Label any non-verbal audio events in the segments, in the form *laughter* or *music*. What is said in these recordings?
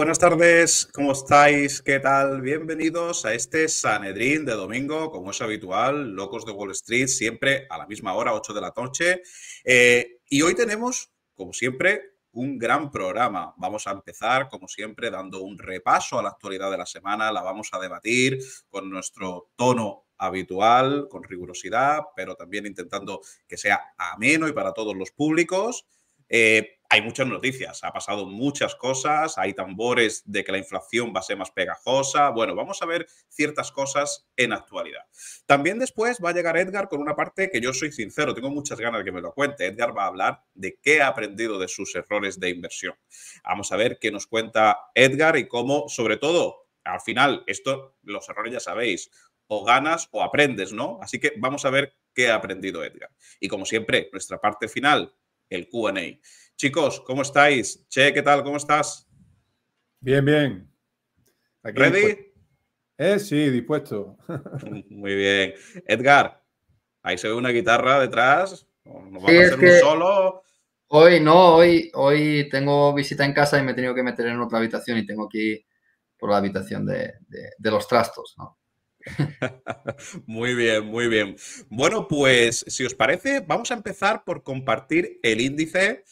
buenas tardes, ¿cómo estáis? ¿Qué tal? Bienvenidos a este Sanedrín de domingo, como es habitual, locos de Wall Street, siempre a la misma hora, 8 de la noche. Eh, y hoy tenemos, como siempre, un gran programa. Vamos a empezar, como siempre, dando un repaso a la actualidad de la semana, la vamos a debatir con nuestro tono habitual, con rigurosidad, pero también intentando que sea ameno y para todos los públicos. Eh, hay muchas noticias, ha pasado muchas cosas, hay tambores de que la inflación va a ser más pegajosa. Bueno, vamos a ver ciertas cosas en actualidad. También después va a llegar Edgar con una parte que yo soy sincero, tengo muchas ganas de que me lo cuente. Edgar va a hablar de qué ha aprendido de sus errores de inversión. Vamos a ver qué nos cuenta Edgar y cómo, sobre todo, al final, esto, los errores ya sabéis, o ganas o aprendes, ¿no? Así que vamos a ver qué ha aprendido Edgar. Y como siempre, nuestra parte final el QA. Chicos, ¿cómo estáis? Che, ¿qué tal? ¿Cómo estás? Bien, bien. ¿Ready? Eh, sí, dispuesto. *laughs* Muy bien. Edgar, ahí se ve una guitarra detrás. a hacer un solo. Hoy no, hoy, hoy tengo visita en casa y me he tenido que meter en otra habitación y tengo que ir por la habitación de, de los trastos, ¿no? *laughs* Muy bien, muy bien. Bueno, pues si os parece, vamos a empezar por compartir el índice.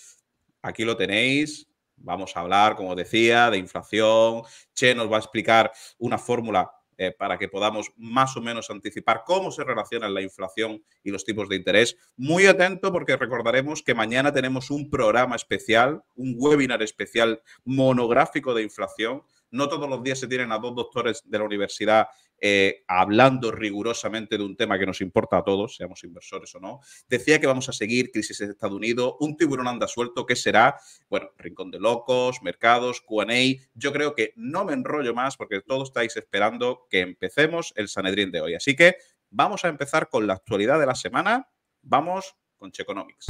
Aquí lo tenéis. Vamos a hablar, como decía, de inflación. Che nos va a explicar una fórmula eh, para que podamos más o menos anticipar cómo se relacionan la inflación y los tipos de interés. Muy atento porque recordaremos que mañana tenemos un programa especial, un webinar especial monográfico de inflación. No todos los días se tienen a dos doctores de la universidad eh, hablando rigurosamente de un tema que nos importa a todos, seamos inversores o no. Decía que vamos a seguir crisis en Estados Unidos, un tiburón anda suelto que será, bueno, Rincón de Locos, Mercados, QA. Yo creo que no me enrollo más porque todos estáis esperando que empecemos el Sanedrín de hoy. Así que vamos a empezar con la actualidad de la semana. Vamos con Checonomics.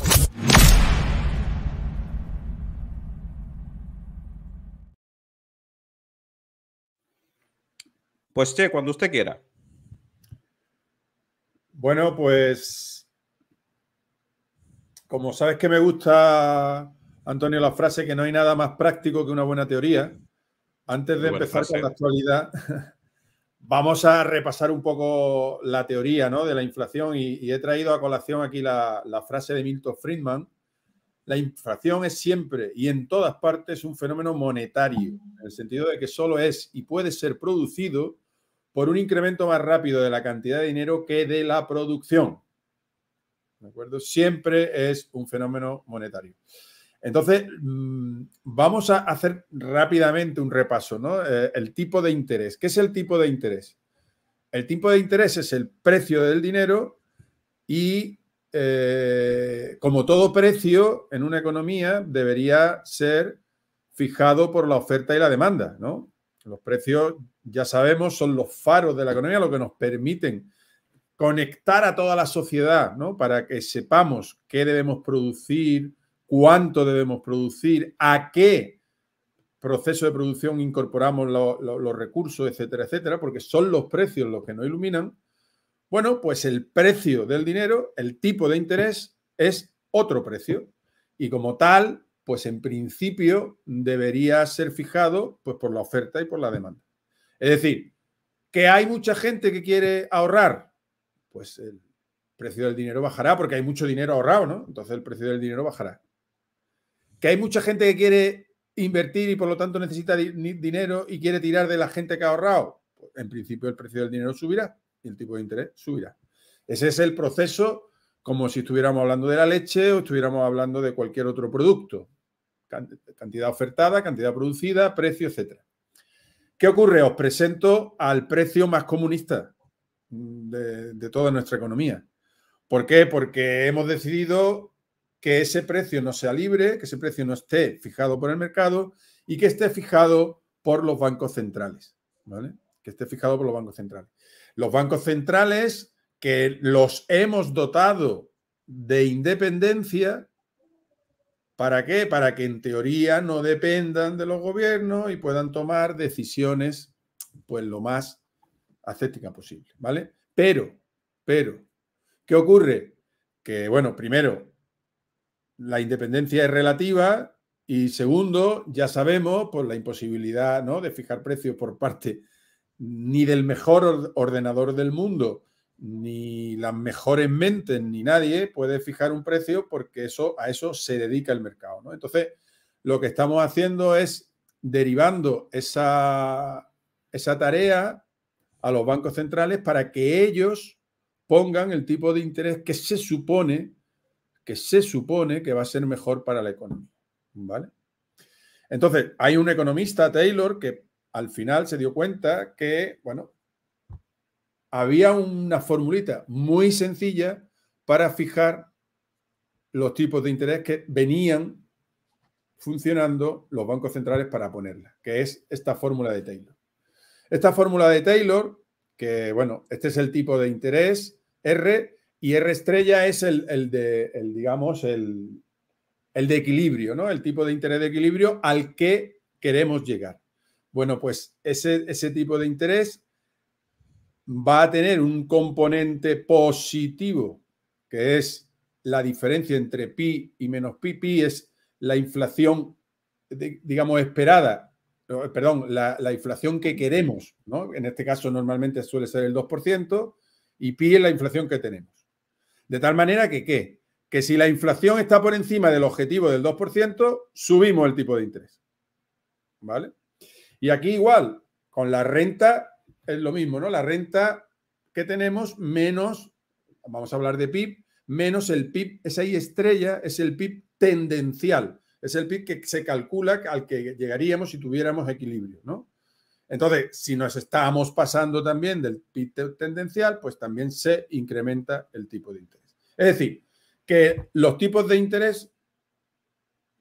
Pues che, cuando usted quiera. Bueno, pues como sabes que me gusta, Antonio, la frase que no hay nada más práctico que una buena teoría, antes de empezar con la actualidad, *laughs* vamos a repasar un poco la teoría de la inflación y, he traído a colación aquí la frase de Milton Friedman. La inflación es siempre y en todas partes un fenómeno monetario, en el sentido de que solo es y puede ser producido por un incremento más rápido de la cantidad de dinero que de la producción. ¿De acuerdo? Siempre es un fenómeno monetario. Entonces, mm, vamos a hacer rápidamente un repaso, ¿no? Eh, el tipo de interés. ¿Qué es el tipo de interés? El tipo de interés es el precio del dinero y, eh, como todo precio en una economía, debería ser fijado por la oferta y la demanda, ¿no? Los precios, ya sabemos, son los faros de la economía, lo que nos permiten conectar a toda la sociedad, ¿no? Para que sepamos qué debemos producir, cuánto debemos producir, a qué proceso de producción incorporamos los recursos, etcétera, etcétera, porque son los precios los que nos iluminan. Bueno, pues el precio del dinero, el tipo de interés, es otro precio. Y como tal, pues en principio debería ser fijado pues, por la oferta y por la demanda. Es decir, que hay mucha gente que quiere ahorrar, pues el precio del dinero bajará porque hay mucho dinero ahorrado, ¿no? Entonces el precio del dinero bajará. Que hay mucha gente que quiere invertir y por lo tanto necesita dinero y quiere tirar de la gente que ha ahorrado, pues en principio el precio del dinero subirá y el tipo de interés subirá. Ese es el proceso como si estuviéramos hablando de la leche o estuviéramos hablando de cualquier otro producto cantidad ofertada, cantidad producida, precio, etc. ¿Qué ocurre? Os presento al precio más comunista de, toda nuestra economía. ¿Por qué? Porque hemos decidido que ese precio no sea libre, que ese precio no esté fijado por el mercado y que esté fijado por los bancos centrales. Que esté fijado por los bancos centrales. Los bancos centrales que los hemos dotado de independencia ¿Para qué? Para que en teoría no dependan de los gobiernos y puedan tomar decisiones pues lo más ascética posible, ¿vale? Pero, pero, ¿qué ocurre? Que, bueno, primero, la independencia es relativa y segundo, ya sabemos, pues la imposibilidad, ¿no? De fijar precios por parte ni del mejor ordenador del mundo, ni las mejores mentes, ni nadie puede fijar un precio porque eso, a eso se dedica el mercado. ¿no? Entonces, lo que estamos haciendo es derivando esa, esa tarea a los bancos centrales para que ellos pongan el tipo de interés que se supone que se supone que va a ser mejor para la economía, ¿vale? Entonces, hay un economista Taylor que al final se dio cuenta que, bueno, había una formulita muy sencilla para fijar los tipos de interés que venían funcionando los bancos centrales para ponerla, que es esta fórmula de Taylor. Esta fórmula de Taylor, que bueno, este es el tipo de interés R y R estrella es el, el de, el, digamos, el, el de equilibrio, ¿no? El tipo de interés de equilibrio al que queremos llegar. Bueno, pues ese, ese tipo de interés va a tener un componente positivo, que es la diferencia entre pi y menos pi. Pi es la inflación, digamos, esperada, perdón, la, inflación que queremos, ¿no? En este caso normalmente suele ser el 2%, y pi es la inflación que tenemos. De tal manera que, ¿qué? Que si la inflación está por encima del objetivo del 2%, subimos el tipo de interés. ¿Vale? Y aquí igual, con la renta es lo mismo, ¿no? La renta que tenemos menos, vamos a hablar de PIB, menos el PIB, esa I estrella es el PIB tendencial, es el PIB que se calcula al que llegaríamos si tuviéramos equilibrio, ¿no? Entonces, si nos estamos pasando también del PIB tendencial, pues también se incrementa el tipo de interés. Es decir, que los tipos de interés,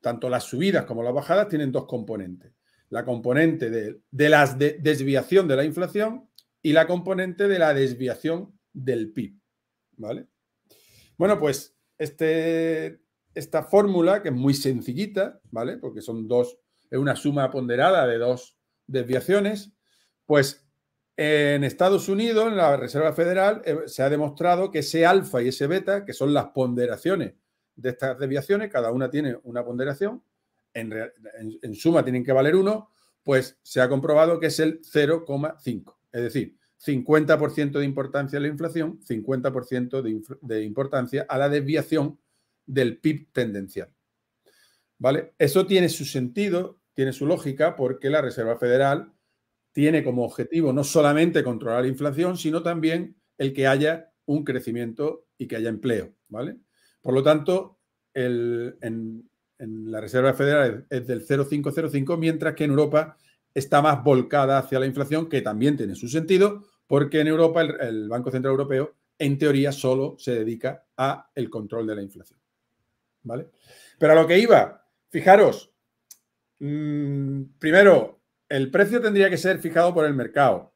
tanto las subidas como las bajadas, tienen dos componentes la componente de, la desviación de la inflación y la componente de la desviación del PIB. ¿Vale? Bueno, pues este, esta fórmula, que es muy sencillita, ¿vale? Porque son dos, es una suma ponderada de dos desviaciones, pues en Estados Unidos, en la Reserva Federal, eh, se ha demostrado que ese alfa y ese beta, que son las ponderaciones de estas desviaciones, cada una tiene una ponderación, en, suma tienen que valer 1, pues se ha comprobado que es el 0,5. Es decir, 50% de importancia a la inflación, 50% de, de, importancia a la desviación del PIB tendencial. ¿Vale? Eso tiene su sentido, tiene su lógica, porque la Reserva Federal tiene como objetivo no solamente controlar la inflación, sino también el que haya un crecimiento y que haya empleo. ¿Vale? Por lo tanto, el, en, en la Reserva Federal es del 0,505, mientras que en Europa está más volcada hacia la inflación, que también tiene su sentido, porque en Europa el, Banco Central Europeo, en teoría, solo se dedica al control de la inflación. ¿Vale? Pero a lo que iba, fijaros, mm, primero, el precio tendría que ser fijado por el mercado.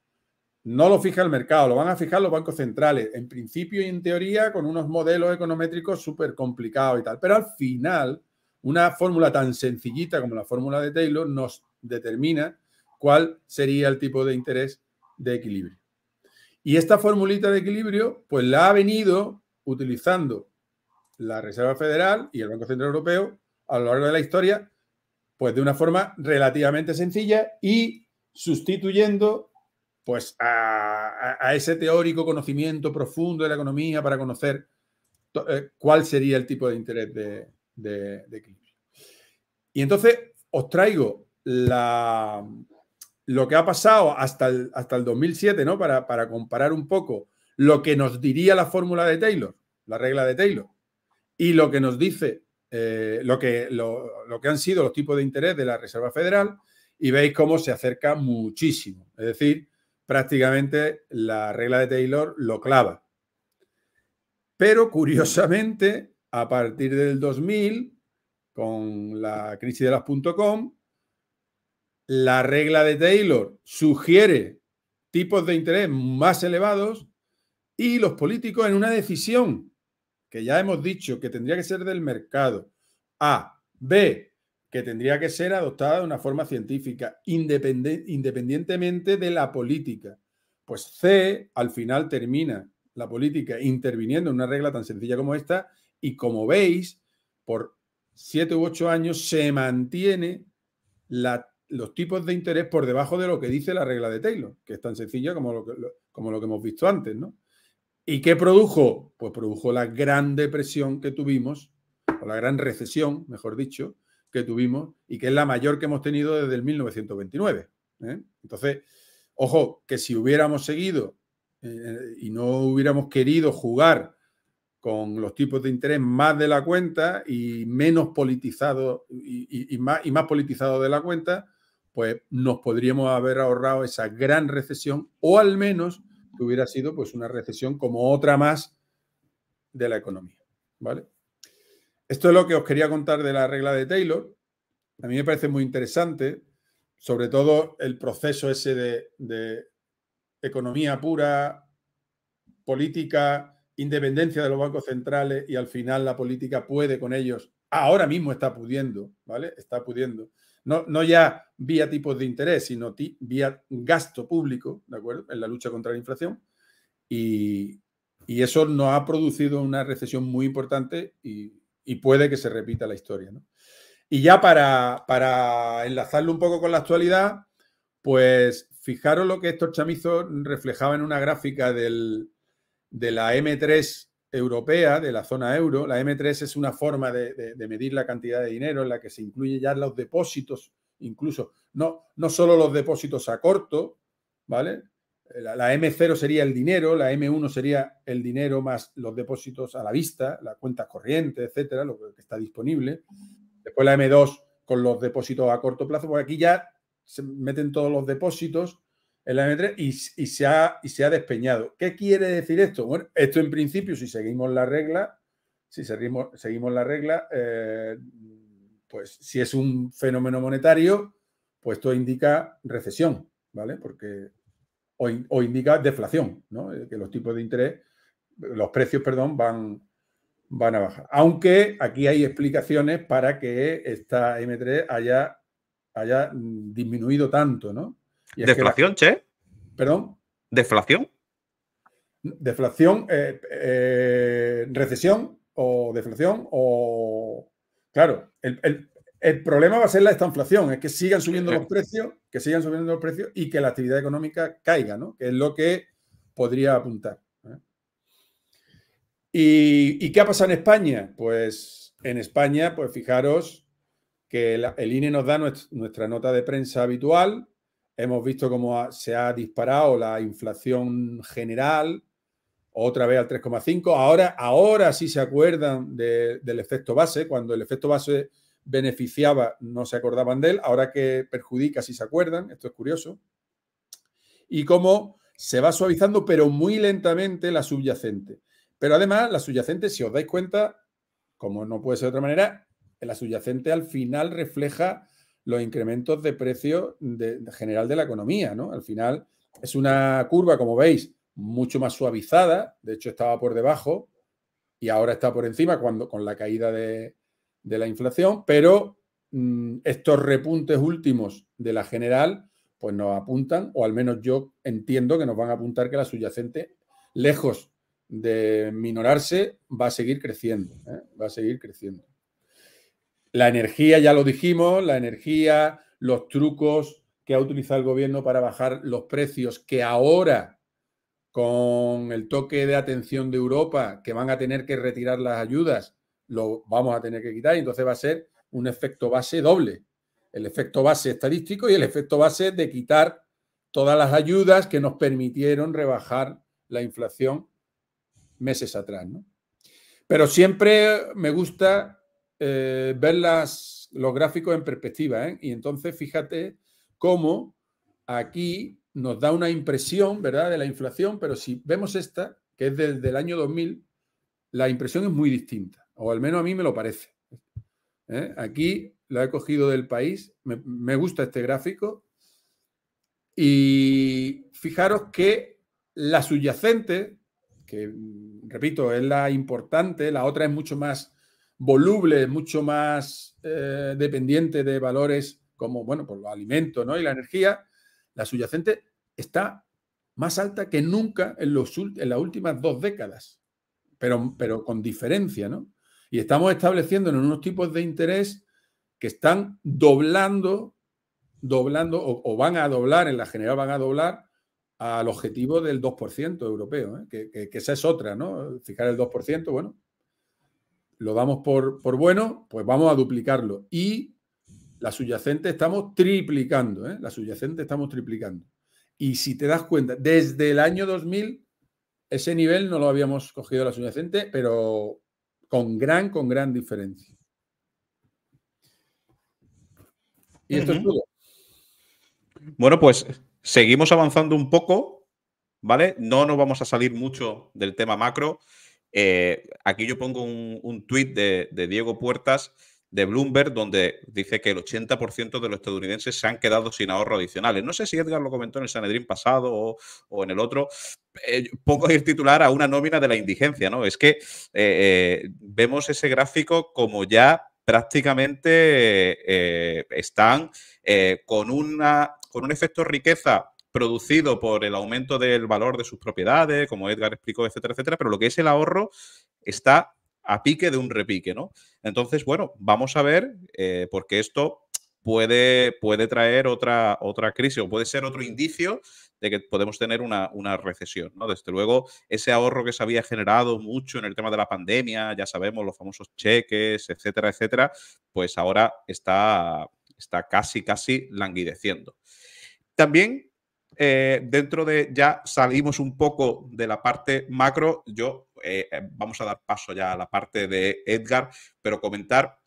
No lo fija el mercado, lo van a fijar los bancos centrales, en principio y en teoría, con unos modelos econométricos súper complicados y tal. Pero al final, una fórmula tan sencillita como la fórmula de Taylor nos determina cuál sería el tipo de interés de equilibrio. Y esta formulita de equilibrio, pues la ha venido utilizando la Reserva Federal y el Banco Central Europeo a lo largo de la historia, pues de una forma relativamente sencilla y sustituyendo pues a, a ese teórico conocimiento profundo de la economía para conocer eh, cuál sería el tipo de interés de, de, Y entonces os traigo lo que ha pasado hasta el, hasta el 2007, ¿no? Para, comparar un poco lo que nos diría la fórmula de Taylor, la regla de Taylor, y lo que nos dice, eh, lo, que, lo, lo, que han sido los tipos de interés de la Reserva Federal, y veis cómo se acerca muchísimo. Es decir, prácticamente la regla de Taylor lo clava. Pero curiosamente, a partir del 2000, con la crisis de las .com, la regla de Taylor sugiere tipos de interés más elevados y los políticos en una decisión que ya hemos dicho que tendría que ser del mercado, A, B, que tendría que ser adoptada de una forma científica, independientemente de la política. Pues C, al final termina la política interviniendo en una regla tan sencilla como esta y como veis, por siete u ocho años se mantiene los tipos de interés por debajo de lo que dice la regla de Taylor, que es tan sencilla como lo que, como lo que hemos visto antes, ¿no? ¿Y qué produjo? Pues produjo la gran depresión que tuvimos, o la gran recesión, mejor dicho, que tuvimos, y que es la mayor que hemos tenido desde el 1929. ¿eh? Entonces, ojo, que si hubiéramos seguido eh, y no hubiéramos querido jugar con los tipos de interés más de la cuenta y menos politizado y, más, más politizado de la cuenta, pues nos podríamos haber ahorrado esa gran recesión o al menos que hubiera sido pues una recesión como otra más de la economía, ¿vale? Esto es lo que os quería contar de la regla de Taylor. A mí me parece muy interesante, sobre todo el proceso ese de economía pura, política, independencia de los bancos centrales y al final la política puede con ellos. Ahora mismo está pudiendo, ¿vale? Está pudiendo. No, no ya vía tipos de interés, sino vía gasto público, ¿de acuerdo? En la lucha contra la inflación. Y, eso nos ha producido una recesión muy importante y, puede que se repita la historia, Y ya para, para enlazarlo un poco con la actualidad, pues fijaros lo que estos chamizos reflejaban en una gráfica del, de la M3 europea, de la zona euro. La M3 es una forma de, medir la cantidad de dinero en la que se incluyen ya los depósitos, incluso no, no solo los depósitos a corto, ¿vale? La, M0 sería el dinero, la M1 sería el dinero más los depósitos a la vista, la cuenta corriente, etcétera, lo que está disponible. Después la M2 con los depósitos a corto plazo, porque aquí ya se meten todos los depósitos el M3 y, se ha, despeñado. ¿Qué quiere decir esto? Bueno, esto en principio, si seguimos la regla, si seguimos, seguimos la regla, eh, pues si es un fenómeno monetario, pues esto indica recesión, ¿vale? Porque o, indica deflación, ¿no? Eh, que los tipos de interés, los precios, perdón, van, van a bajar. Aunque aquí hay explicaciones para que esta M3 haya, haya disminuido tanto, ¿no? ¿Deflación, Che? ¿Perdón? ¿Deflación? Deflación, eh, eh, recesión o deflación o... Claro, el, problema va a ser la estanflación, es que sigan subiendo los precios, que sigan subiendo los precios y que la actividad económica caiga, ¿no? Que es lo que podría apuntar. ¿eh? ¿Y, ¿Y qué ha pasado en España? Pues en España, pues fijaros que el INE nos da nuestra nota de prensa habitual, Hemos visto cómo se ha disparado la inflación general, otra vez al 3,5. Ahora, ahora sí se acuerdan del efecto base. Cuando el efecto base beneficiaba, no se acordaban de él. Ahora que perjudica, sí se acuerdan. Esto es curioso. Y cómo se va suavizando, pero muy lentamente, la subyacente. Pero además, la subyacente, si os dais cuenta, como no puede ser de otra manera, la subyacente al final refleja los incrementos de precio de, general de la economía. ¿no? Al final es una curva, como veis, mucho más suavizada. De hecho, estaba por debajo y ahora está por encima cuando, con la caída de, la inflación, pero mm, estos repuntes últimos de la general pues nos apuntan, o al menos yo entiendo que nos van a apuntar que la subyacente, lejos de minorarse, va a seguir creciendo, ¿eh? va a seguir creciendo. La energía, ya lo dijimos, la energía, los trucos que ha utilizado el gobierno para bajar los precios, que ahora, con el toque de atención de Europa, que van a tener que retirar las ayudas, lo vamos a tener que quitar y entonces va a ser un efecto base doble. El efecto base estadístico y el efecto base de quitar todas las ayudas que nos permitieron rebajar la inflación meses atrás. Pero siempre me gusta eh, ver los gráficos en perspectiva. ¿eh? Y entonces fíjate cómo aquí nos da una impresión, ¿verdad?, de la inflación, pero si vemos esta, que es desde el año 2000, la impresión es muy distinta, o al menos a mí me lo parece. ¿eh? Aquí la he cogido del país, me, me gusta este gráfico, y fijaros que la subyacente, que repito, es la importante, la otra es mucho más voluble, mucho más eh, dependiente de valores como, bueno, por los alimentos ¿no? y la energía, la subyacente está más alta que nunca en, los, en las últimas dos décadas, pero, pero con diferencia, ¿no? Y estamos estableciendo en unos tipos de interés que están doblando, doblando o, van a doblar, en la general van a doblar al objetivo del 2% europeo, ¿eh? que, que, esa es otra, ¿no? Fijar el 2%, bueno, lo damos por, por bueno, pues vamos a duplicarlo. Y la subyacente estamos triplicando, ¿eh? la subyacente estamos triplicando. Y si te das cuenta, desde el año 2000, ese nivel no lo habíamos cogido la subyacente, pero con gran, con gran diferencia. Y esto es todo. Bueno, pues seguimos avanzando un poco, ¿vale? No nos vamos a salir mucho del tema macro. Eh, aquí yo pongo un, tuit de, Diego Puertas de Bloomberg donde dice que el 80% de los estadounidenses se han quedado sin ahorro adicionales. No sé si Edgar lo comentó en el Sanedrín pasado o, en el otro. Eh, pongo ahí el titular a una nómina de la indigencia, ¿no? Es que eh, vemos ese gráfico como ya prácticamente están con, una, con un efecto riqueza producido por el aumento del valor de sus propiedades, como Edgar explicó, etcétera, etcétera, pero lo que es el ahorro está a pique de un repique, ¿no? Entonces, bueno, vamos a ver, eh, porque esto puede, puede traer otra, otra crisis o puede ser otro indicio de que podemos tener una, recesión. ¿no? Desde luego, ese ahorro que se había generado mucho en el tema de la pandemia, ya sabemos, los famosos cheques, etcétera, etcétera, pues ahora está, está casi, casi languideciendo. También eh, dentro de ya salimos un poco de la parte macro, yo eh, eh, vamos a dar paso ya a la parte de Edgar, pero comentar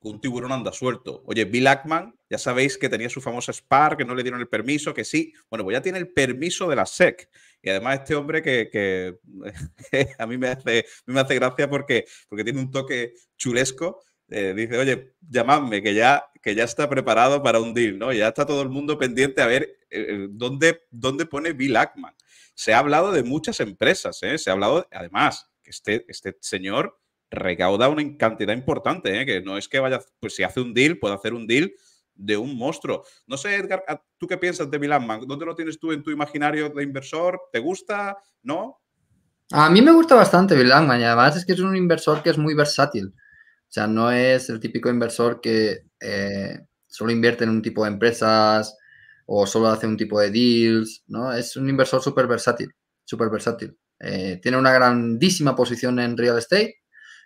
que un tiburón anda suelto. Oye, Bill Ackman, ya sabéis que tenía su famosa SPAR, que no le dieron el permiso, que sí. Bueno, pues ya tiene el permiso de la SEC. Y además este hombre que, *laughs* a mí me hace, me hace gracia porque, porque tiene un toque chulesco. dice, oye, llamadme, que ya que ya está preparado para un deal, ¿no? Ya está todo el mundo pendiente a ver eh, eh, dónde, dónde pone Bill Ackman. Se ha hablado de muchas empresas, ¿eh? Se ha hablado, además, que este, este señor recauda una cantidad importante, ¿eh? que no es que vaya, pues si hace un deal, puede hacer un deal de un monstruo. No sé, Edgar, ah, ¿tú qué piensas de Bill Ackman? ¿Dónde lo tienes tú en tu imaginario de inversor? ¿Te gusta? ¿No? A mí me gusta bastante Bill Ackman y además es que es un inversor que es muy versátil. O sea, no es el típico inversor que eh, solo invierte en un tipo de empresas o solo hace un tipo de deals, ¿no? Es un inversor súper versátil, súper versátil. Eh, tiene una grandísima posición en real estate,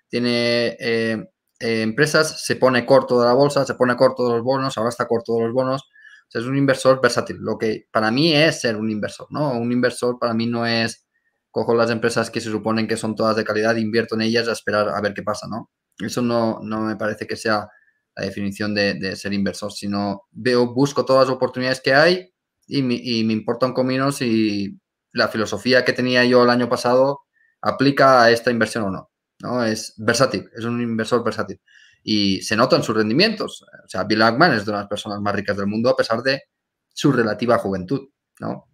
tiene eh, empresas, se pone corto de la bolsa, se pone corto de los bonos, ahora está corto de los bonos. es un inversor versátil, lo que para mí es ser un inversor, ¿no? Un inversor para mí no es cojo las empresas que se suponen que son todas de calidad, invierto en ellas a esperar a ver qué pasa, ¿no? Eso no, no me parece que sea la definición de, ser inversor, sino veo, busco todas las oportunidades que hay y me, importan me importa un comino si la filosofía que tenía yo el año pasado aplica a esta inversión o no. ¿no? Es versátil, es un inversor versátil. Y se notan sus rendimientos. O sea, Bill Ackman es de las personas más ricas del mundo a pesar de su relativa juventud. ¿no?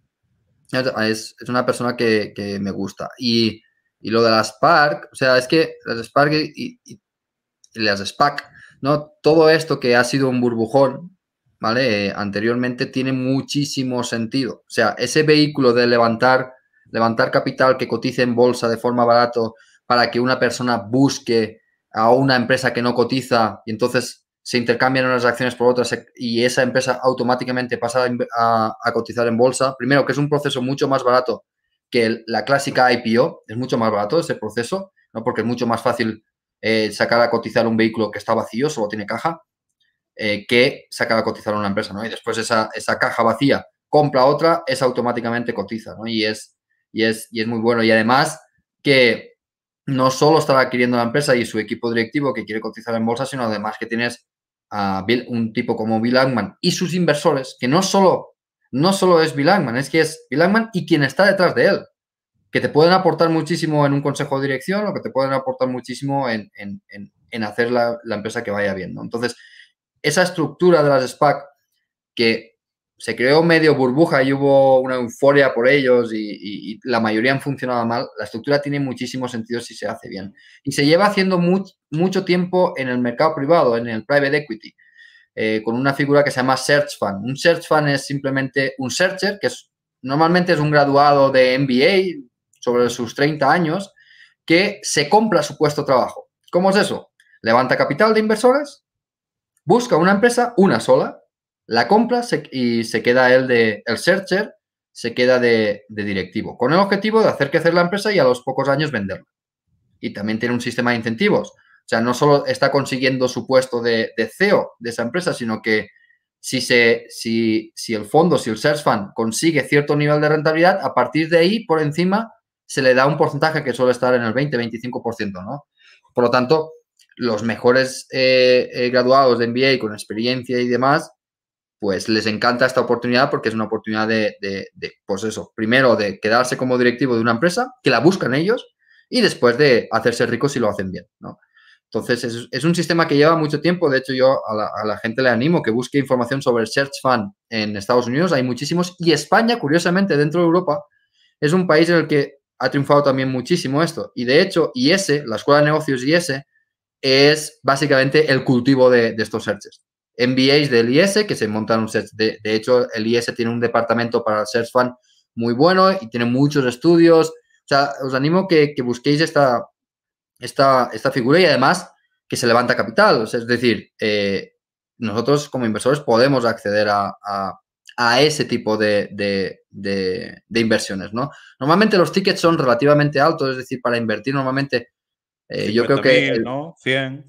Es, una persona que, me gusta. Y, y, lo de las Spark, o sea, es que las Spark y las SPAC ¿no? Todo esto que ha sido un burbujón, ¿vale? Eh, anteriormente tiene muchísimo sentido. O sea, ese vehículo de levantar, levantar capital que cotice en bolsa de forma barato para que una persona busque a una empresa que no cotiza y entonces se intercambian unas acciones por otras y esa empresa automáticamente pasa a, cotizar en bolsa. Primero, que es un proceso mucho más barato que la clásica IPO, es mucho más barato ese proceso, ¿no? porque es mucho más fácil eh, sacar a cotizar un vehículo que está vacío, solo tiene caja, eh, que sacar a cotizar una empresa, ¿no? Y después esa, caja vacía compra otra, es automáticamente cotiza, ¿no? Y es, y es, es muy bueno. Y además que no solo está adquiriendo la empresa y su equipo directivo que quiere cotizar en bolsa, sino además que tienes a un tipo como Bill Ackman y sus inversores, que no solo, no es Bill Ackman, es que es Bill Ackman y quien está detrás de él que te pueden aportar muchísimo en un consejo de dirección o que te pueden aportar muchísimo en, hacer la, empresa que vaya viendo Entonces, esa estructura de las SPAC que se creó medio burbuja y hubo una euforia por ellos y, la mayoría han funcionado mal, la estructura tiene muchísimo sentido si se hace bien. Y se lleva haciendo mucho tiempo en el mercado privado, en el private equity. Eh, con una figura que se llama search fund. Un search fund es simplemente un searcher, que normalmente es un graduado de MBA, sobre sus 30 años que se compra su puesto de trabajo. ¿Cómo es eso? Levanta capital de inversores, busca una empresa, una sola, la compra y se queda el de el searcher, se queda de, directivo, con el objetivo de hacer crecer la empresa y a los pocos años venderla. Y también tiene un sistema de incentivos. O sea, no solo está consiguiendo su puesto de, de CEO de esa empresa, sino que si, se, si, si el fondo, si el search fund consigue cierto nivel de rentabilidad, a partir de ahí, por encima, se le da un porcentaje que suele estar en el 20-25%, ¿no? Por lo tanto, los mejores eh, eh, graduados de MBA con experiencia y demás, pues les encanta esta oportunidad porque es una oportunidad de, pues eso, primero de quedarse como directivo de una empresa, que la buscan ellos, y después de hacerse ricos si lo hacen bien, ¿no? Entonces, es, un sistema que lleva mucho tiempo. De hecho, yo a la, a la gente le animo que busque información sobre el Search Fund en Estados Unidos. Hay muchísimos. Y España, curiosamente, dentro de Europa, es un país en el que ha triunfado también muchísimo esto. Y de hecho, IS, la Escuela de Negocios IS, es básicamente el cultivo de, estos searches. MBAs del IS que se montan un search. De, hecho, el IS tiene un departamento para search fan muy bueno y tiene muchos estudios. O sea, os animo que, que busquéis esta, esta, esta figura y además que se levanta capital. es decir, eh, nosotros como inversores podemos acceder a, a ese tipo de, inversiones, ¿no? Normalmente los tickets son relativamente altos, es decir, para invertir normalmente eh, yo creo que... unos ¿no? 100.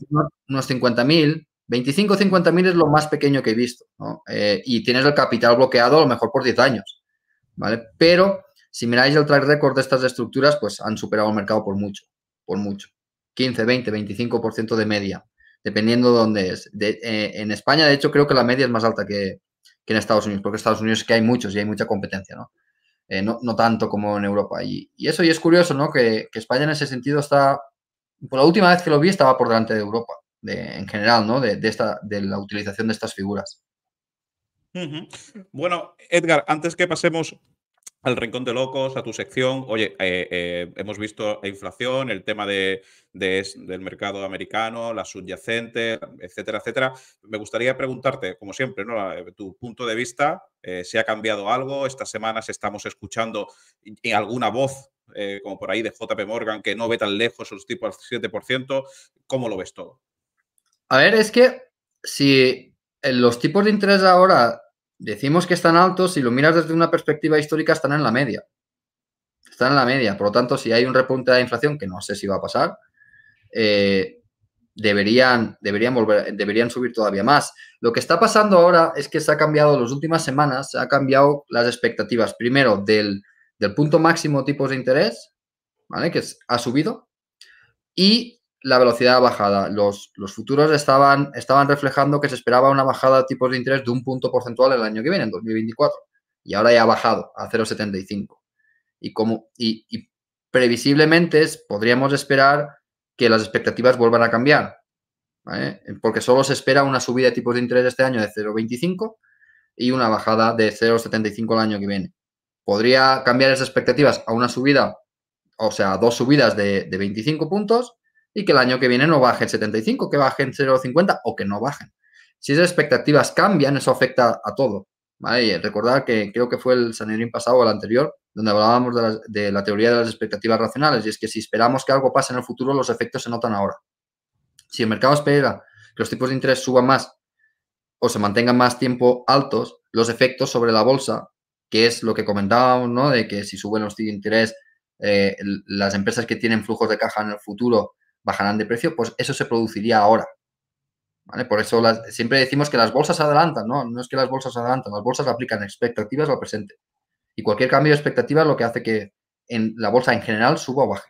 Unos 50.000, 25 es lo más pequeño que he visto, ¿no? Eh, y tienes el capital bloqueado a lo mejor por 10 años, ¿vale? Pero si miráis el track record de estas estructuras, pues han superado el mercado por mucho, por mucho. 15, 20, 25% de media, dependiendo de dónde es. Eh, en España, de hecho, creo que la media es más alta que, que en Estados Unidos, porque en Estados Unidos es que hay muchos y hay mucha competencia, ¿no? Eh, no, tanto como en Europa. Y, eso, y es curioso, ¿no? Que, España en ese sentido está, por la última vez que lo vi, estaba por delante de Europa, en general, ¿no? De, esta, de la utilización de estas figuras. Bueno, Edgar, antes que pasemos al Rincón de Locos, a tu sección. Oye, eh, eh, hemos visto la inflación, el tema del mercado americano, la subyacente, etcétera, etcétera. Me gustaría preguntarte, como siempre, ¿no? Eh, tu punto de vista, ¿se si ha cambiado algo. Estas semanas estamos escuchando en alguna voz, como por ahí de JP Morgan, que no ve tan lejos los tipos al 7%. ¿Cómo lo ves todo? A ver, es que si los tipos de interés ahora Decimos que están altos, si lo miras desde una perspectiva histórica, están en la media. Están en la media. Por lo tanto, si hay un repunte de la inflación, que no sé si va a pasar, eh, deberían, deberían subir todavía más. Lo que está pasando ahora es que se ha cambiado, en las últimas semanas, se ha cambiado las expectativas. Primero, del, punto máximo tipos de interés, ¿vale? Que ha subido. Y la velocidad de bajada. Los, los futuros estaban, estaban reflejando que se esperaba una bajada de tipos de interés de un punto porcentual el año que viene, en 2024. Y ahora ya ha bajado a 0,75. Y, y, previsiblemente podríamos esperar que las expectativas vuelvan a cambiar. Porque solo se espera una subida de tipos de interés este año de 0,25 y una bajada de 0,75 el año que viene. ¿Podría cambiar esas expectativas a una subida, o sea, dos subidas de, de 25 puntos? y que el año que viene no baje bajen 75, que baje bajen 0,50 o que no bajen. Si esas expectativas cambian, eso afecta a todo. ¿vale? recordar que creo que fue el Sanedrín pasado o el anterior, donde hablábamos de la, teoría de las expectativas racionales, y es que si esperamos que algo pase en el futuro, los efectos se notan ahora. Si el mercado espera que los tipos de interés suban más o se mantengan más tiempo altos, los efectos sobre la bolsa, que es lo que comentábamos, ¿no? De que si suben los tipos de interés, eh, las empresas que tienen flujos de caja en el futuro bajarán de precio, pues eso se produciría ahora. Por eso siempre decimos que las bolsas adelantan, ¿no? No es que las bolsas adelantan, las bolsas aplican expectativas al presente. Y cualquier cambio de es lo que hace que en la bolsa en general suba o baje.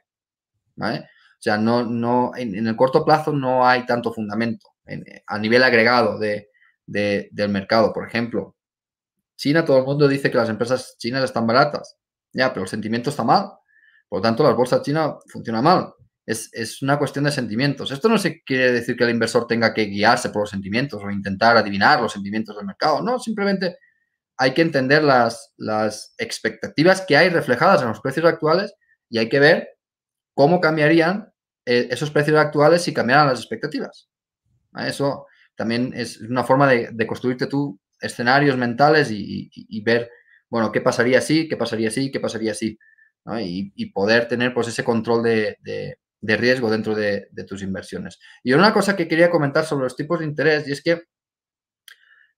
¿Vale? O sea, no, no, en, el corto plazo no hay tanto fundamento a nivel agregado de, del mercado. Por ejemplo, China, todo el mundo dice que las empresas chinas están baratas. Ya, pero el sentimiento está mal. Por lo tanto, las bolsas chinas funcionan mal. Es, es, una cuestión de sentimientos. Esto no se quiere decir que el inversor tenga que guiarse por los sentimientos o intentar adivinar los sentimientos del mercado. No, simplemente hay que entender las, expectativas que hay reflejadas en los precios actuales y hay que ver cómo cambiarían eh, esos precios actuales si cambiaran las expectativas. Ah, eso también es una forma de, construirte tú escenarios mentales y, ver, bueno, qué pasaría así, qué pasaría así, qué pasaría así. Y, poder tener pues ese control de de riesgo dentro de, tus inversiones. Y una cosa que quería comentar sobre los tipos de interés, y es que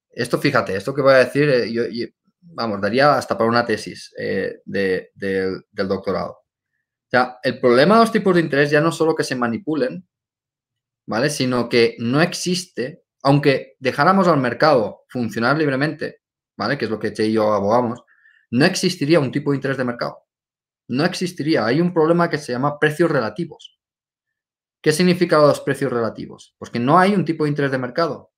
esto, fíjate, esto que voy a decir, eh, vamos, daría hasta para una tesis eh, de, del doctorado. O sea, el problema de los tipos de interés ya no solo que se manipulen, ¿vale? Sino que no existe, aunque dejáramos al mercado funcionar libremente, ¿vale? Que es lo que Che y yo abogamos, no existiría un tipo de interés de mercado. No existiría. Hay un problema que se llama precios relativos. ¿Qué significa los precios relativos? Pues que no hay un tipo de interés de mercado.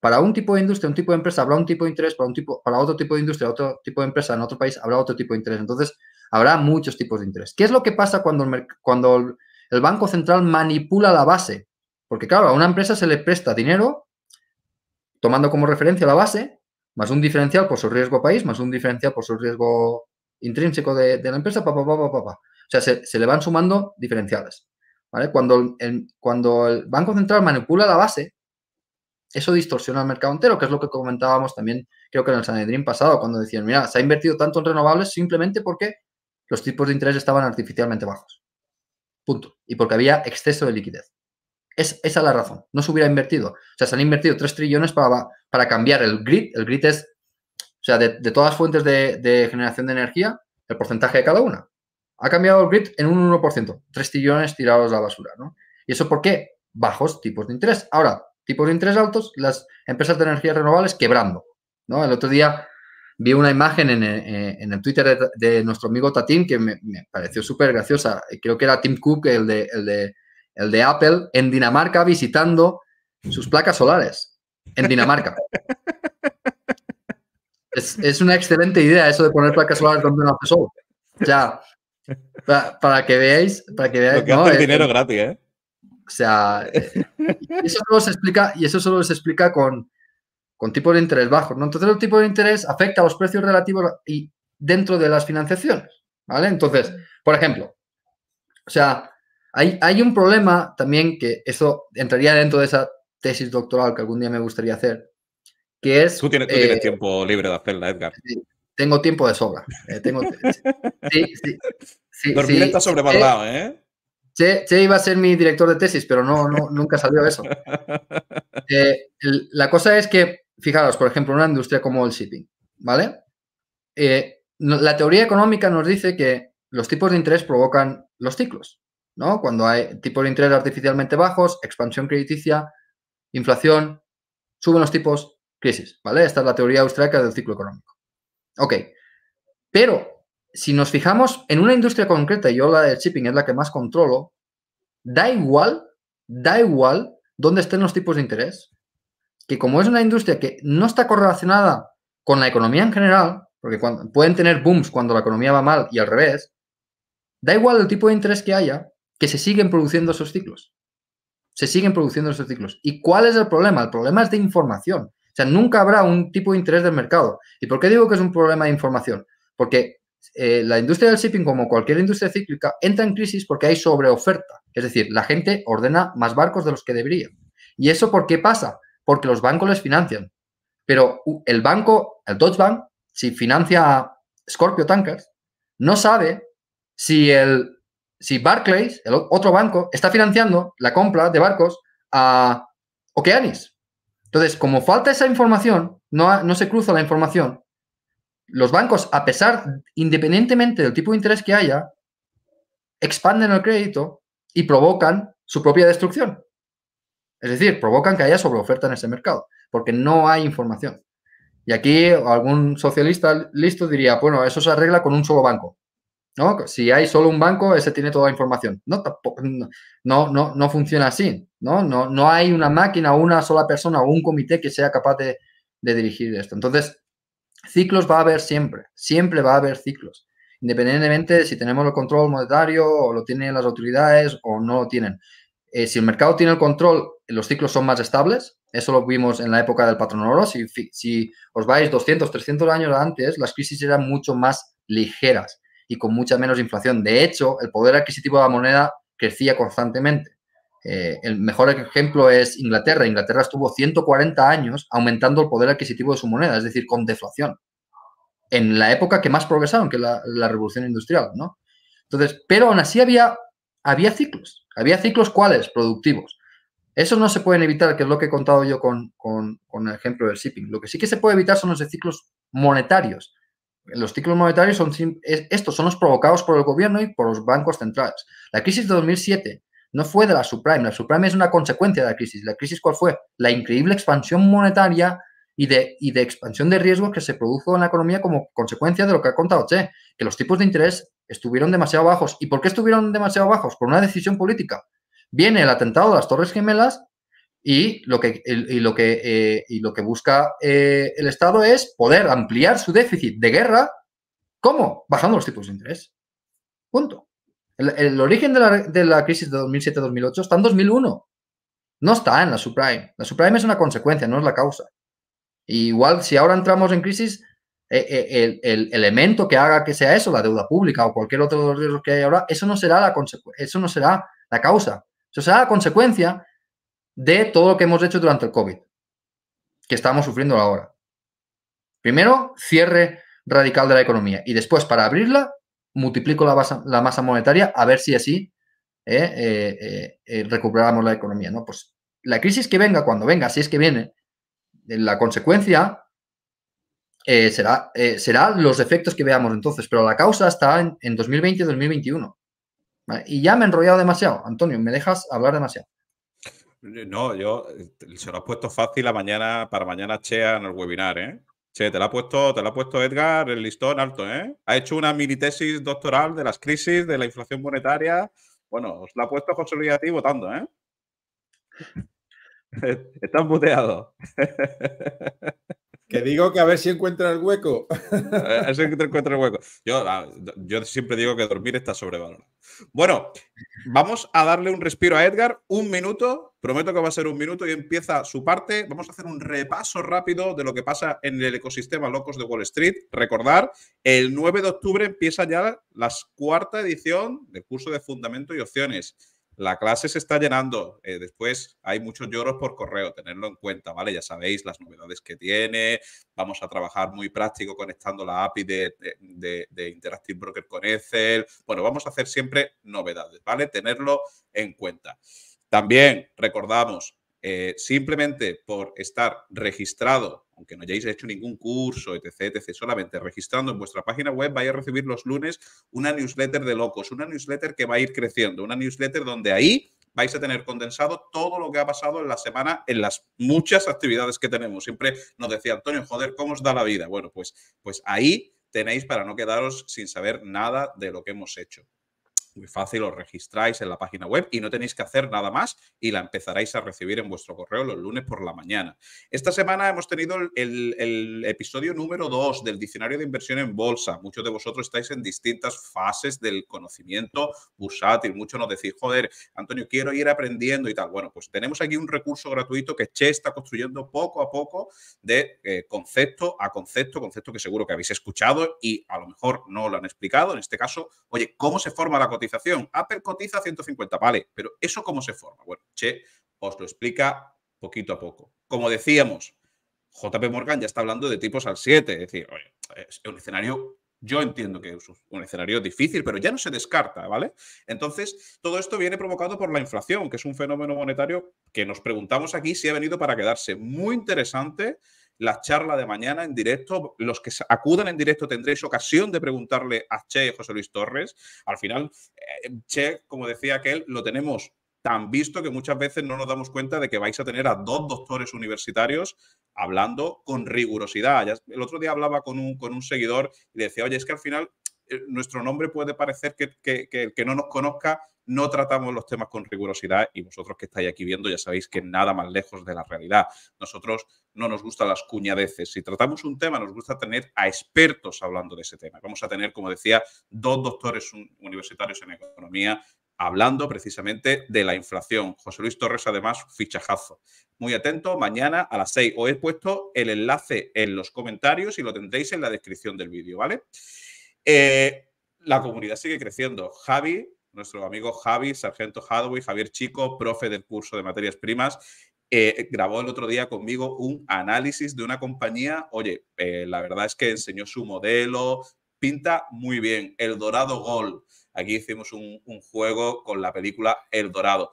Para un tipo de industria, un tipo de empresa, habrá un tipo de interés, para, un tipo, para otro tipo de industria, otro tipo de empresa en otro país, habrá otro tipo de interés. Entonces, habrá muchos tipos de interés. ¿Qué es lo que pasa cuando el, Banco Central manipula la base? Porque claro, a una empresa se le presta dinero tomando como referencia la base, más un diferencial por su riesgo país, más un diferencial por su riesgo intrínseco de, la empresa, pa, O sea, se le van sumando diferenciales. Cuando el, Banco Central manipula la base, eso distorsiona el mercado entero, que es lo que comentábamos también, creo que en el Sanedrín pasado, cuando decían, mira, se ha invertido tanto en renovables simplemente porque los tipos de interés estaban artificialmente bajos. Punto. Y porque había exceso de liquidez. Es, esa es la razón. No se hubiera invertido. O sea, se han invertido 3 trillones para, para cambiar el grid. El grid es, o sea, de, todas las fuentes de generación de energía, el porcentaje de cada una. Ha cambiado el grid en un 1%, 3 trillones tirados a la basura, ¿Y eso por qué? Bajos tipos de interés. Ahora, tipos de interés altos, las empresas de energías renovables quebrando, El otro día vi una imagen en eh, eh, el, Twitter de, nuestro amigo Tatín, que me, pareció súper graciosa. Creo que era Tim Cook, el de, el, de, Apple, en Dinamarca visitando sus placas solares. En Dinamarca. es, es, una excelente idea eso de poner placas solares donde no hace sol. O sea, para, que veáis, para que veáis. que el eh, dinero eh, gratis, ¿eh? O sea, eso solo se explica, y eso solo se explica con, con tipos de interés bajo ¿no? Entonces, el tipo de interés afecta a los precios relativos y dentro de las financiaciones. ¿Vale? Entonces, por ejemplo, o sea, hay, hay un problema también que eso entraría dentro de esa tesis doctoral que algún día me gustaría hacer, que es... Tú tienes, tiempo libre de hacerla, Edgar. Tengo tiempo de sobra. tengo, Dormir está ¿eh? Che, iba a ser mi director de tesis, pero no, no nunca salió eso. *laughs* Eh, la cosa es que, fijaros, por ejemplo, en una industria como el shipping, ¿vale? Eh, la teoría económica nos dice que los tipos de interés provocan los ciclos, ¿no? Cuando hay tipos de interés artificialmente bajos, expansión crediticia, inflación, suben los tipos, crisis, ¿vale? Esta es la teoría austríaca del ciclo económico. Ok, pero si nos fijamos en una industria concreta, yo la del shipping es la que más controlo, da igual, da igual dónde estén los tipos de interés, que como es una industria que no está correlacionada con la economía en general, porque pueden tener booms cuando la economía va mal y al revés, da igual el tipo de interés que haya, que se siguen produciendo esos ciclos. Se siguen produciendo esos ciclos. ¿Y cuál es el problema? El problema es de información. O sea, nunca habrá un tipo de interés del mercado. ¿Y por qué digo que es un problema de información? Porque eh, la industria del shipping, como cualquier industria cíclica, entra en crisis porque hay sobreoferta. Es decir, la gente ordena más barcos de los que debería. ¿Y eso por qué pasa? Porque los bancos les financian. Pero el banco, el Deutsche Bank, si financia a Scorpio Tankers, no sabe si, el, si Barclays, el otro banco, está financiando la compra de barcos a Okeanis. Entonces, como falta esa información, no, se cruza la información, los bancos, a pesar, independientemente del tipo de interés que haya, expanden el crédito y provocan su propia destrucción. Es decir, provocan que haya sobreoferta en ese mercado, porque no hay información. Y aquí algún socialista listo diría, bueno, eso se arregla con un solo banco. ¿no? Si hay solo un banco, ese tiene toda la información. No, no, no, no funciona así. ¿no? No, hay una máquina una sola persona o un comité que sea capaz de, dirigir esto. Entonces, ciclos va a haber siempre, siempre va a haber ciclos, independientemente de si tenemos el control monetario o lo tienen las autoridades o no lo tienen. Eh, si el mercado tiene el control, los ciclos son más estables. Eso lo vimos en la época del patrón oro. Si, si os vais 200, 300 años antes, las crisis eran mucho más ligeras y con mucha menos inflación. De hecho, el poder adquisitivo de la moneda crecía constantemente. Eh, el mejor ejemplo es Inglaterra. Inglaterra estuvo 140 años aumentando el poder adquisitivo de su moneda, es decir, con deflación, en la época que más progresaron, que la, la revolución industrial, ¿no? Entonces, pero aún así había, había ciclos. Había ciclos cuáles? Productivos. eso no se pueden evitar, que es lo que he contado yo con, el ejemplo del shipping. Lo que sí que se puede evitar son los ciclos monetarios. Los ciclos monetarios son estos, son los provocados por el gobierno y por los bancos centrales. La crisis de 2007 no fue de la subprime. La subprime es una consecuencia de la crisis. ¿La crisis cuál fue? La increíble expansión monetaria y de, de expansión de riesgos que se produjo en la economía como consecuencia de lo que ha contado Che, que los tipos de interés estuvieron demasiado bajos. ¿Y por qué estuvieron demasiado bajos? Por una decisión política. Viene el atentado de las Torres Gemelas y lo que, lo que, eh, lo que busca eh, el Estado es poder ampliar su déficit de guerra. ¿Cómo? Bajando los tipos de interés. Punto. El, origen de la, de crisis de 2007-2008 está en 2001. No está en la subprime. La subprime es una consecuencia, no es la causa. igual, si ahora entramos en crisis, eh, eh, el, elemento que haga que sea eso, la deuda pública o cualquier otro de riesgos que hay ahora, eso no será la, eso no será la causa. Eso será la consecuencia de todo lo que hemos hecho durante el COVID, que estamos sufriendo ahora. Primero, cierre radical de la economía y después, para abrirla, multiplico la masa, monetaria a ver si así eh, eh, eh, recuperamos la economía. ¿no? Pues la crisis que venga, cuando venga, si es que viene, la consecuencia será, los efectos que veamos entonces, pero la causa está en, 2020-2021. Y ya me he enrollado demasiado, Antonio, me dejas hablar demasiado. No, yo se lo has puesto fácil a mañana, para mañana Chea en el webinar, ¿eh? Che, te la ha puesto, te ha puesto Edgar el listón alto, ¿eh? Ha hecho una mini tesis doctoral de las crisis, de la inflación monetaria. Bueno, os la ha puesto José Luis a ti votando, ¿eh? *laughs* Están puteados. Que digo que a ver si encuentra el hueco. A ver si encuentra el hueco. Yo, yo siempre digo que dormir está sobrevalorado. Bueno, vamos a darle un respiro a Edgar, un minuto, prometo que va a ser un minuto y empieza su parte. Vamos a hacer un repaso rápido de lo que pasa en el ecosistema Locos de Wall Street. Recordar, el 9 de octubre empieza ya la cuarta edición del curso de Fundamento y Opciones la clase se está llenando. Eh, después hay muchos lloros por correo, tenerlo en cuenta, ¿vale? Ya sabéis las novedades que tiene. Vamos a trabajar muy práctico conectando la API de, de Interactive Broker con Excel. Bueno, vamos a hacer siempre novedades, ¿vale? Tenerlo en cuenta. También recordamos, eh, simplemente por estar registrado, aunque no hayáis hecho ningún curso, etc., solamente registrando en vuestra página web, vais a recibir los lunes una newsletter de locos, una newsletter que va a ir creciendo, una newsletter donde ahí vais a tener condensado todo lo que ha pasado en la semana en las muchas actividades que tenemos. Siempre nos decía Antonio, joder, ¿cómo os da la vida? Bueno, pues, pues ahí tenéis para no quedaros sin saber nada de lo que hemos hecho muy fácil, os registráis en la página web y no tenéis que hacer nada más y la empezaréis a recibir en vuestro correo los lunes por la mañana. Esta semana hemos tenido el, episodio número 2 del diccionario de inversión en bolsa. Muchos de vosotros estáis en distintas fases del conocimiento bursátil. Muchos nos decís, joder, Antonio, quiero ir aprendiendo y tal. Bueno, pues tenemos aquí un recurso gratuito que Che está construyendo poco a poco de eh, concepto a concepto, concepto que seguro que habéis escuchado y a lo mejor no lo han explicado. En este caso, oye, ¿cómo se forma la cotización? cotización. Apple cotiza 150, vale, pero ¿eso cómo se forma? Bueno, Che os lo explica poquito a poco. Como decíamos, JP Morgan ya está hablando de tipos al 7, es decir, es un escenario yo entiendo que es un escenario difícil, pero ya no se descarta, ¿vale? Entonces, todo esto viene provocado por la inflación, que es un fenómeno monetario que nos preguntamos aquí si ha venido para quedarse. Muy interesante la charla de mañana en directo. Los que acudan en directo tendréis ocasión de preguntarle a Che José Luis Torres. Al final, eh, Che, como decía aquel, lo tenemos tan visto que muchas veces no nos damos cuenta de que vais a tener a dos doctores universitarios hablando con rigurosidad. el otro día hablaba con un, con un seguidor y decía, oye, es que al final eh, nuestro nombre puede parecer que, el que no nos conozca no tratamos los temas con rigurosidad y vosotros que estáis aquí viendo ya sabéis que nada más lejos de la realidad. Nosotros no nos gustan las cuñadeces. Si tratamos un tema, nos gusta tener a expertos hablando de ese tema. Vamos a tener, como decía, dos doctores universitarios en economía hablando precisamente de la inflación. José Luis Torres, además, fichajazo. Muy atento, mañana a las seis. Os he puesto el enlace en los comentarios y lo tendréis en la descripción del vídeo, ¿vale? Eh, la comunidad sigue creciendo. Javi, nuestro amigo Javi, sargento Hadway, Javier Chico, profe del curso de materias primas, eh, grabó el otro día conmigo un análisis de una compañía. Oye, eh, la verdad es que enseñó su modelo, pinta muy bien. El Dorado Gol. Aquí hicimos un, juego con la película El Dorado.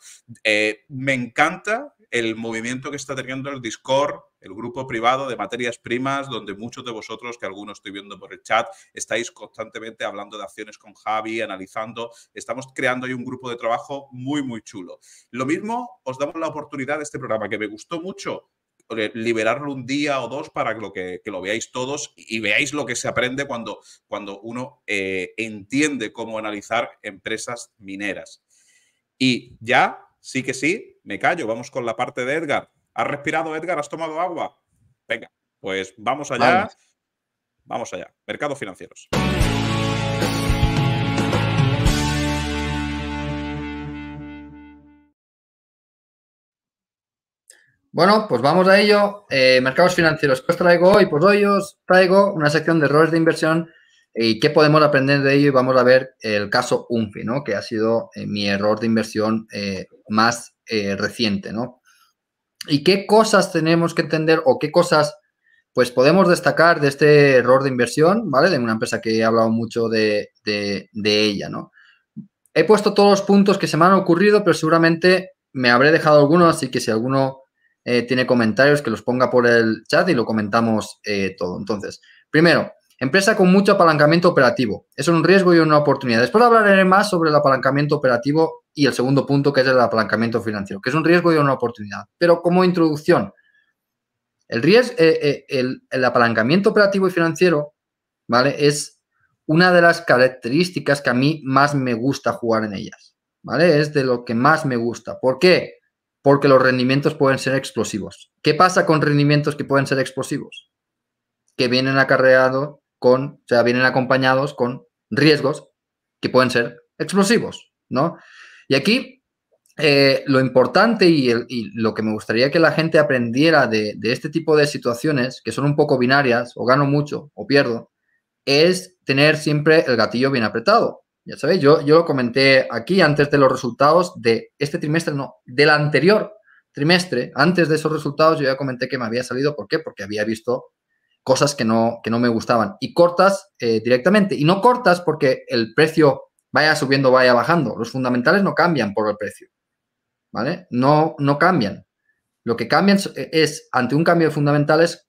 me encanta el movimiento que está teniendo el Discord, el grupo privado de materias primas, donde muchos de vosotros, que algunos estoy viendo por el chat, estáis constantemente hablando de acciones con Javi, analizando. Estamos creando ahí un grupo de trabajo muy, muy chulo. Lo mismo, os damos la oportunidad de este programa, que me gustó mucho eh, liberarlo un día o dos para que lo, que, lo veáis todos y veáis lo que se aprende cuando, cuando uno eh, entiende cómo analizar empresas mineras. Y ya sí que sí, me callo, vamos con la parte de Edgar. ¿Has respirado, Edgar? ¿Has tomado agua? Venga, pues vamos allá. Vamos allá. Mercados financieros. Bueno, pues vamos a ello. Eh, mercados financieros, ¿qué os traigo hoy? Pues hoy os traigo una sección de errores de inversión ¿Y qué podemos aprender de ello? vamos a ver el caso UNFI, ¿no? Que ha sido eh, mi error de inversión eh, más eh, reciente, ¿no? ¿Y qué cosas tenemos que entender o qué cosas, pues, podemos destacar de este error de inversión, ¿vale? De una empresa que he hablado mucho de, de ella, ¿no? He puesto todos los puntos que se me han ocurrido, pero seguramente me habré dejado algunos, así que si alguno tiene comentarios, que los ponga por el chat y lo comentamos todo. Entonces, primero, Empresa con mucho apalancamiento operativo. Es un riesgo y una oportunidad. Después hablaré más sobre el apalancamiento operativo y el segundo punto, que es el apalancamiento financiero, que es un riesgo y una oportunidad. Pero como introducción, eh, eh, el, el, apalancamiento operativo y financiero, ¿vale? Es una de las características que a mí más me gusta jugar en ellas, ¿vale? Es de lo que más me gusta. ¿Por qué? Porque los rendimientos pueden ser explosivos. ¿Qué pasa con rendimientos que pueden ser explosivos? Que vienen acarreados con, o sea, vienen acompañados con riesgos que pueden ser explosivos, ¿no? Y aquí eh, lo importante y, lo que me gustaría que la gente aprendiera de, este tipo de situaciones, que son un poco binarias, o gano mucho o pierdo, es tener siempre el gatillo bien apretado. Ya sabéis, yo, yo comenté aquí antes de los resultados de este trimestre, no, del anterior trimestre, antes de esos resultados, yo ya comenté que me había salido. ¿Por qué? Porque había visto cosas que no, que no me gustaban. Y cortas eh, directamente. Y no cortas porque el precio vaya subiendo, vaya bajando. Los fundamentales no cambian por el precio. ¿Vale? No, no cambian. Lo que cambian eh, es, ante un cambio de fundamentales,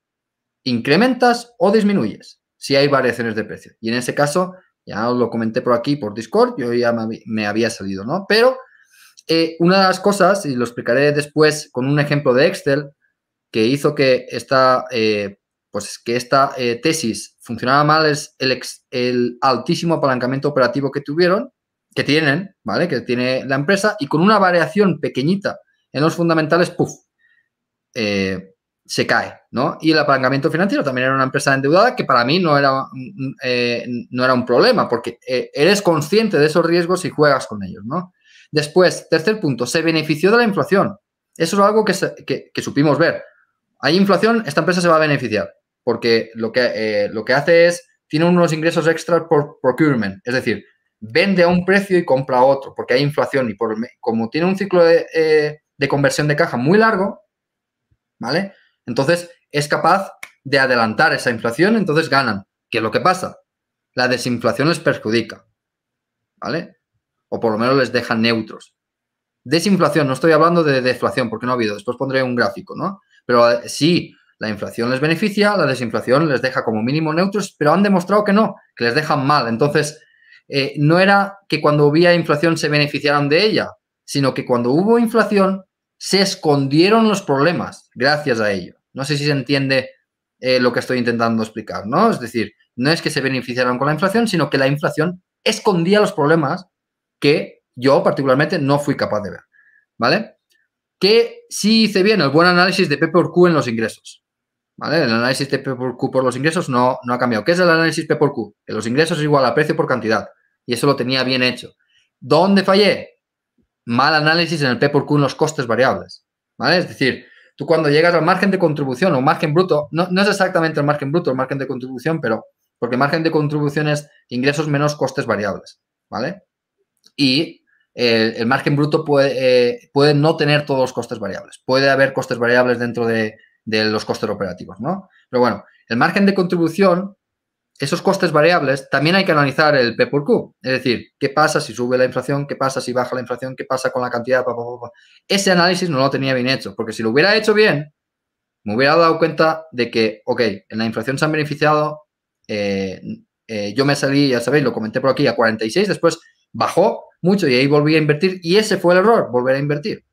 incrementas o disminuyes si hay variaciones de precio. Y en ese caso, ya os lo comenté por aquí, por Discord, yo ya me había salido, ¿no? Pero eh, una de las cosas, y lo explicaré después con un ejemplo de Excel, que hizo que esta pues que esta eh, tesis funcionaba mal es el, el, altísimo apalancamiento operativo que tuvieron, que tienen, ¿vale? Que tiene la empresa y con una variación pequeñita en los fundamentales, puff, eh, se cae, ¿no? Y el apalancamiento financiero también era una empresa endeudada que para mí no era, eh, no era un problema porque eres consciente de esos riesgos y juegas con ellos, ¿no? Después, tercer punto, se benefició de la inflación. Eso es algo que supimos ver. Hay inflación, esta empresa se va a beneficiar porque lo que, eh, lo que hace es, tiene unos ingresos extras por procurement, es decir, vende a un precio y compra a otro, porque hay inflación y por, como tiene un ciclo de, eh, de conversión de caja muy largo, ¿vale? Entonces es capaz de adelantar esa inflación, entonces ganan. ¿Qué es lo que pasa? La desinflación les perjudica, ¿vale? O por lo menos les deja neutros. Desinflación, no estoy hablando de deflación porque no ha habido, después pondré un gráfico, ¿no? Pero eh, sí, la inflación les beneficia, la desinflación les deja como mínimo neutros, pero han demostrado que no, que les dejan mal. Entonces, eh, no era que cuando había inflación se beneficiaran de ella, sino que cuando hubo inflación se escondieron los problemas gracias a ello. No sé si se entiende eh, lo que estoy intentando explicar, ¿no? Es decir, no es que se beneficiaran con la inflación, sino que la inflación escondía los problemas que yo particularmente no fui capaz de ver, ¿vale? Que sí hice bien el buen análisis de P Q en los ingresos. El análisis de P por Q por los ingresos no, no ha cambiado. ¿Qué es el análisis P por Q? Que los ingresos es igual a precio por cantidad. Y eso lo tenía bien hecho. ¿Dónde fallé? Mal análisis en el P por Q en los costes variables. Es decir, tú cuando llegas al margen de contribución o margen bruto, no, es exactamente el margen bruto, el margen de contribución, pero porque margen de contribución es ingresos menos costes variables. ¿Vale? Y el, margen bruto puede, eh, puede no tener todos los costes variables. Puede haber costes variables dentro de de los costes operativos, ¿no? Pero bueno, el margen de contribución, esos costes variables, también hay que analizar el P por Q. Es decir, ¿qué pasa si sube la inflación? ¿Qué pasa si baja la inflación? ¿Qué pasa con la cantidad? Ese análisis no lo tenía bien hecho, porque si lo hubiera hecho bien, me hubiera dado cuenta de que, ok, en la inflación se han beneficiado, eh, eh, yo me salí, ya sabéis, lo comenté por aquí, a 46, después bajó mucho y ahí volví a invertir y ese fue el error, volver a invertir.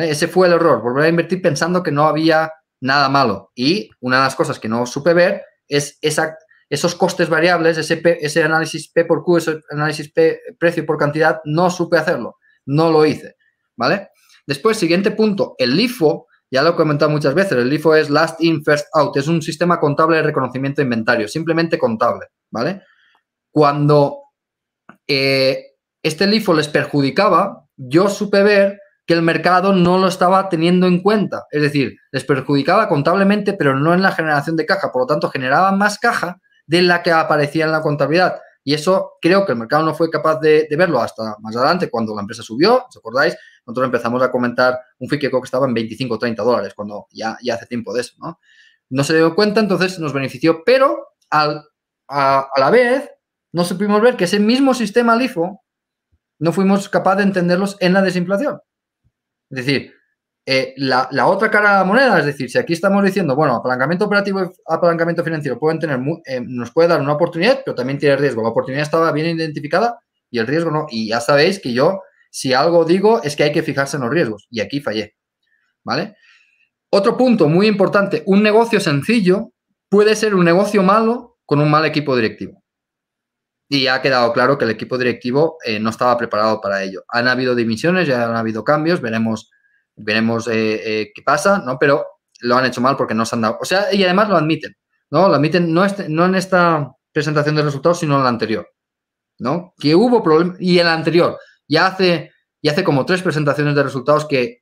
Ese fue el error, volver a invertir pensando que no había nada malo. Y una de las cosas que no supe ver es esa, esos costes variables, ese, análisis P por Q, ese análisis P, precio por cantidad, no supe hacerlo, no lo hice, ¿vale? Después, siguiente punto, el LIFO, ya lo he comentado muchas veces, el LIFO es Last In, First Out, es un sistema contable de reconocimiento de inventario, simplemente contable, ¿vale? Cuando eh, este LIFO les perjudicaba, yo supe ver que el mercado no lo estaba teniendo en cuenta. Es decir, les perjudicaba contablemente, pero no en la generación de caja. Por lo tanto, generaba más caja de la que aparecía en la contabilidad. Y eso creo que el mercado no fue capaz de, verlo hasta más adelante, cuando la empresa subió, ¿os acordáis? Nosotros empezamos a comentar un FICECO que estaba en 25 o 30 dólares, cuando ya, ya hace tiempo de eso, ¿no? No se dio cuenta, entonces nos benefició, pero a, la vez no supimos ver que ese mismo sistema LIFO no fuimos capaces de entenderlos en la desinflación. Es decir, eh, la, otra cara de la moneda, es decir, si aquí estamos diciendo, bueno, apalancamiento operativo y apalancamiento financiero pueden tener, eh, nos puede dar una oportunidad, pero también tiene riesgo. La oportunidad estaba bien identificada y el riesgo no. Y ya sabéis que yo, si algo digo, es que hay que fijarse en los riesgos. Y aquí fallé. ¿Vale? Otro punto muy importante, un negocio sencillo puede ser un negocio malo con un mal equipo directivo y ha quedado claro que el equipo directivo eh, no estaba preparado para ello. Han habido dimisiones, ya han habido cambios, veremos, veremos eh, eh, qué pasa, ¿no? Pero lo han hecho mal porque no se han dado. O sea, y además lo admiten, ¿no? Lo admiten no, este, en esta presentación de resultados, sino en la anterior, ¿no? Que hubo problemas, y en la anterior, ya hace, ya hace como tres presentaciones de resultados que,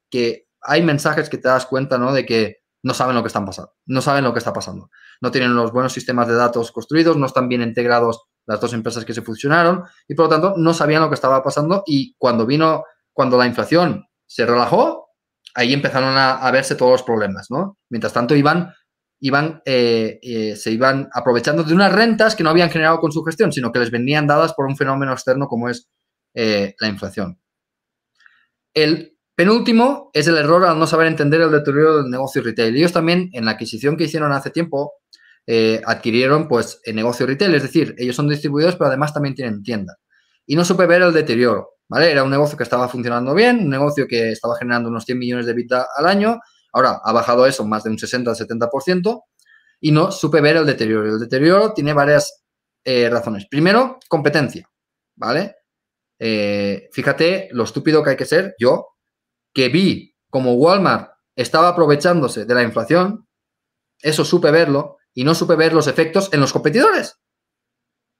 hay mensajes que te das cuenta, ¿no? De que no saben lo que están pasando, no saben lo que está pasando. No tienen los buenos sistemas de datos construidos, no están bien integrados las dos empresas que se fusionaron y por lo tanto no sabían lo que estaba pasando y cuando vino, cuando la inflación se relajó, ahí empezaron a, verse todos los problemas, ¿no? Mientras tanto iban, iban eh, eh, se iban aprovechando de unas rentas que no habían generado con su gestión, sino que les venían dadas por un fenómeno externo como es eh, la inflación. El penúltimo es el error al no saber entender el deterioro del negocio retail. Ellos también en la adquisición que hicieron hace tiempo, eh, adquirieron pues el negocio retail, es decir, ellos son distribuidores pero además también tienen tienda. Y no supe ver el deterioro, ¿vale? Era un negocio que estaba funcionando bien, un negocio que estaba generando unos 100 millones de vida al año, ahora ha bajado eso más de un 60 70% y no supe ver el deterioro. El deterioro tiene varias eh, razones. Primero, competencia, ¿vale? Eh, fíjate lo estúpido que hay que ser yo, que vi como Walmart estaba aprovechándose de la inflación, eso supe verlo, y no supe ver los efectos en los competidores.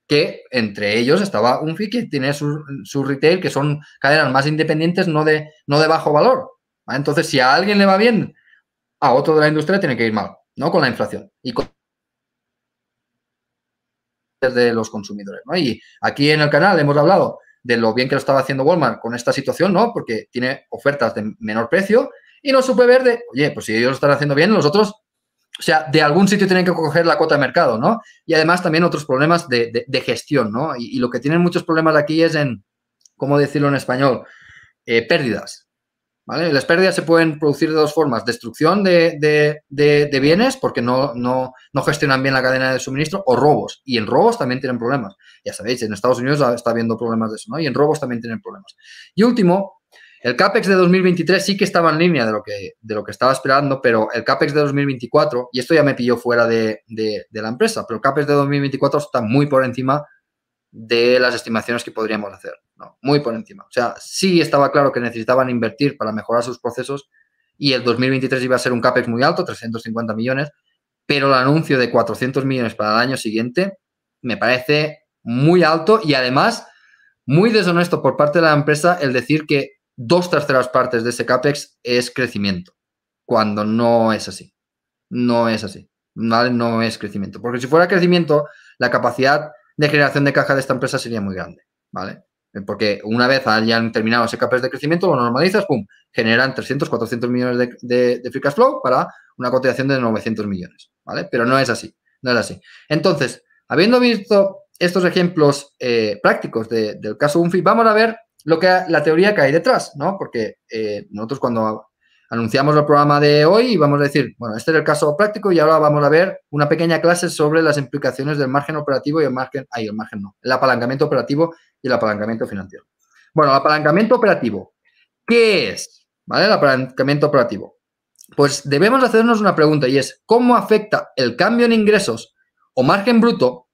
Que entre ellos estaba un que tiene su, retail, que son cadenas más independientes, no de, no de bajo valor. Entonces, si a alguien le va bien, a otro de la industria tiene que ir mal, ¿no? Con la inflación y con de los consumidores, ¿no? Y aquí en el canal hemos hablado de lo bien que lo estaba haciendo Walmart con esta situación, ¿no? Porque tiene ofertas de menor precio y no supe ver de, oye, pues si ellos lo están haciendo bien, los otros o sea, de algún sitio tienen que coger la cuota de mercado, ¿no? Y además también otros problemas de, gestión, ¿no? Y, lo que tienen muchos problemas aquí es en, ¿cómo decirlo en español? Eh, pérdidas. ¿Vale? Las pérdidas se pueden producir de dos formas, destrucción de, bienes porque no, no, no, gestionan bien la cadena de suministro o robos. Y en robos también tienen problemas. Ya sabéis, en Estados Unidos está habiendo problemas de eso, ¿no? Y en robos también tienen problemas. Y último, el CAPEX de 2023 sí que estaba en línea de lo que, de lo que estaba esperando, pero el CAPEX de 2024, y esto ya me pilló fuera de, la empresa, pero el CAPEX de 2024 está muy por encima de las estimaciones que podríamos hacer, ¿no? muy por encima. O sea, sí estaba claro que necesitaban invertir para mejorar sus procesos y el 2023 iba a ser un CAPEX muy alto, 350 millones, pero el anuncio de 400 millones para el año siguiente me parece muy alto y además muy deshonesto por parte de la empresa el decir que dos terceras partes de ese CAPEX es crecimiento, cuando no es así. No es así. ¿vale? No es crecimiento. Porque si fuera crecimiento, la capacidad de generación de caja de esta empresa sería muy grande. ¿Vale? Porque una vez hayan terminado ese CAPEX de crecimiento, lo normalizas, ¡pum! Generan 300, 400 millones de, free cash flow para una cotización de 900 millones. ¿Vale? Pero no es así. No es así. Entonces, habiendo visto estos ejemplos eh, prácticos del caso UNFI, vamos a ver lo que, la teoría que hay detrás, ¿no? Porque eh, nosotros cuando anunciamos el programa de hoy vamos a decir, bueno, este es el caso práctico y ahora vamos a ver una pequeña clase sobre las implicaciones del margen operativo y el margen, ahí, el margen no, el apalancamiento operativo y el apalancamiento financiero. Bueno, el apalancamiento operativo, ¿qué es? ¿Vale? El apalancamiento operativo. Pues debemos hacernos una pregunta y es, ¿cómo afecta el cambio en ingresos o margen bruto?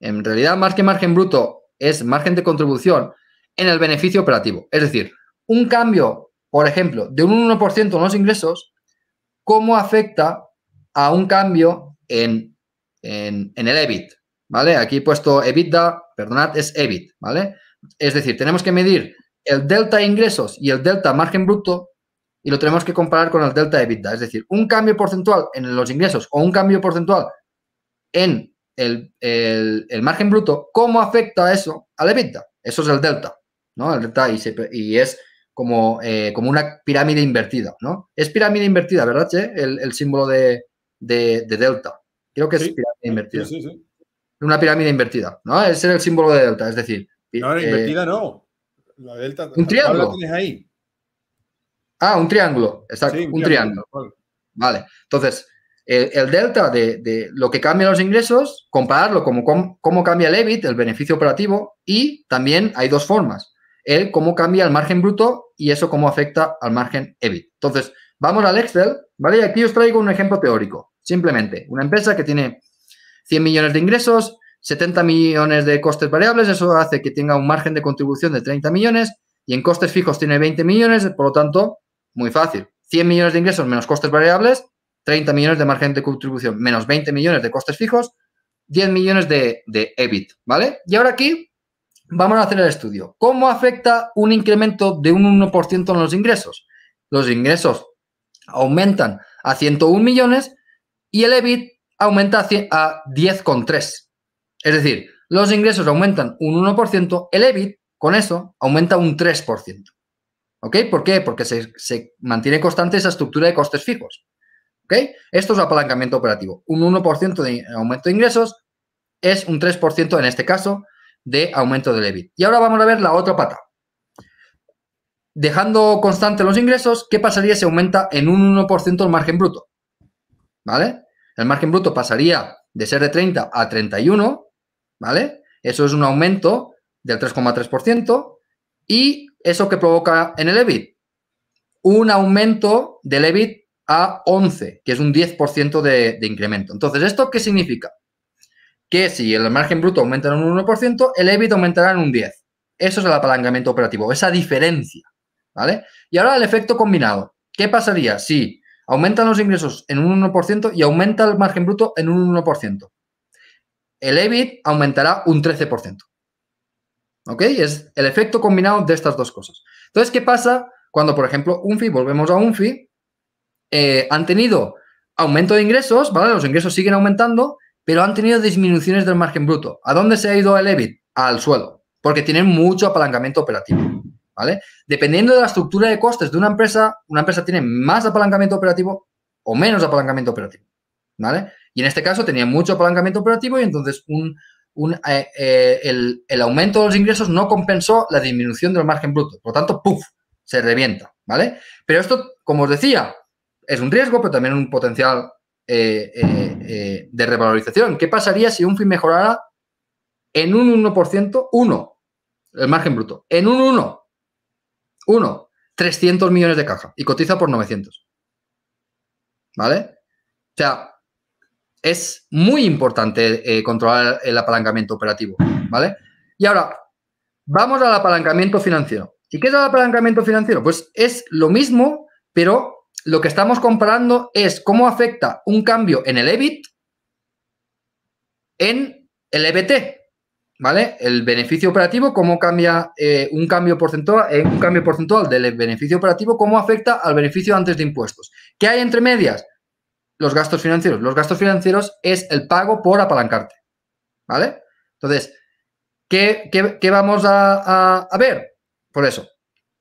En realidad, más que margen bruto es margen de contribución, en el beneficio operativo. Es decir, un cambio, por ejemplo, de un 1% en los ingresos, ¿cómo afecta a un cambio en, en, el EBIT? ¿Vale? Aquí he puesto EBITDA, perdonad, es EBIT, ¿vale? Es decir, tenemos que medir el delta de ingresos y el delta margen bruto y lo tenemos que comparar con el delta EBITDA. Es decir, un cambio porcentual en los ingresos o un cambio porcentual en el, el, el margen bruto, ¿cómo afecta eso al EBITDA? Eso es el delta. ¿no? Y, y es como, eh, como una pirámide invertida, ¿no? Es pirámide invertida, ¿verdad, Che? El, símbolo de, Delta. Creo que es pirámide invertida. una pirámide invertida, ¿no? es el símbolo de Delta, es decir... No, eh, invertida no. La Delta... Un triángulo. Ah, un triángulo, exacto, un, triángulo. Vale, entonces... El, delta de, lo que cambia los ingresos, compararlo como cómo cambia el EBIT, el beneficio operativo, y también hay dos formas el cómo cambia el margen bruto y eso cómo afecta al margen EBIT. Entonces, vamos al Excel, ¿vale? Y aquí os traigo un ejemplo teórico. Simplemente, una empresa que tiene 100 millones de ingresos, 70 millones de costes variables, eso hace que tenga un margen de contribución de 30 millones y en costes fijos tiene 20 millones, por lo tanto, muy fácil. 100 millones de ingresos menos costes variables, 30 millones de margen de contribución menos 20 millones de costes fijos, 10 millones de, de EBIT, ¿vale? Y ahora aquí Vamos a hacer el estudio. ¿Cómo afecta un incremento de un 1% en los ingresos? Los ingresos aumentan a 101 millones y el EBIT aumenta a 10,3. Es decir, los ingresos aumentan un 1%, el EBIT con eso aumenta un 3%. ¿Ok? ¿Por qué? Porque se, mantiene constante esa estructura de costes fijos. ¿Ok? Esto es apalancamiento operativo. Un 1% de aumento de ingresos es un 3% en este caso de aumento del EBIT. Y ahora vamos a ver la otra pata. Dejando constantes los ingresos, ¿qué pasaría si aumenta en un 1% el margen bruto? ¿Vale? El margen bruto pasaría de ser de 30 a 31, ¿vale? Eso es un aumento del 3,3%. ¿Y eso que provoca en el EBIT? Un aumento del EBIT a 11, que es un 10% de incremento. Entonces, ¿esto qué significa? que si el margen bruto aumenta en un 1%, el EBIT aumentará en un 10%. Eso es el apalancamiento operativo, esa diferencia. ¿Vale? Y ahora el efecto combinado. ¿Qué pasaría si aumentan los ingresos en un 1% y aumenta el margen bruto en un 1%? El EBIT aumentará un 13%. ¿Ok? Es el efecto combinado de estas dos cosas. Entonces, ¿qué pasa cuando, por ejemplo, UNFI, volvemos a UNFI, eh, han tenido aumento de ingresos, ¿vale? Los ingresos siguen aumentando, pero han tenido disminuciones del margen bruto. ¿A dónde se ha ido el EBIT? Al suelo, porque tienen mucho apalancamiento operativo. ¿Vale? Dependiendo de la estructura de costes de una empresa, una empresa tiene más apalancamiento operativo o menos apalancamiento operativo. ¿Vale? Y en este caso tenía mucho apalancamiento operativo y entonces un, eh, eh, el, aumento de los ingresos no compensó la disminución del margen bruto. Por lo tanto, ¡puf! Se revienta, ¿vale? Pero esto, como os decía, es un riesgo, pero también un potencial eh, eh, eh, de revalorización. ¿Qué pasaría si un fin mejorara en un 1%? 1, el margen bruto, en un 1, 1, 300 millones de caja y cotiza por 900. ¿Vale? O sea, es muy importante controlar el apalancamiento operativo, ¿vale? Y ahora, vamos al apalancamiento financiero. ¿Y qué es el apalancamiento financiero? Pues es lo mismo, pero lo que estamos comparando es cómo afecta un cambio en el EBIT en el EBT, ¿vale? El beneficio operativo, cómo cambia eh, un, cambio porcentual, eh, un cambio porcentual del beneficio operativo, cómo afecta al beneficio antes de impuestos. ¿Qué hay entre medias? Los gastos financieros. Los gastos financieros es el pago por apalancarte, ¿vale? Entonces, ¿qué, vamos a, a, ver? Por eso,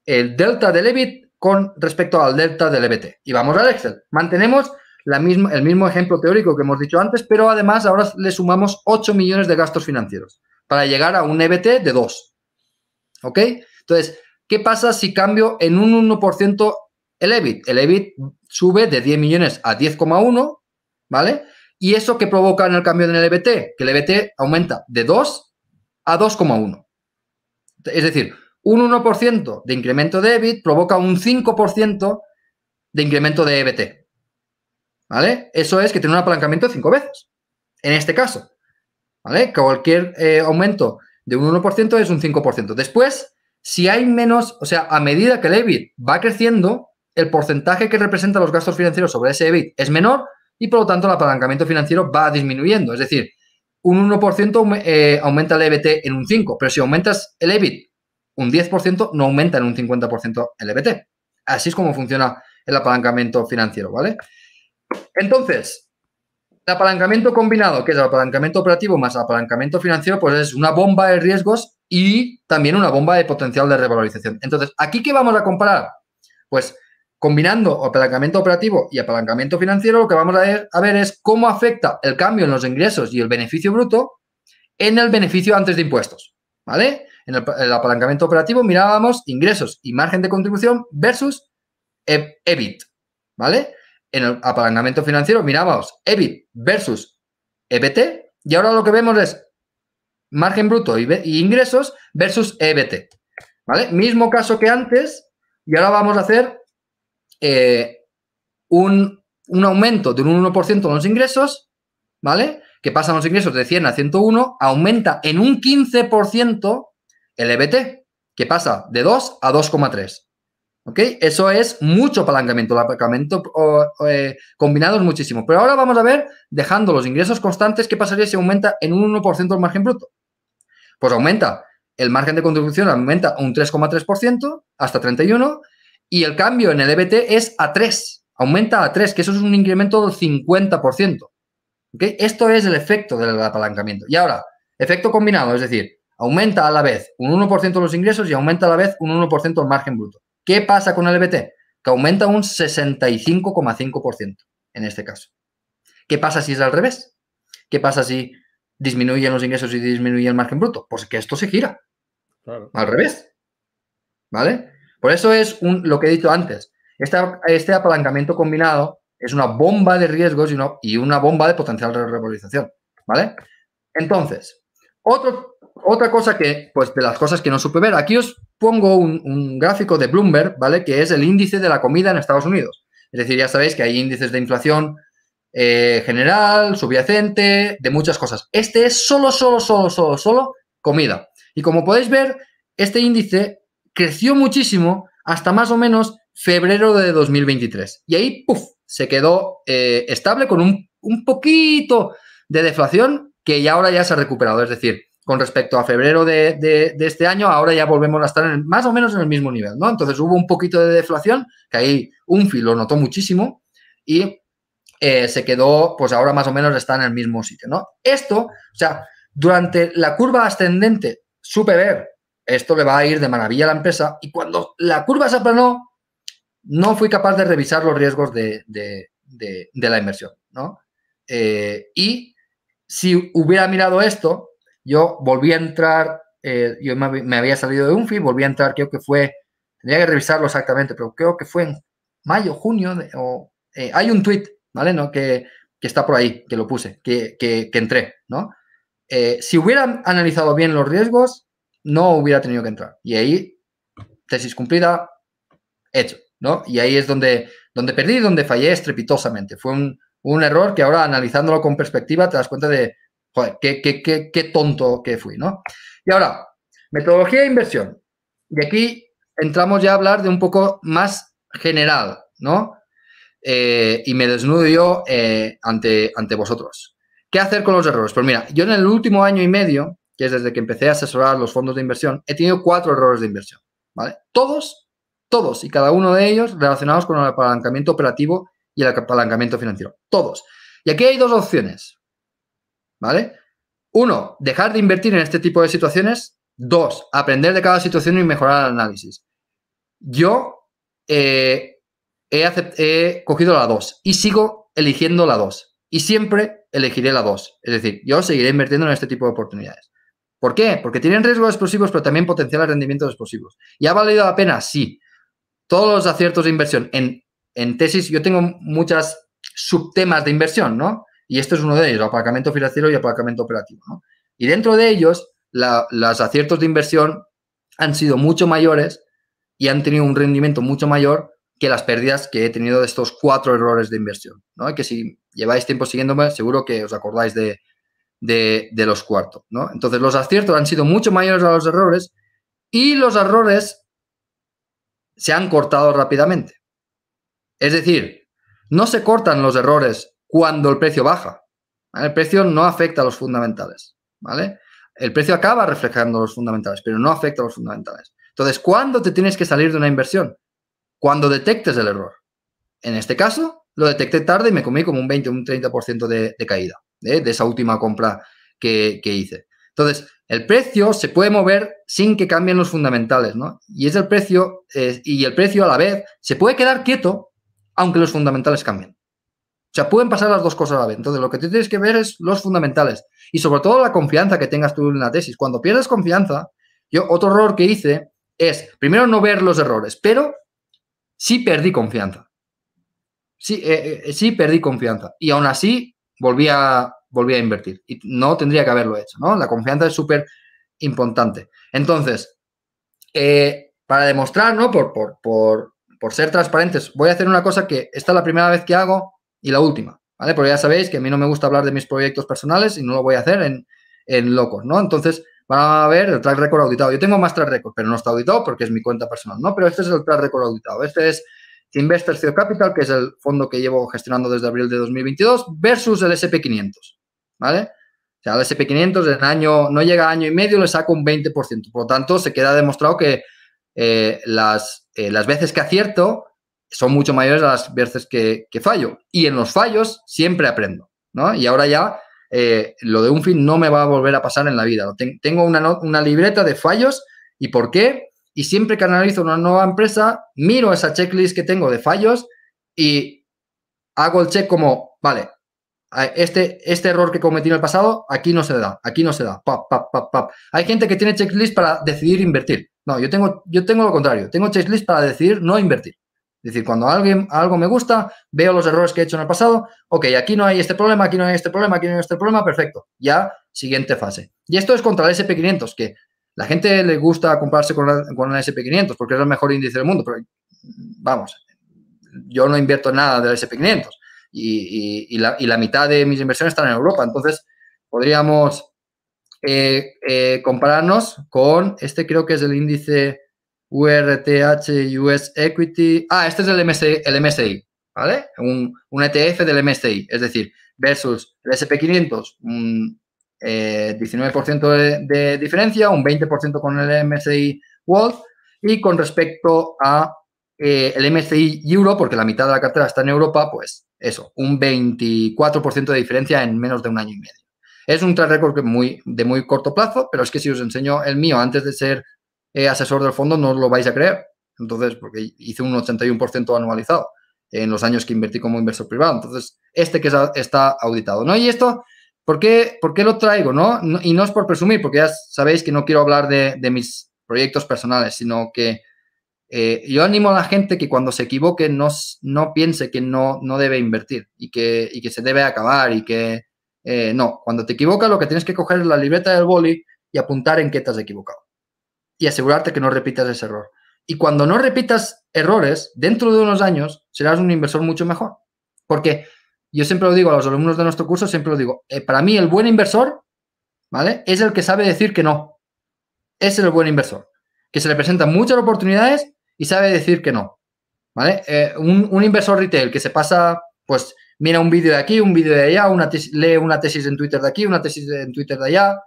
el delta del EBIT con respecto al delta del EBT. Y vamos al Excel. Mantenemos la el mismo ejemplo teórico que hemos dicho antes, pero además ahora le sumamos 8 millones de gastos financieros para llegar a un EBT de 2. ¿Ok? Entonces, ¿qué pasa si cambio en un 1% el EBIT? El EBIT sube de 10 millones a 10,1, ¿vale? ¿Y eso que provoca en el cambio en el EBT? Que el EBT aumenta de 2 a 2,1. Es decir, un 1% de incremento de EBIT provoca un 5% de incremento de EBT. ¿Vale? Eso es que tiene un apalancamiento de 5 veces. En este caso. ¿Vale? Cualquier eh, aumento de un 1% es un 5%. Después, si hay menos, o sea, a medida que el EBIT va creciendo, el porcentaje que representa los gastos financieros sobre ese EBIT es menor y por lo tanto el apalancamiento financiero va disminuyendo. Es decir, un 1% eh, aumenta el EBT en un 5%, pero si aumentas el EBIT un 10% no aumenta en un 50% el EBT. Así es como funciona el apalancamiento financiero, ¿vale? Entonces, el apalancamiento combinado, que es el apalancamiento operativo más apalancamiento financiero, pues es una bomba de riesgos y también una bomba de potencial de revalorización. Entonces, ¿aquí qué vamos a comparar? Pues combinando apalancamiento operativo y apalancamiento financiero, lo que vamos a ver, a ver es cómo afecta el cambio en los ingresos y el beneficio bruto en el beneficio antes de impuestos, ¿vale? en el, apalancamiento operativo mirábamos ingresos y margen de contribución versus e, EBIT, ¿vale? En el apalancamiento financiero mirábamos EBIT versus EBT y ahora lo que vemos es margen bruto y, ingresos versus EBT, ¿vale? Mismo caso que antes y ahora vamos a hacer eh, un, un aumento de un 1% en los ingresos, ¿vale? que pasan los ingresos de 100 a 101, aumenta en un 15% el EBT, que pasa de 2 a 2,3. ¿Ok? Eso es mucho apalancamiento. El apalancamiento eh, combinado es muchísimo. Pero ahora vamos a ver, dejando los ingresos constantes, ¿qué pasaría si aumenta en un 1% el margen bruto? Pues aumenta. El margen de contribución aumenta un 3,3% hasta 31 y el cambio en el EBT es a 3. Aumenta a 3, que eso es un incremento del 50%. ¿Ok? Esto es el efecto del apalancamiento. Y ahora, efecto combinado, es decir, aumenta a la vez un 1% los ingresos y aumenta a la vez un 1% el margen bruto. ¿Qué pasa con el EBT? Que aumenta un 65,5% en este caso. ¿Qué pasa si es al revés? ¿Qué pasa si disminuyen los ingresos y disminuye el margen bruto? Pues que esto se gira. Al revés. ¿Vale? Por eso es un, lo que he dicho antes. Este, apalancamiento combinado es una bomba de riesgos y una, y una bomba de potencial de revalorización. ¿Vale? Entonces, otro otra cosa que, pues de las cosas que no supe ver, aquí os pongo un, gráfico de Bloomberg, ¿vale? Que es el índice de la comida en Estados Unidos. Es decir, ya sabéis que hay índices de inflación eh, general, subyacente, de muchas cosas. Este es solo, solo, solo, solo, solo comida. Y como podéis ver, este índice creció muchísimo hasta más o menos febrero de 2023. Y ahí, puff, se quedó eh, estable con un, un poquito de deflación que ya ahora ya se ha recuperado. Es decir, con respecto a febrero de, este año, ahora ya volvemos a estar en más o menos en el mismo nivel, ¿no? Entonces hubo un poquito de deflación, que ahí Unfi lo notó muchísimo y eh, se quedó, pues ahora más o menos está en el mismo sitio, ¿no? Esto, o sea, durante la curva ascendente supe ver, esto le va a ir de maravilla a la empresa y cuando la curva se aplanó, no fui capaz de revisar los riesgos de, la inversión, eh, y si hubiera mirado esto, yo volví a entrar, eh, yo me, había salido de un feed, volví a entrar, creo que fue, tendría que revisarlo exactamente, pero creo que fue en mayo, junio, eh, hay un tweet, ¿vale? Que, está por ahí, que lo puse, que, entré, ¿no? Eh, si hubieran analizado bien los riesgos, no hubiera tenido que entrar. Y ahí, tesis cumplida, hecho, ¿no? Y ahí es donde, donde perdí, donde fallé estrepitosamente. Fue un, un error que ahora analizándolo con perspectiva te das cuenta de, Joder, qué, tonto que fui, ¿no? Y ahora, metodología de inversión. Y aquí entramos ya a hablar de un poco más general, ¿no? Eh, y me desnudo yo eh, ante, ante vosotros. ¿Qué hacer con los errores? Pues mira, yo en el último año y medio, que es desde que empecé a asesorar los fondos de inversión, he tenido cuatro errores de inversión, ¿vale? Todos, todos y cada uno de ellos relacionados con el apalancamiento operativo y el apalancamiento financiero. Todos. Y aquí hay dos opciones. ¿vale? Uno, dejar de invertir en este tipo de situaciones. Dos, aprender de cada situación y mejorar el análisis. Yo eh, he, he, cogido la 2 y sigo eligiendo la 2. Y siempre elegiré la 2. Es decir, yo seguiré invirtiendo en este tipo de oportunidades. ¿Por qué? Porque tienen riesgos explosivos, pero también potenciales rendimientos explosivos. ¿Y ha valido la pena? Sí. Todos los aciertos de inversión. En, en tesis yo tengo muchas subtemas de inversión, ¿no? Y esto es uno de ellos, aparcamiento financiero y aparcamiento operativo. Y dentro de ellos, los aciertos de inversión han sido mucho mayores y han tenido un rendimiento mucho mayor que las pérdidas que he tenido de estos cuatro errores de inversión. ¿no? Que si lleváis tiempo siguiéndome, seguro que os acordáis de, los cuartos. ¿no? Entonces, los aciertos han sido mucho mayores a los errores y los errores se han cortado rápidamente. Es decir, no se cortan los errores cuando el precio baja. El precio no afecta a los fundamentales, ¿vale? El precio acaba reflejando los fundamentales, pero no afecta a los fundamentales. Entonces, ¿cuándo te tienes que salir de una inversión? Cuando detectes el error. En este caso, lo detecté tarde y me comí como un 20 o un 30% de, de caída ¿eh? de esa última compra que, hice. Entonces, el precio se puede mover sin que cambien los fundamentales, ¿no? Y es el precio, eh, y el precio a la vez se puede quedar quieto aunque los fundamentales cambien. O sea, pueden pasar las dos cosas a la vez. Entonces, lo que tú tienes que ver es los fundamentales y sobre todo la confianza que tengas tú en la tesis. Cuando pierdes confianza, yo otro error que hice es, primero, no ver los errores, pero sí perdí confianza. Sí, eh, eh, sí perdí confianza. Y aún así, volví a, a invertir. Y no tendría que haberlo hecho, ¿no? La confianza es súper importante. Entonces, eh, para demostrar, ¿no? Por, por, por ser transparentes, voy a hacer una cosa que esta es la primera vez que hago y la última, ¿vale? Porque ya sabéis que a mí no me gusta hablar de mis proyectos personales y no lo voy a hacer en, locos, ¿no? Entonces, van a ver el track record auditado. Yo tengo más track record, pero no está auditado porque es mi cuenta personal, ¿no? Pero este es el track record auditado. Este es Investor Capital, que es el fondo que llevo gestionando desde abril de 2022, versus el SP500, ¿vale? O sea, el SP500 en año, no llega a año y medio, le saco un 20%. Por lo tanto, se queda demostrado que eh, las, eh, las veces que acierto, son mucho mayores las veces que, fallo. Y en los fallos siempre aprendo, ¿no? Y ahora ya eh, lo de un fin no me va a volver a pasar en la vida. Tengo una, libreta de fallos y por qué. Y siempre que analizo una nueva empresa, miro esa checklist que tengo de fallos y hago el check como, vale, este, este error que cometí en el pasado, aquí no se da, aquí no se da, Hay gente que tiene checklist para decidir invertir. No, yo tengo, yo tengo lo contrario, tengo checklist para decidir no invertir. Es decir, cuando alguien, algo me gusta, veo los errores que he hecho en el pasado, ok, aquí no hay este problema, aquí no hay este problema, aquí no hay este problema, perfecto, ya siguiente fase. Y esto es contra el SP500, que la gente le gusta compararse con, con el SP500 porque es el mejor índice del mundo, pero vamos, yo no invierto nada del SP500 y, la, mitad de mis inversiones están en Europa, entonces podríamos eh, eh, compararnos con este creo que es el índice... URTH US Equity. Ah, este es el MSI, el MSI ¿vale? Un, ETF del MSI, es decir, versus el SP500, un 19% eh, de, diferencia, un 20% con el MSI World y con respecto a eh, el MSI Euro, porque la mitad de la cartera está en Europa, pues eso, un 24% de diferencia en menos de un año y medio. Es un track record muy, de muy corto plazo, pero es que si os enseño el mío antes de ser eh, asesor del fondo, no lo vais a creer. Entonces, porque hice un 81% anualizado en los años que invertí como inversor privado. Entonces, este que está auditado, ¿no? Y esto, ¿por qué, lo traigo, no? Y no es por presumir, porque ya sabéis que no quiero hablar de, mis proyectos personales, sino que eh, yo animo a la gente que cuando se equivoque no, no piense que no, no debe invertir y que, que se debe acabar y que... Eh, no, cuando te equivocas lo que tienes que coger es la libreta del boli y apuntar en qué te has equivocado y asegurarte que no repitas ese error. Y cuando no repitas errores, dentro de unos años serás un inversor mucho mejor. Porque yo siempre lo digo a los alumnos de nuestro curso, siempre lo digo, eh, para mí el buen inversor, ¿vale? Es el que sabe decir que no. es el buen inversor, que se le presentan muchas oportunidades y sabe decir que no, ¿vale? Eh, un, inversor retail que se pasa, pues, mira un vídeo de aquí, un vídeo de allá, una lee una tesis en Twitter de aquí, una tesis en Twitter de allá,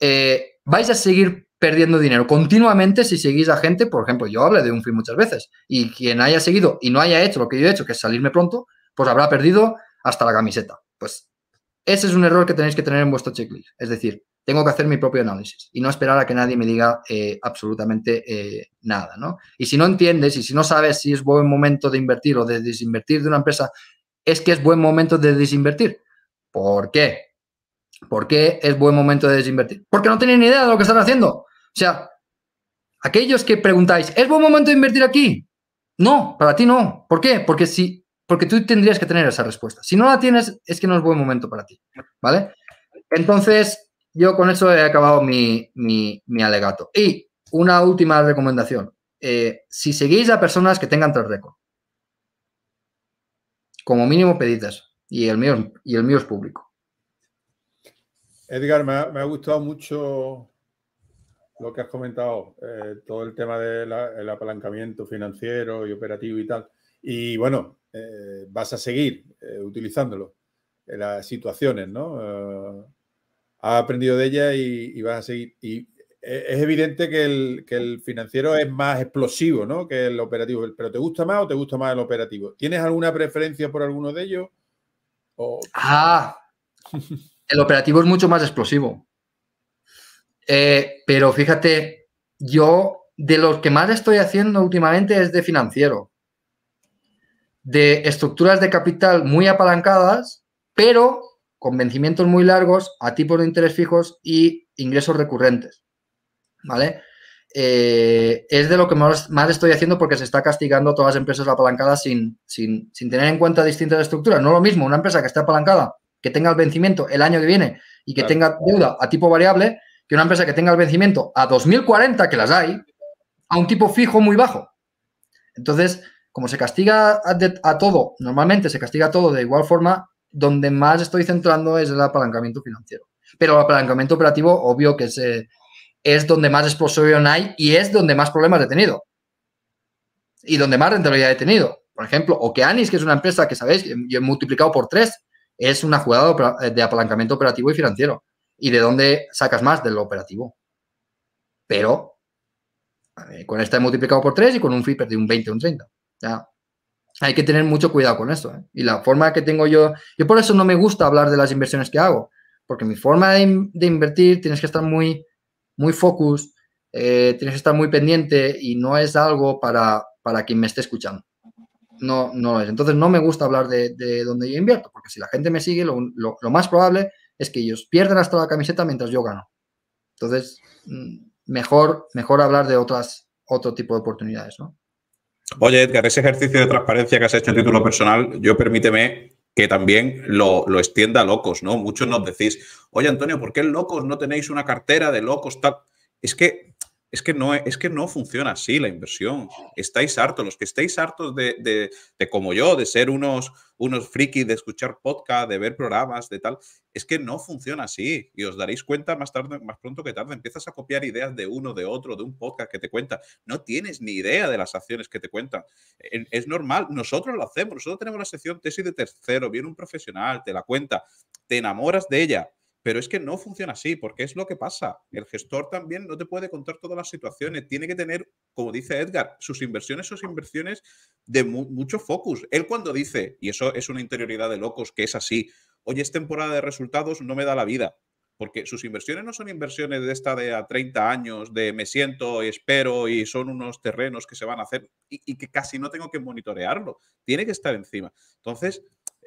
eh, vais a seguir perdiendo dinero continuamente si seguís a gente, por ejemplo, yo hablé de un fin muchas veces, y quien haya seguido y no haya hecho lo que yo he hecho, que es salirme pronto, pues habrá perdido hasta la camiseta. Pues ese es un error que tenéis que tener en vuestro checklist. Es decir, tengo que hacer mi propio análisis y no esperar a que nadie me diga eh, absolutamente eh, nada, ¿no? Y si no entiendes y si no sabes si es buen momento de invertir o de desinvertir de una empresa, es que es buen momento de desinvertir. ¿Por qué? ¿Por qué es buen momento de desinvertir? Porque no tienen ni idea de lo que están haciendo. O sea, aquellos que preguntáis, ¿es buen momento de invertir aquí? No, para ti no. ¿Por qué? Porque si, porque tú tendrías que tener esa respuesta. Si no la tienes, es que no es buen momento para ti, ¿vale? Entonces, yo con eso he acabado mi, alegato. Y una última recomendación. Eh, si seguís a personas que tengan tres récord, como mínimo pedidas. Y el mío, y el mío es público. Edgar, me ha gustado mucho lo que has comentado, eh, todo el tema del apalancamiento financiero y operativo y tal. Y bueno, eh, vas a seguir eh, utilizándolo en las situaciones, ¿no? has aprendido de ella y, vas a seguir. Y es evidente que el, financiero es más explosivo, ¿no? Que el operativo. ¿Pero te gusta más o te gusta más el operativo? ¿Tienes alguna preferencia por alguno de ellos? O... Ah, el operativo es mucho más explosivo. Eh, pero fíjate, yo de lo que más estoy haciendo últimamente es de financiero, de estructuras de capital muy apalancadas, pero con vencimientos muy largos, a tipos de interés fijos y ingresos recurrentes. ¿Vale? Eh, es de lo que más, estoy haciendo porque se está castigando a todas las empresas apalancadas sin, sin, sin tener en cuenta distintas estructuras. No lo mismo una empresa que está apalancada, que tenga el vencimiento el año que viene y que tenga deuda a tipo variable, que una empresa que tenga el vencimiento a 2040, que las hay, a un tipo fijo muy bajo. Entonces, como se castiga a, todo, normalmente se castiga a todo de igual forma, donde más estoy centrando es el apalancamiento financiero. Pero el apalancamiento operativo, obvio que es, eh, es donde más explosión hay y es donde más problemas he tenido. Y donde más rentabilidad he tenido. Por ejemplo, Okeanis, que es una empresa que sabéis, yo he multiplicado por tres, es una jugada de apalancamiento operativo y financiero. ¿Y de dónde sacas más? Del operativo. Pero con esta he multiplicado por 3 y con un flipper de un 20 un 30. Ya. Hay que tener mucho cuidado con esto. ¿eh? Y la forma que tengo yo, yo por eso no me gusta hablar de las inversiones que hago, porque mi forma de, invertir tienes que estar muy, muy focus, eh, tienes que estar muy pendiente y no es algo para, para quien me esté escuchando. No, no lo es. Entonces no me gusta hablar de, de dónde yo invierto, porque si la gente me sigue, lo, lo más probable es que ellos pierden hasta la camiseta mientras yo gano. Entonces, mm, mejor, mejor hablar de otras, otro tipo de oportunidades, ¿no? Oye, Edgar, ese ejercicio de transparencia que has hecho en título personal, yo permíteme que también lo, lo extienda a locos, ¿no? Muchos nos decís, oye, Antonio, ¿por qué locos no tenéis una cartera de locos tal? Es que es que, no, es que no funciona así la inversión. Estáis hartos, los que estáis hartos de, como yo, de ser unos, unos frikis, de escuchar podcast, de ver programas, de tal. Es que no funciona así. Y os daréis cuenta más tarde, más pronto que tarde. Empiezas a copiar ideas de uno, de otro, de un podcast que te cuenta. No tienes ni idea de las acciones que te cuentan. Es normal. Nosotros lo hacemos. Nosotros tenemos la sección tesis de tercero. Viene un profesional, te la cuenta. Te enamoras de ella pero es que no funciona así, porque es lo que pasa. El gestor también no te puede contar todas las situaciones. Tiene que tener, como dice Edgar, sus inversiones, sus inversiones de mucho focus. Él cuando dice, y eso es una interioridad de locos, que es así, hoy es temporada de resultados, no me da la vida. Porque sus inversiones no son inversiones de esta de a 30 años, de me siento y espero y son unos terrenos que se van a hacer y, que casi no tengo que monitorearlo. Tiene que estar encima. Entonces,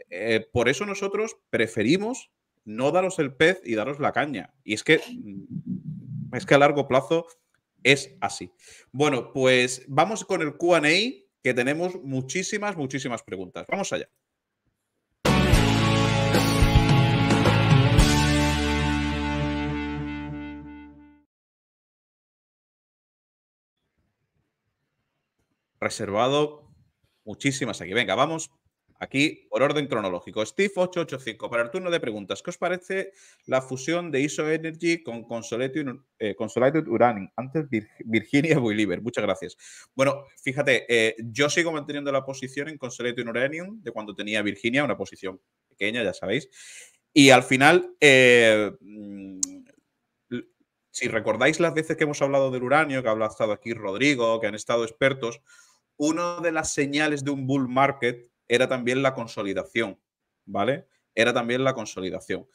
eh, por eso nosotros preferimos no daros el pez y daros la caña. Y es que, mm, es que a largo plazo es así. Bueno, pues vamos con el QA, que tenemos muchísimas, muchísimas preguntas. Vamos allá. Reservado muchísimas aquí. Venga, vamos Aquí, por orden cronológico, Steve 885, para el turno de preguntas, ¿qué os parece la fusión de ISO Energy con eh, Consolidated, Uranium? Antes Virginia Liber. *laughs* muchas gracias. Bueno, fíjate, eh, yo sigo manteniendo la posición en Consolidated Uranium de cuando tenía Virginia, una posición pequeña, ya sabéis. Y al final, eh, mm, si recordáis las veces que hemos hablado del uranio, que ha estado aquí Rodrigo, que han estado expertos, una de las señales de un bull market era también la consolidación, ¿vale? Era también la consolidación.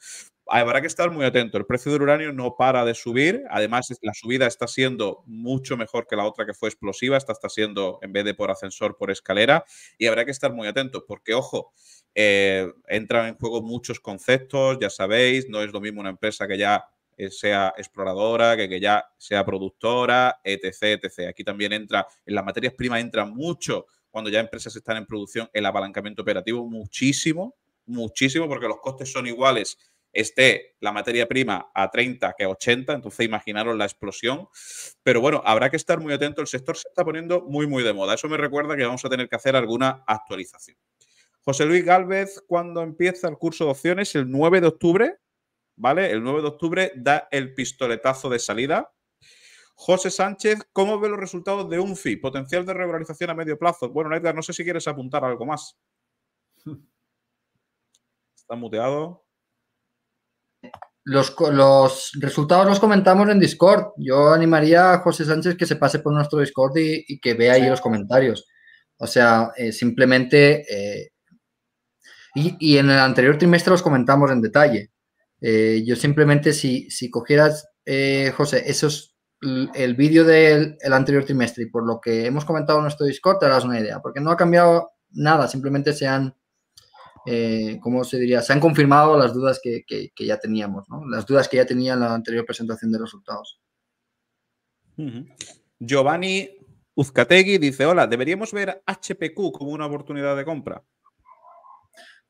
Habrá que estar muy atento. El precio del uranio no para de subir. Además, la subida está siendo mucho mejor que la otra que fue explosiva. Esta está siendo, en vez de por ascensor, por escalera. Y habrá que estar muy atentos porque, ojo, eh, entran en juego muchos conceptos, ya sabéis, no es lo mismo una empresa que ya eh, sea exploradora, que, ya sea productora, etc, etc. Aquí también entra, en las materias primas entra mucho cuando ya empresas están en producción, el apalancamiento operativo muchísimo, muchísimo, porque los costes son iguales, esté la materia prima a 30 que a 80, entonces imaginaros la explosión. Pero bueno, habrá que estar muy atento, el sector se está poniendo muy, muy de moda. Eso me recuerda que vamos a tener que hacer alguna actualización. José Luis Galvez, cuando empieza el curso de opciones? El 9 de octubre, ¿vale? El 9 de octubre da el pistoletazo de salida. José Sánchez, ¿cómo ve los resultados de UNFI? Potencial de regularización a medio plazo. Bueno, Edgar, no sé si quieres apuntar algo más. *laughs* Está muteado. Los, los, resultados los comentamos en Discord. Yo animaría a José Sánchez que se pase por nuestro Discord y, que vea ahí los comentarios. O sea, eh, simplemente... Eh, y, en el anterior trimestre los comentamos en detalle. Eh, yo simplemente si, si cogieras, José, esos el vídeo del anterior trimestre y por lo que hemos comentado en nuestro Discord, te harás una idea, porque no ha cambiado nada, simplemente se han, eh, se diría? Se han confirmado las dudas que, ya teníamos, Las dudas que ya tenía en la anterior presentación de resultados. Giovanni Uzcategui dice, hola, ¿deberíamos ver HPQ como una oportunidad de compra?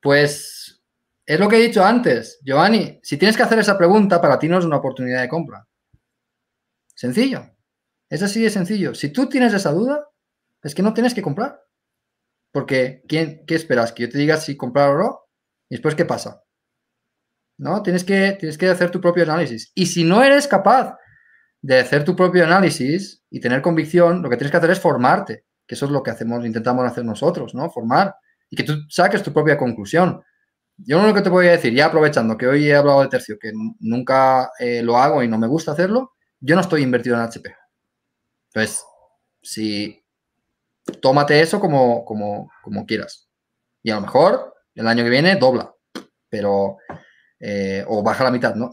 Pues es lo que he dicho antes, Giovanni, si tienes que hacer esa pregunta, para ti no es una oportunidad de compra. Sencillo. Es así de sencillo. Si tú tienes esa duda, es que no tienes que comprar. Porque, ¿quién, ¿qué esperas? ¿Que yo te diga si comprar o no? ¿Y después qué pasa? ¿No? Tienes que, tienes que hacer tu propio análisis. Y si no eres capaz de hacer tu propio análisis y tener convicción, lo que tienes que hacer es formarte, que eso es lo que hacemos, intentamos hacer nosotros, ¿no? Formar y que tú saques tu propia conclusión. Yo lo que te voy a decir, ya aprovechando que hoy he hablado de tercio, que nunca eh, lo hago y no me gusta hacerlo, yo no estoy invertido en HP. Entonces, si tómate eso como, quieras. Y a lo mejor el año que viene dobla, pero eh, o baja la mitad. No,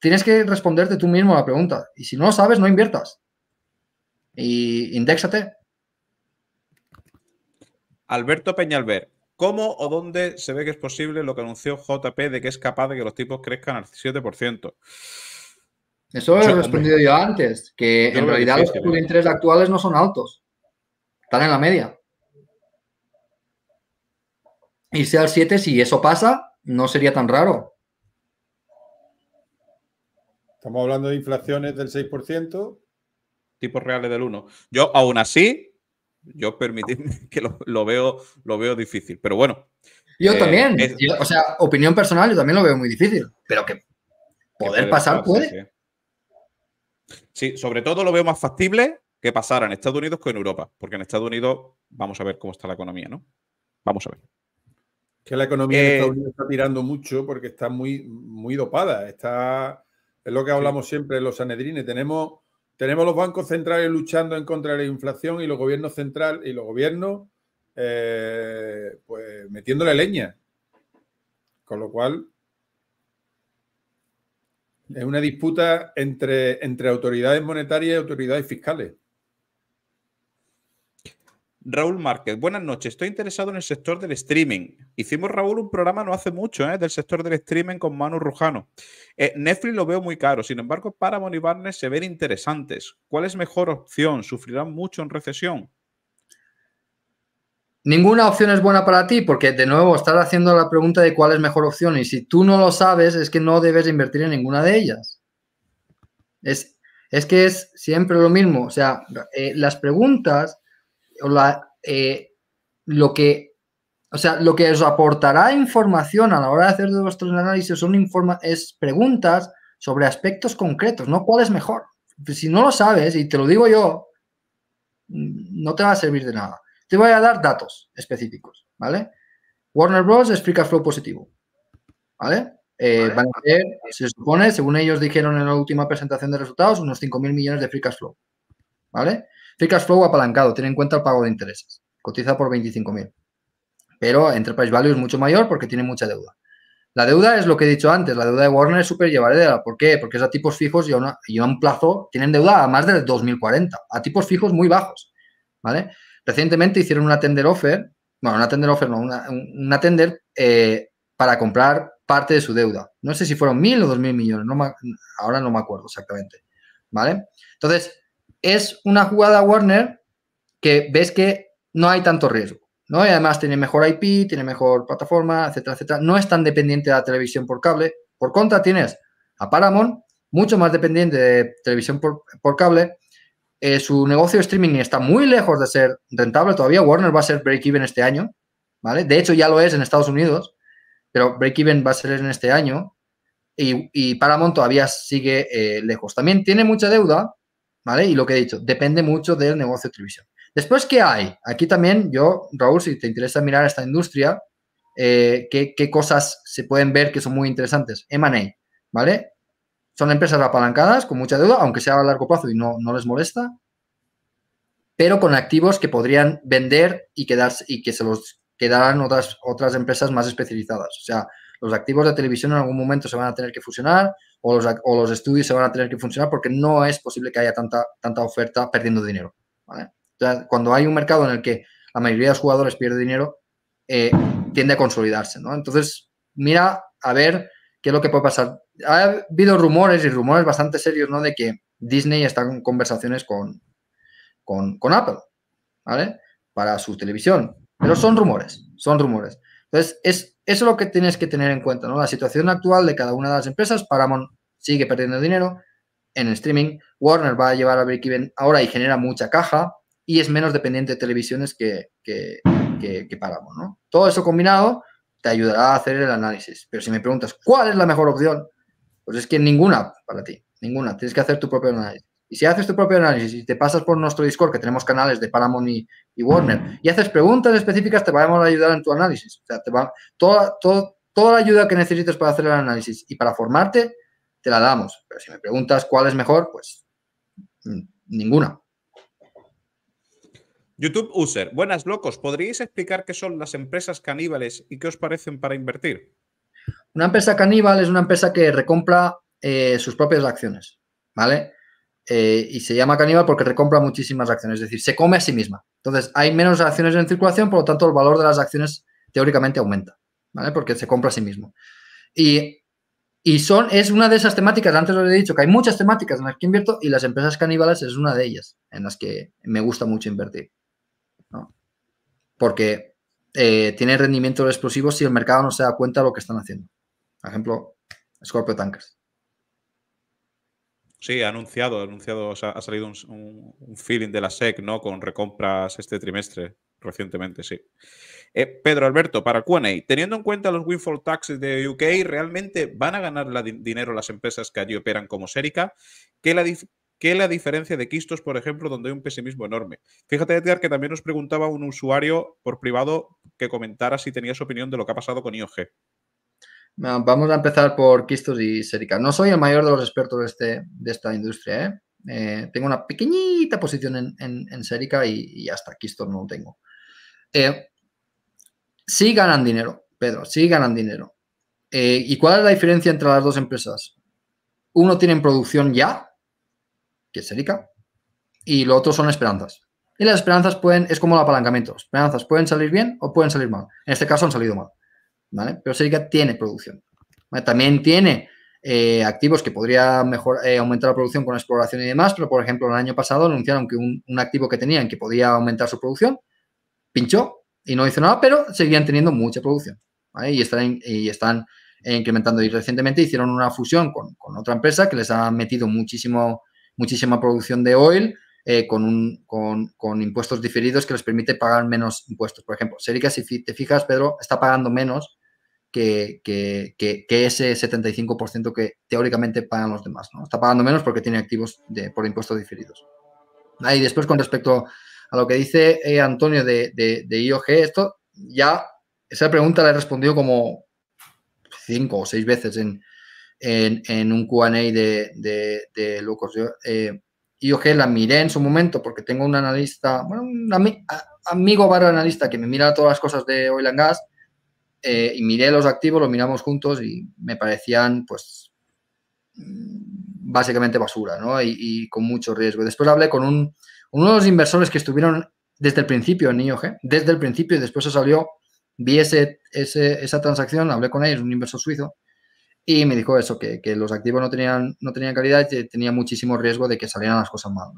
tienes que responderte tú mismo a la pregunta. Y si no lo sabes, no inviertas. Y Indexate. Alberto Peñalver, ¿cómo o dónde se ve que es posible lo que anunció JP de que es capaz de que los tipos crezcan al 7%? Eso lo he respondido yo antes, que en realidad los de ¿eh? actuales no son altos, están en la media. Irse al 7, si eso pasa, no sería tan raro. Estamos hablando de inflaciones del 6%. Tipos reales del 1. Yo aún así, yo permitidme *laughs* que lo, veo, lo veo difícil, pero bueno. Yo eh, también, o sea, opinión personal, yo también lo veo muy difícil, pero que poder pasar, puede. Sí, sobre todo lo veo más factible que pasara en Estados Unidos que en Europa, porque en Estados Unidos vamos a ver cómo está la economía, ¿no? Vamos a ver. Que la economía de eh, Estados Unidos está tirando mucho porque está muy, muy dopada. Está, es lo que hablamos siempre en los anedrines. Tenemos, tenemos los bancos centrales luchando en contra de la inflación y los gobiernos centrales y los gobiernos eh, pues metiéndole leña. Con lo cual, es una disputa entre, autoridades monetarias y autoridades fiscales. Raúl Márquez, buenas noches. Estoy interesado en el sector del streaming. Hicimos, Raúl, un programa no hace mucho ¿eh? del sector del streaming con Manu Rujano. Eh, Netflix lo veo muy caro, sin embargo, para Barnes se ven interesantes. ¿Cuál es mejor opción? ¿Sufrirán mucho en recesión? Ninguna opción es buena para ti porque, de nuevo, estás haciendo la pregunta de cuál es mejor opción y si tú no lo sabes es que no debes invertir en ninguna de ellas. Es, que es siempre lo mismo. O sea, eh, las preguntas o la, eh, lo que... O sea, lo que os aportará información a la hora de hacer vuestros análisis son informa es preguntas sobre aspectos concretos, no cuál es mejor. Si no lo sabes, y te lo digo yo, mm, no te va a servir de nada. Te voy a dar datos específicos, ¿vale? Warner Bros. explica flow positivo, eh, ¿vale? Van a ser, se supone, según ellos dijeron en la última presentación de resultados, unos 5.000 millones de free cash flow, ¿vale? Free cash flow apalancado, tiene en cuenta el pago de intereses, cotiza por 25.000, pero Enterprise Value es mucho mayor porque tiene mucha deuda. La deuda es lo que he dicho antes, la deuda de Warner es súper llevadera. ¿Por qué? Porque es a tipos fijos y a, un plazo, tienen deuda a más de 2040, a tipos fijos muy bajos, ¿vale? Recientemente hicieron una tender offer, bueno, una tender offer, no, una, tender eh, para comprar parte de su deuda. No sé si fueron mil o dos mil millones, ahora no me acuerdo exactamente. ¿Vale? Entonces, es una jugada Warner que ves que no hay tanto riesgo. ¿no? Y además tiene mejor IP, tiene mejor plataforma, etcétera, etcétera. No es tan dependiente de la televisión por cable. Por contra, tienes a Paramount, mucho más dependiente de televisión por, por cable, eh, su negocio de streaming está muy lejos de ser rentable todavía. Warner va a ser break-even este año, ¿vale? De hecho, ya lo es en Estados Unidos, pero break-even va a ser en este año. Y, y Paramount todavía sigue eh, lejos. También tiene mucha deuda, ¿vale? Y lo que he dicho, depende mucho del negocio de televisión. Después, ¿qué hay? Aquí también, yo, Raúl, si te interesa mirar esta industria, eh, ¿qué, ¿qué, cosas se pueden ver que son muy interesantes? M&A, ¿vale? Son empresas apalancadas con mucha deuda, aunque sea a largo plazo y no, no les molesta, pero con activos que podrían vender y quedarse y que se los quedarán otras, otras empresas más especializadas. O sea, los activos de televisión en algún momento se van a tener que fusionar o los, estudios se van a tener que funcionar porque no es posible que haya tanta, tanta oferta perdiendo dinero. cuando hay un mercado en el que la mayoría de los jugadores pierde dinero, eh, tiende a consolidarse. Entonces, mira a ver qué es lo que puede pasar ha habido rumores y rumores bastante serios, ¿no? De que Disney está en conversaciones con, con, Apple, ¿vale? Para su televisión. Pero son rumores, son rumores. Entonces, es, eso es lo que tienes que tener en cuenta, ¿no? La situación actual de cada una de las empresas. Paramount sigue perdiendo dinero en streaming. Warner va a llevar a break-even ahora y genera mucha caja y es menos dependiente de televisiones que, que, Paramount, ¿no? Todo eso combinado te ayudará a hacer el análisis. Pero si me preguntas, ¿cuál es la mejor opción? Pues es que ninguna para ti, ninguna. Tienes que hacer tu propio análisis. Y si haces tu propio análisis y te pasas por nuestro Discord, que tenemos canales de Paramount y, Warner, mm. y haces preguntas específicas, te vamos a ayudar en tu análisis. O sea, te va, toda, toda la ayuda que necesites para hacer el análisis y para formarte, te la damos. Pero si me preguntas cuál es mejor, pues mm, ninguna. YouTube User, buenas locos, ¿podríais explicar qué son las empresas caníbales y qué os parecen para invertir? Una empresa caníbal es una empresa que recompra eh, sus propias acciones, ¿vale? Eh, y se llama caníbal porque recompra muchísimas acciones, es decir, se come a sí misma. Entonces, hay menos acciones en circulación, por lo tanto, el valor de las acciones teóricamente aumenta, ¿vale? Porque se compra a sí mismo. Y, son, es una de esas temáticas, antes os he dicho que hay muchas temáticas en las que invierto y las empresas caníbales es una de ellas en las que me gusta mucho invertir, ¿no? Porque eh, tiene rendimiento explosivo explosivos si el mercado no se da cuenta de lo que están haciendo. Por ejemplo, Scorpio Tankers. Sí, ha anunciado, ha ha salido un, feeling de la SEC, ¿no? Con recompras este trimestre, recientemente, sí. Eh, Pedro Alberto, para QA, teniendo en cuenta los windfall taxes de UK, ¿realmente van a ganar dinero las empresas que allí operan como Serica? ¿Qué, la ¿Qué es la diferencia de Quistos, por ejemplo, donde hay un pesimismo enorme. Fíjate, Edgar, que también nos preguntaba un usuario por privado que comentara si tenías opinión de lo que ha pasado con IOG. Vamos a empezar por Quistos y Serica. No soy el mayor de los expertos de, este, de esta industria. ¿eh? Eh, tengo una pequeñita posición en, en, Serica y, hasta Quistos no lo tengo. Eh, sí ganan dinero, Pedro, sí ganan dinero. ¿Y cuál es la diferencia entre las dos empresas? Uno tiene producción ya que es Erika, y lo otro son esperanzas. Y las esperanzas pueden, es como el apalancamiento, esperanzas pueden salir bien o pueden salir mal. En este caso han salido mal, ¿vale? Pero Sérica tiene producción. También tiene eh, activos que podría mejor, eh, aumentar la producción con exploración y demás, pero por ejemplo el año pasado anunciaron que un, activo que tenían que podía aumentar su producción, pinchó y no hizo nada, pero seguían teniendo mucha producción, Y están, y están eh, incrementando y recientemente hicieron una fusión con otra empresa que les ha metido muchísimo muchísima producción de oil eh, con, con, impuestos diferidos que les permite pagar menos impuestos. Por ejemplo, Serica, si te fijas, Pedro, está pagando menos que, ese 75% que teóricamente pagan los demás. ¿no? Está pagando menos porque tiene activos de, por impuestos diferidos. Ah, y después, con respecto a lo que dice eh, Antonio de, de, IOG, esto ya, esa pregunta la he respondido como cinco o seis veces en, en, un QA de, de, de Yo, la eh, miré en su momento porque tengo un analista, bueno, un amigo barra analista que me mira todas las cosas de oil and gas eh, y miré los activos, los miramos juntos y me parecían pues mm, básicamente basura, ¿no? Y, con mucho riesgo. Después hablé con un, uno de los inversores que estuvieron desde el principio en IOG, desde el principio y después se salió, vi esa transacción, hablé con ellos, un inversor suizo, y me dijo eso, que, los activos no tenían, no tenían calidad y tenía muchísimo riesgo de que salieran las cosas mal.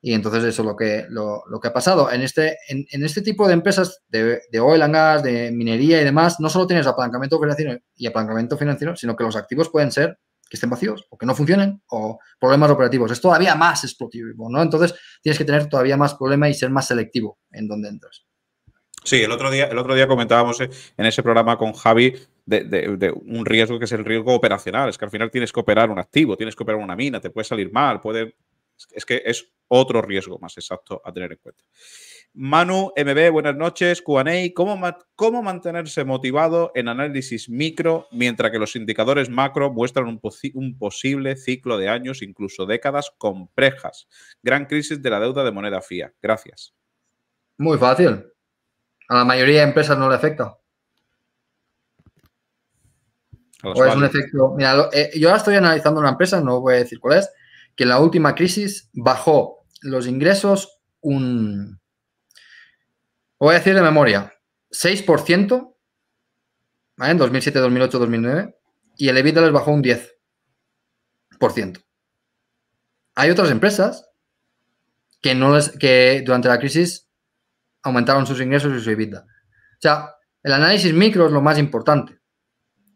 Y entonces eso es lo que, lo, que ha pasado. En este, en, este tipo de empresas de, oil and gas, de minería y demás, no solo tienes apalancamiento financiero y apalancamiento financiero, sino que los activos pueden ser que estén vacíos o que no funcionen o problemas operativos. Es todavía más explotivo, ¿no? Entonces tienes que tener todavía más problema y ser más selectivo en donde entras. Sí, el otro día, el otro día comentábamos en ese programa con Javi de, un riesgo que es el riesgo operacional. Es que al final tienes que operar un activo, tienes que operar una mina, te puede salir mal, puede... Es que es otro riesgo más exacto a tener en cuenta. Manu, MB, buenas noches. QA, ¿cómo, ¿cómo mantenerse motivado en análisis micro mientras que los indicadores macro muestran un, un posible ciclo de años, incluso décadas complejas? Gran crisis de la deuda de moneda fía. Gracias. Muy fácil. A la mayoría de empresas no le afecta. Mira, eh, yo ahora estoy analizando una empresa, no voy a decir cuál es, que en la última crisis bajó los ingresos un. Voy a decir de memoria, 6%, En 2007, 2008, 2009, y el EBITDA les bajó un 10%. Hay otras empresas que, no que durante la crisis aumentaron sus ingresos y su EBITDA. O sea, el análisis micro es lo más importante.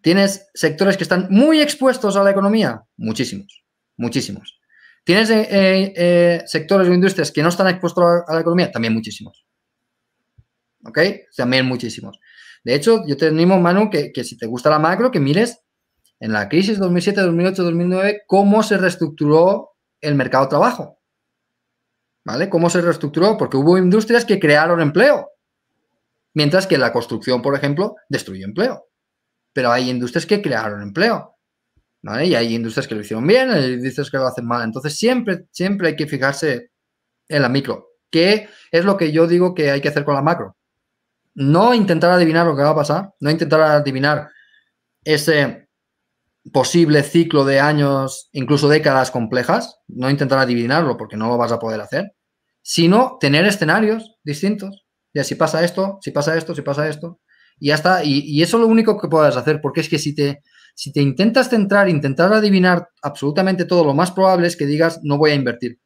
Tienes sectores que están muy expuestos a la economía, muchísimos, muchísimos. Tienes eh, eh, sectores o industrias que no están expuestos a la economía, también muchísimos. ¿Ok? También muchísimos. De hecho, yo te animo, Manu, que, que si te gusta la macro, que mires en la crisis 2007, 2008, 2009, cómo se reestructuró el mercado de trabajo. ¿Vale? ¿Cómo se reestructuró? Porque hubo industrias que crearon empleo, mientras que la construcción, por ejemplo, destruyó empleo pero hay industrias que crearon empleo. ¿vale? Y hay industrias que lo hicieron bien, hay industrias que lo hacen mal. Entonces, siempre, siempre hay que fijarse en la micro, que es lo que yo digo que hay que hacer con la macro. No intentar adivinar lo que va a pasar, no intentar adivinar ese posible ciclo de años, incluso décadas complejas, no intentar adivinarlo porque no lo vas a poder hacer, sino tener escenarios distintos. Ya si pasa esto, si pasa esto, si pasa esto, y Y, eso es lo único que puedes hacer, porque es que si te, si te intentas centrar, intentar adivinar absolutamente todo, lo más probable es que digas, no voy a invertir.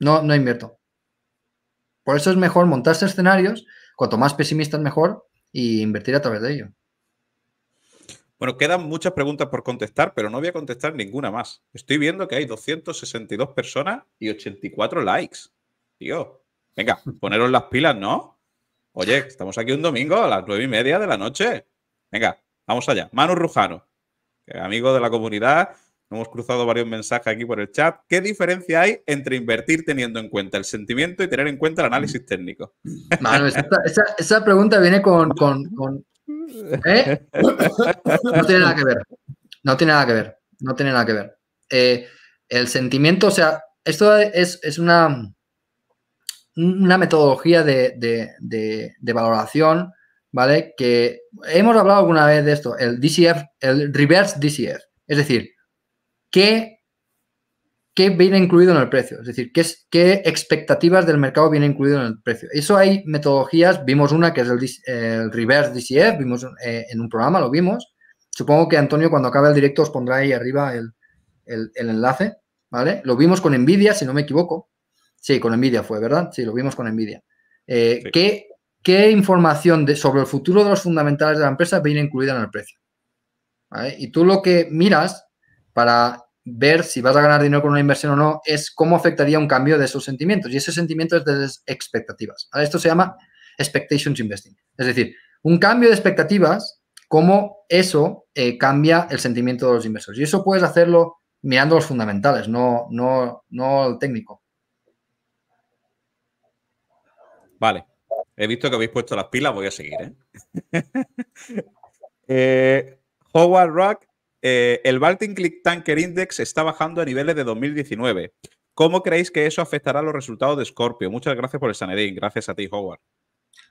No, no invierto. Por eso es mejor montarse escenarios, cuanto más pesimistas mejor, y invertir a través de ello. Bueno, quedan muchas preguntas por contestar, pero no voy a contestar ninguna más. Estoy viendo que hay 262 personas y 84 likes. Tío, venga, poneros las pilas, ¿no? Oye, estamos aquí un domingo a las nueve y media de la noche. Venga, vamos allá. Manu Rujano, amigo de la comunidad. Hemos cruzado varios mensajes aquí por el chat. ¿Qué diferencia hay entre invertir teniendo en cuenta el sentimiento y tener en cuenta el análisis técnico? Manu, esa, pregunta viene con... ¿eh? No tiene nada que ver. No tiene nada que ver. No tiene nada que ver. Eh, el sentimiento, o sea, esto es una una metodología de, valoración, ¿vale? Que hemos hablado alguna vez de esto, el DCF, el reverse DCF, es decir, ¿qué, viene incluido en el precio? Es decir, ¿qué, ¿qué, expectativas del mercado viene incluido en el precio? Eso hay metodologías, vimos una que es el, reverse DCF, vimos eh, en un programa, lo vimos. Supongo que Antonio cuando acabe el directo os pondrá ahí arriba el, el enlace, ¿vale? Lo vimos con Nvidia, si no me equivoco, Sí, con Nvidia fue, ¿verdad? Sí, lo vimos con Nvidia. Eh, ¿qué, información sobre el futuro de los fundamentales de la empresa viene incluida en el precio? Y tú lo que miras para ver si vas a ganar dinero con una inversión o no es cómo afectaría un cambio de esos sentimientos. Y ese sentimiento es de expectativas. Esto se llama expectations investing. Es decir, un cambio de expectativas, cómo eso eh, cambia el sentimiento de los inversores. Y eso puedes hacerlo mirando los fundamentales, no, no, no el técnico. Vale. He visto que habéis puesto las pilas, voy a seguir. ¿eh? *laughs* Eh, Howard Rock, eh, el Baltic Click Tanker Index está bajando a niveles de 2019. ¿Cómo creéis que eso afectará los resultados de Scorpio? Muchas gracias por el Sanedín. Gracias a ti, Howard.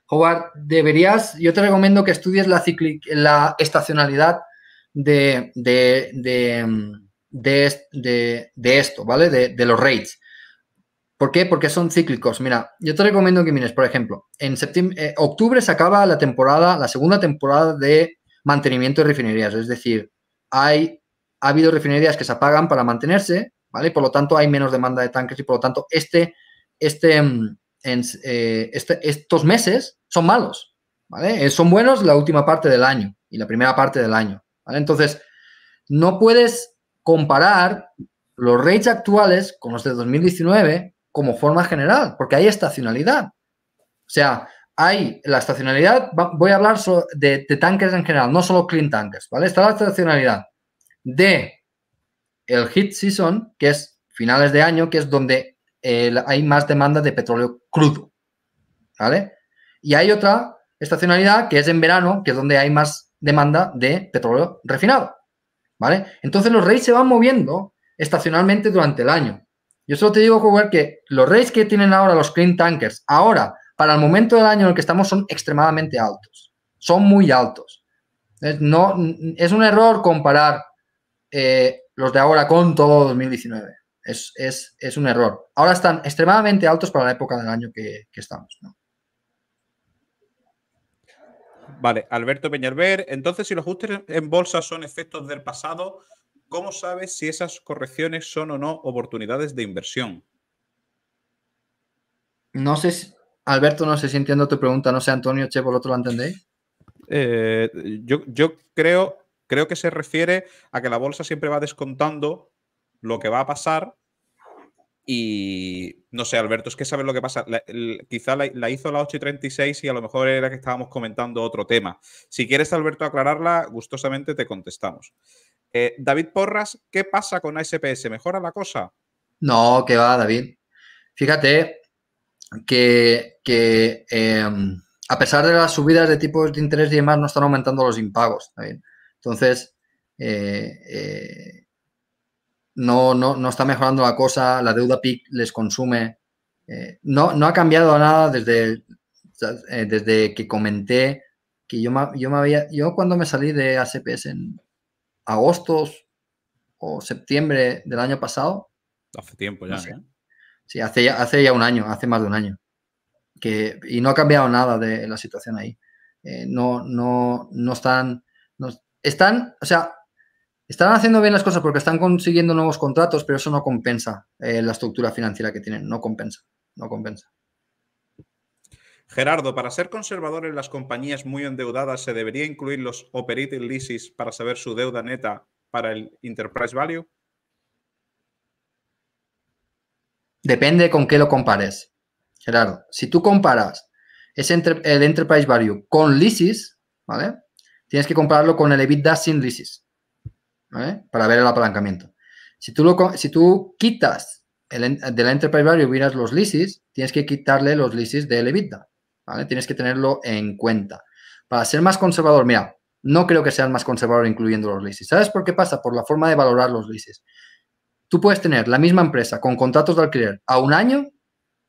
Howard, deberías, yo te recomiendo que estudies la, estacionalidad mm, de, de esto, ¿vale? De, los rates. ¿Por qué? Porque son cíclicos. Mira, yo te recomiendo que mires, por ejemplo, en eh, octubre se acaba la temporada, la segunda temporada de mantenimiento de refinerías. Es decir, hay, ha habido refinerías que se apagan para mantenerse, ¿vale? Por lo tanto, hay menos demanda de tanques y por lo tanto, este, este, mm, en, eh, este, estos meses son malos, ¿vale? Eh, son buenos la última parte del año y la primera parte del año, Entonces, no puedes comparar los rates actuales con los de 2019 como forma general, porque hay estacionalidad. O sea, hay la estacionalidad, voy a hablar de, tanques en general, no solo clean tanques, ¿vale? Está la estacionalidad de el hit season, que es finales de año, que es donde hay más demanda de petróleo crudo, ¿vale? Y hay otra estacionalidad que es en verano, que es donde hay más demanda de petróleo refinado, ¿vale? Entonces los reyes se van moviendo estacionalmente durante el año. Yo solo te digo, que los rates que tienen ahora los clean tankers, ahora, para el momento del año en el que estamos, son extremadamente altos. Son muy altos. Es, no, es un error comparar eh, los de ahora con todo 2019. Es, un error. Ahora están extremadamente altos para la época del año que, que estamos. Vale, Alberto Peñalver. Entonces, si los ajustes en bolsa son efectos del pasado, ¿cómo sabes si esas correcciones son o no oportunidades de inversión? No sé, Alberto, no sé si entiendo tu pregunta, no sé, Antonio, Che, otro lo entendéis? Eh, yo, yo creo, creo que se refiere a que la bolsa siempre va descontando lo que va a pasar y no sé, Alberto, es que sabes lo que pasa. quizá la, hizo la 8.36 y 36 y a lo mejor era que estábamos comentando otro tema. Si quieres, Alberto, aclararla, gustosamente te contestamos. Eh, David Porras, ¿qué pasa con ASPS? ¿Mejora la cosa? No, que va, David. Fíjate que, em, a pesar de las subidas de tipos de interés y demás, no están aumentando los impagos. Entonces, eh, eh, no, no, está mejorando la cosa, la deuda PIC les consume. no, no ha cambiado nada desde, desde que comenté que yo, yo me yo cuando me salí de ASPS en agosto o septiembre del año pasado. Hace tiempo ya. ¿eh? Sí, hace ya, hace ya un año, hace más de un año. Que, y no ha cambiado nada de la situación ahí. Eh, no, no, no están, no, están, o sea, están haciendo bien las cosas porque están consiguiendo nuevos contratos, pero eso no compensa eh, la estructura financiera que tienen, no compensa, no compensa. Gerardo, para ser conservador en las compañías muy endeudadas, ¿se debería incluir los operating leases para saber su deuda neta para el enterprise value? Depende con qué lo compares, Gerardo. Si tú comparas ese el enterprise value con leases, ¿vale? Tienes que compararlo con el EBITDA sin leases, Para ver el apalancamiento. Si tú, lo, si tú quitas el, del enterprise value y miras los leases, tienes que quitarle los leases del EBITDA. Tienes que tenerlo en cuenta. Para ser más conservador, mira, no creo que sean más conservador incluyendo los leases. ¿Sabes por qué pasa? Por la forma de valorar los leases. Tú puedes tener la misma empresa con contratos de alquiler a un año,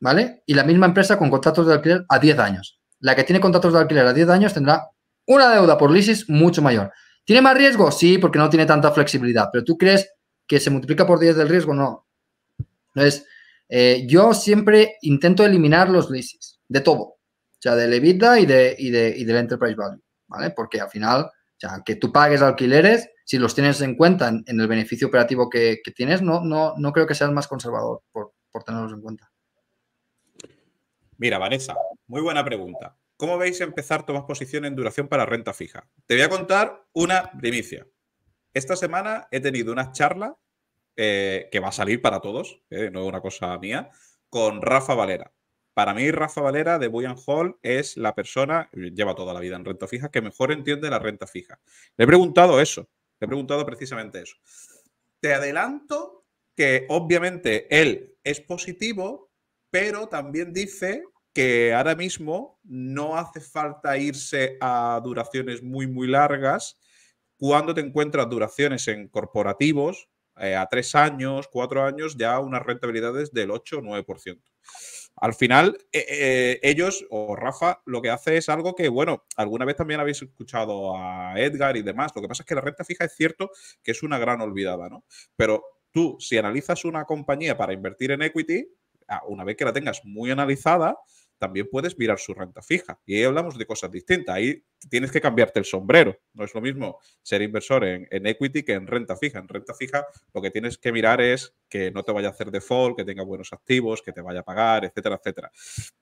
¿vale? Y la misma empresa con contratos de alquiler a 10 años. La que tiene contratos de alquiler a 10 años tendrá una deuda por leases mucho mayor. ¿Tiene más riesgo? Sí, porque no tiene tanta flexibilidad. Pero tú crees que se multiplica por 10 del riesgo, no. Entonces, eh, yo siempre intento eliminar los leases de todo de del y, de, y, de, y del Enterprise Value, ¿vale? Porque al final, o que tú pagues alquileres, si los tienes en cuenta en, el beneficio operativo que, tienes, no, no, no creo que seas más conservador por, tenerlos en cuenta. Mira, Vanessa, muy buena pregunta. ¿Cómo veis empezar tomas posición en duración para renta fija? Te voy a contar una primicia. Esta semana he tenido una charla eh, que va a salir para todos, eh, no es una cosa mía, con Rafa Valera. Para mí, Rafa Valera de Boyan Hall es la persona, eh, lleva toda la vida en renta fija, que mejor entiende la renta fija. Le he preguntado eso, le he preguntado precisamente eso. Te adelanto que obviamente él es positivo, pero también dice que ahora mismo no hace falta irse a duraciones muy, muy largas cuando te encuentras duraciones en corporativos eh, a tres años, cuatro años, ya unas rentabilidades del 8 o 9%. Al final, eh, eh, ellos o Rafa lo que hace es algo que, bueno, alguna vez también habéis escuchado a Edgar y demás. Lo que pasa es que la renta fija es cierto que es una gran olvidada, ¿no? Pero tú, si analizas una compañía para invertir en equity, ah, una vez que la tengas muy analizada, también puedes mirar su renta fija. Y ahí hablamos de cosas distintas. Ahí tienes que cambiarte el sombrero. No es lo mismo ser inversor en, equity que en renta fija. En renta fija lo que tienes que mirar es que no te vaya a hacer default, que tenga buenos activos, que te vaya a pagar, etcétera, etcétera.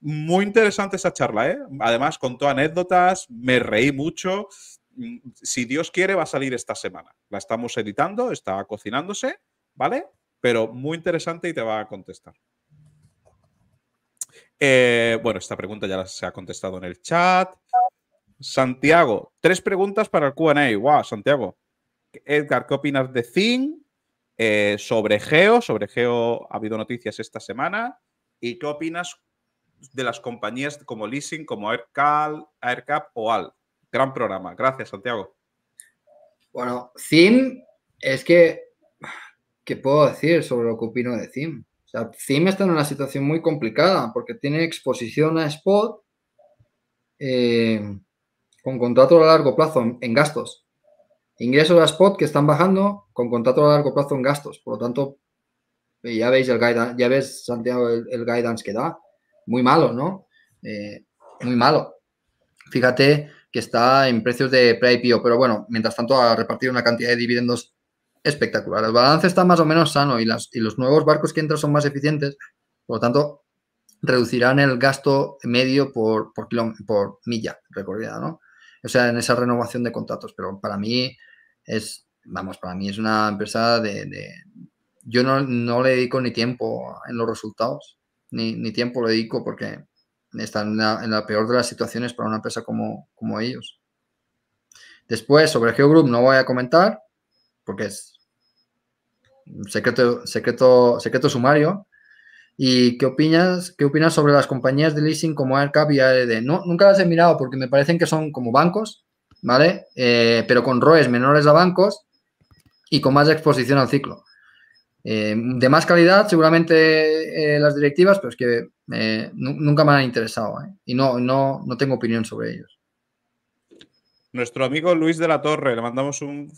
Muy interesante esa charla, ¿eh? Además, contó anécdotas, me reí mucho. Mm, si Dios quiere, va a salir esta semana. La estamos editando, está cocinándose, ¿vale? Pero muy interesante y te va a contestar. Eh, bueno, esta pregunta ya se ha contestado en el chat. Santiago, tres preguntas para el QA. ¡Wow, Santiago! Edgar, ¿qué opinas de Zim? Eh, sobre Geo, sobre Geo ha habido noticias esta semana. ¿Y qué opinas de las compañías como Leasing, como Aircal, AirCap o AL? Gran programa. Gracias, Santiago. Bueno, Zim, es que, ¿qué puedo decir sobre lo que opino de Zim? sea, CIM está en una situación muy complicada porque tiene exposición a spot eh, con contrato a largo plazo en, gastos. Ingresos a spot que están bajando con contrato a largo plazo en gastos. Por lo tanto, eh, ya veis el guidance, ya ves Santiago el, guidance que da. Muy malo, ¿no? Eh, muy malo. Fíjate que está en precios de pre-IPO, pero bueno, mientras tanto ha repartido una cantidad de dividendos espectacular. El balance está más o menos sano y, las, y los nuevos barcos que entran son más eficientes, por lo tanto, reducirán el gasto medio por, por, por milla recorrida, ¿no? O sea, en esa renovación de contratos, pero para mí es, vamos, para mí es una empresa de... yo no, le dedico ni tiempo en los resultados, ni, tiempo le dedico porque están en la, peor de las situaciones para una empresa como, como ellos. Después, sobre Geogroup no voy a comentar porque es secreto, secreto, secreto sumario. ¿Y qué opinas, qué opinas sobre las compañías de leasing como AirCap y ARD? No, nunca las he mirado porque me parecen que son como bancos, ¿vale? Eh, pero con ROEs menores a bancos y con más exposición al ciclo. Eh, de más calidad, seguramente eh, las directivas, pero es que nunca me han interesado y no, no, no tengo opinión sobre ellos. Nuestro amigo Luis de la Torre, le mandamos un,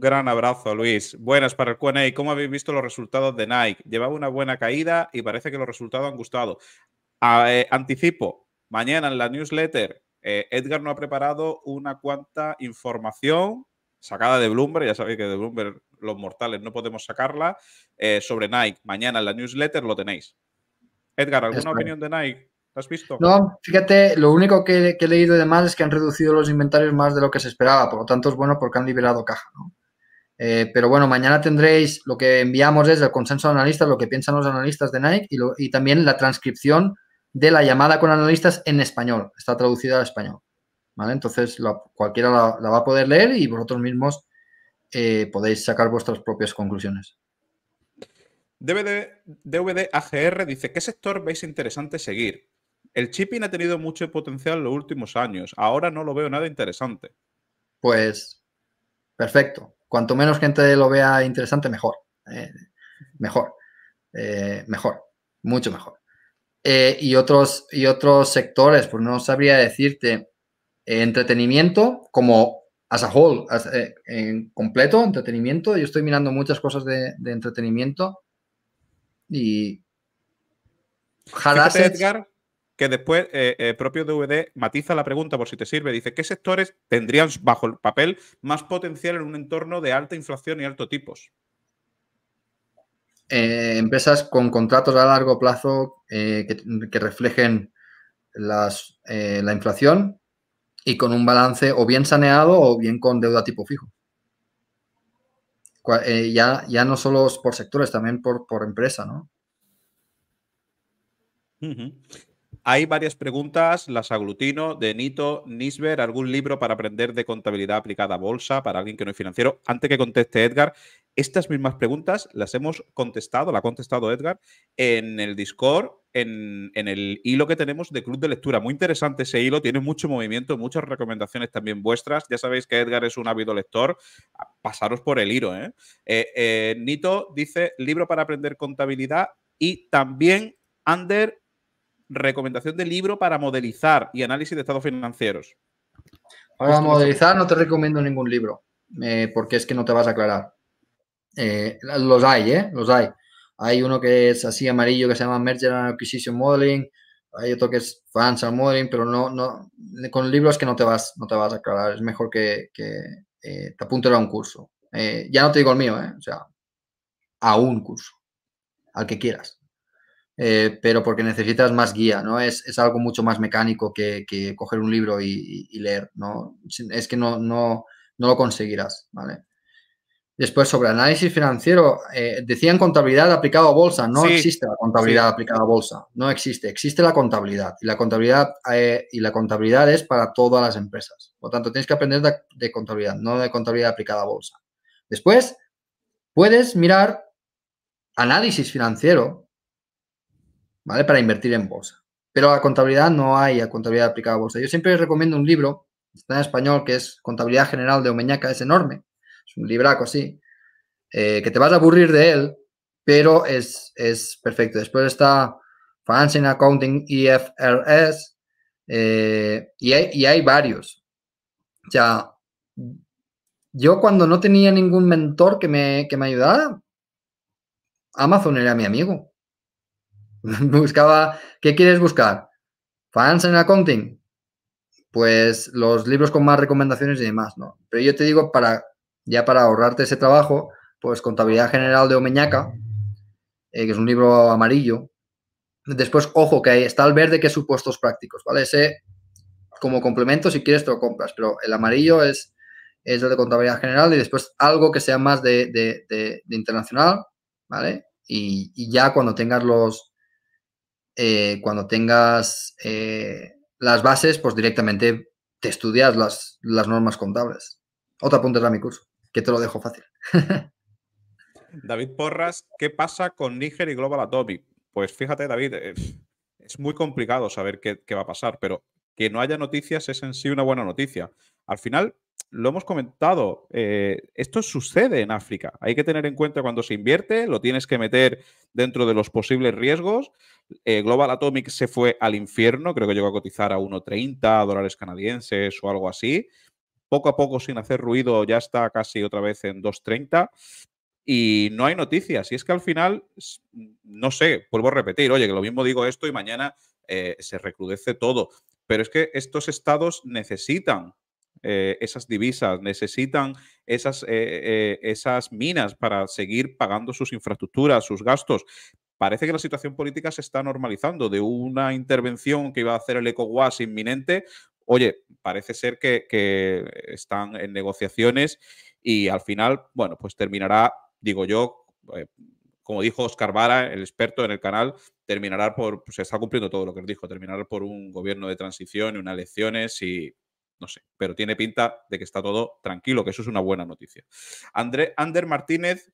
gran abrazo, Luis. Buenas para el QA. ¿Cómo habéis visto los resultados de Nike? Llevaba una buena caída y parece que los resultados han gustado. Eh, anticipo, mañana en la newsletter, eh, Edgar nos ha preparado una cuanta información sacada de Bloomberg. Ya sabéis que de Bloomberg los mortales no podemos sacarla. Eh, sobre Nike, mañana en la newsletter lo tenéis. Edgar, ¿alguna opinión de Nike? has visto? No, fíjate, lo único que, he leído además es que han reducido los inventarios más de lo que se esperaba, por lo tanto es bueno porque han liberado caja, ¿no? Eh, pero bueno, mañana tendréis lo que enviamos desde el consenso de analistas, lo que piensan los analistas de Nike y, también la transcripción de la llamada con analistas en español. Está traducida al español. ¿vale? Entonces cualquiera la, va a poder leer y vosotros mismos eh, podéis sacar vuestras propias conclusiones. DVD, DVD AGR dice, ¿qué sector veis interesante seguir? El chipping ha tenido mucho potencial en los últimos años. Ahora no lo veo nada interesante. Pues perfecto. Cuanto menos gente lo vea interesante, mejor. Eh, mejor. Eh, mejor. Mucho mejor. Eh, y, otros, y otros sectores, pues no sabría decirte. entretenimiento, como as a whole, en completo, entretenimiento. Yo estoy mirando muchas cosas de, entretenimiento. Y. Hard Edgar, que después el eh, eh, propio DVD matiza la pregunta por si te sirve. Dice, ¿qué sectores tendrían bajo el papel más potencial en un entorno de alta inflación y alto tipos? Eh, empresas con contratos a largo plazo que, reflejen la inflación y con un balance o bien saneado o bien con deuda tipo fijo. ya, ya no solo por sectores, también por, por empresa, ¿no? Hay varias preguntas, las aglutino, de Nito, Nisber, algún libro para aprender de contabilidad aplicada a bolsa para alguien que no es financiero. Antes que conteste Edgar, estas mismas preguntas las hemos contestado, la ha contestado Edgar, en el Discord, en, el hilo que tenemos de Club de Lectura. Muy interesante ese hilo, tiene mucho movimiento, muchas recomendaciones también vuestras. Ya sabéis que Edgar es un ávido lector. Pasaros por el hilo, ¿eh? eh, eh Nito dice, libro para aprender contabilidad y también Ander recomendación de libro para modelizar y análisis de estados financieros. Para modelizar no te recomiendo ningún libro, eh, porque es que no te vas a aclarar. Eh, los hay, ¿eh? Los hay. Hay uno que es así amarillo que se llama Merger and Acquisition Modeling, hay otro que es Financial Modeling, pero no, no, con libros que no te vas, no te vas a aclarar. Es mejor que, eh, te apuntes a un curso. ya no te digo el mío, ¿eh? O sea, a un curso, al que quieras. Eh, pero porque necesitas más guía, ¿no? Es, es algo mucho más mecánico que, coger un libro y, leer, ¿no? Es que no, no, no lo conseguirás, ¿vale? Después, sobre análisis financiero, eh, decían contabilidad aplicada a bolsa. No existe la contabilidad aplicada a bolsa. No existe. Existe la contabilidad. Y la contabilidad, eh, y la contabilidad es para todas las empresas. Por tanto, tienes que aprender de, de, contabilidad, no de contabilidad aplicada a bolsa. Después, puedes mirar análisis financiero ¿vale? Para invertir en bolsa. Pero a contabilidad no hay a contabilidad aplicada a bolsa. Yo siempre recomiendo un libro, está en español, que es Contabilidad General de Omeñaca, es enorme, es un libraco así, eh, que te vas a aburrir de él, pero es, es perfecto. Después está Financing Accounting IFRS, e eh, y, hay, y hay varios. O sea, yo cuando no tenía ningún mentor que me, que me ayudara, Amazon era mi amigo. *laughs* Buscaba, ¿qué quieres buscar? ¿Fans en accounting? Pues los libros con más recomendaciones y demás, ¿no? Pero yo te digo, para, ya para ahorrarte ese trabajo, pues Contabilidad General de Omeñaca, eh, que es un libro amarillo. Después, ojo, que está el verde, que es supuestos prácticos, ¿vale? Ese, como complemento, si quieres, te lo compras, pero el amarillo es es el de contabilidad general y después algo que sea más de, internacional, ¿vale? y, ya cuando tengas los, eh, cuando tengas eh, las bases, pues directamente te estudias las, normas contables. otro punto para mi curso, que te lo dejo fácil. *laughs* David Porras, ¿qué pasa con Niger y Global Atomic? Pues fíjate, David, eh, es muy complicado saber qué, qué va a pasar, pero que no haya noticias es en sí una buena noticia. Al final, lo hemos comentado, eh, esto sucede en África. Hay que tener en cuenta cuando se invierte, lo tienes que meter dentro de los posibles riesgos. Eh, Global Atomic se fue al infierno, creo que llegó a cotizar a 1,30 dólares canadienses o algo así. Poco a poco, sin hacer ruido, ya está casi otra vez en 2,30 y no hay noticias. Y es que al final, no sé, vuelvo a repetir, oye, que lo mismo digo esto y mañana eh, se recrudece todo. Pero es que estos estados necesitan eh, esas divisas, necesitan esas, eh, eh, esas minas para seguir pagando sus infraestructuras, sus gastos. Parece que la situación política se está normalizando de una intervención que iba a hacer el ECOWAS inminente. Oye, parece ser que, están en negociaciones y al final, bueno, pues terminará, digo yo, como dijo Oscar Vara, el experto en el canal, terminará por, pues se está cumpliendo todo lo que él dijo, terminará por un gobierno de transición, unas elecciones y no sé, pero tiene pinta de que está todo tranquilo, que eso es una buena noticia. André, Ander Martínez,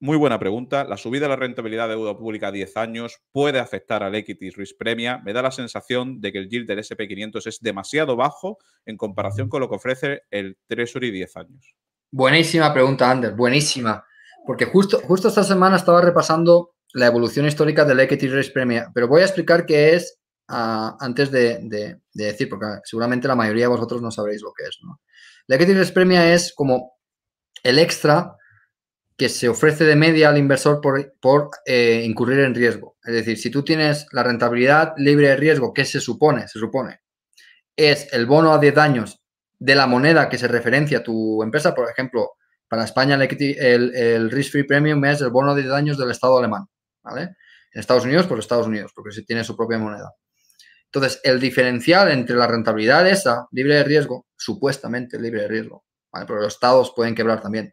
muy buena pregunta. ¿La subida de la rentabilidad de deuda pública a 10 años puede afectar al equity risk premia? Me da la sensación de que el yield del SP500 es demasiado bajo en comparación con lo que ofrece el Treasury 10 años. Buenísima pregunta, Ander, buenísima. Porque justo, justo esta semana estaba repasando la evolución histórica del equity risk premia, pero voy a explicar qué es antes de, decir, porque seguramente la mayoría de vosotros no sabréis lo que es. La equity risk premia es como el extra que se ofrece de media al inversor por, por eh, incurrir en riesgo. Es decir, si tú tienes la rentabilidad libre de riesgo, ¿qué se supone? Se supone es el bono a 10 años de la moneda que se referencia a tu empresa. Por ejemplo, para España el, Risk Free Premium es el bono a 10 años del Estado alemán. ¿vale? En Estados Unidos, por pues Estados Unidos, porque si tiene su propia moneda. Entonces, el diferencial entre la rentabilidad esa, libre de riesgo, supuestamente libre de riesgo, pero los estados pueden quebrar también,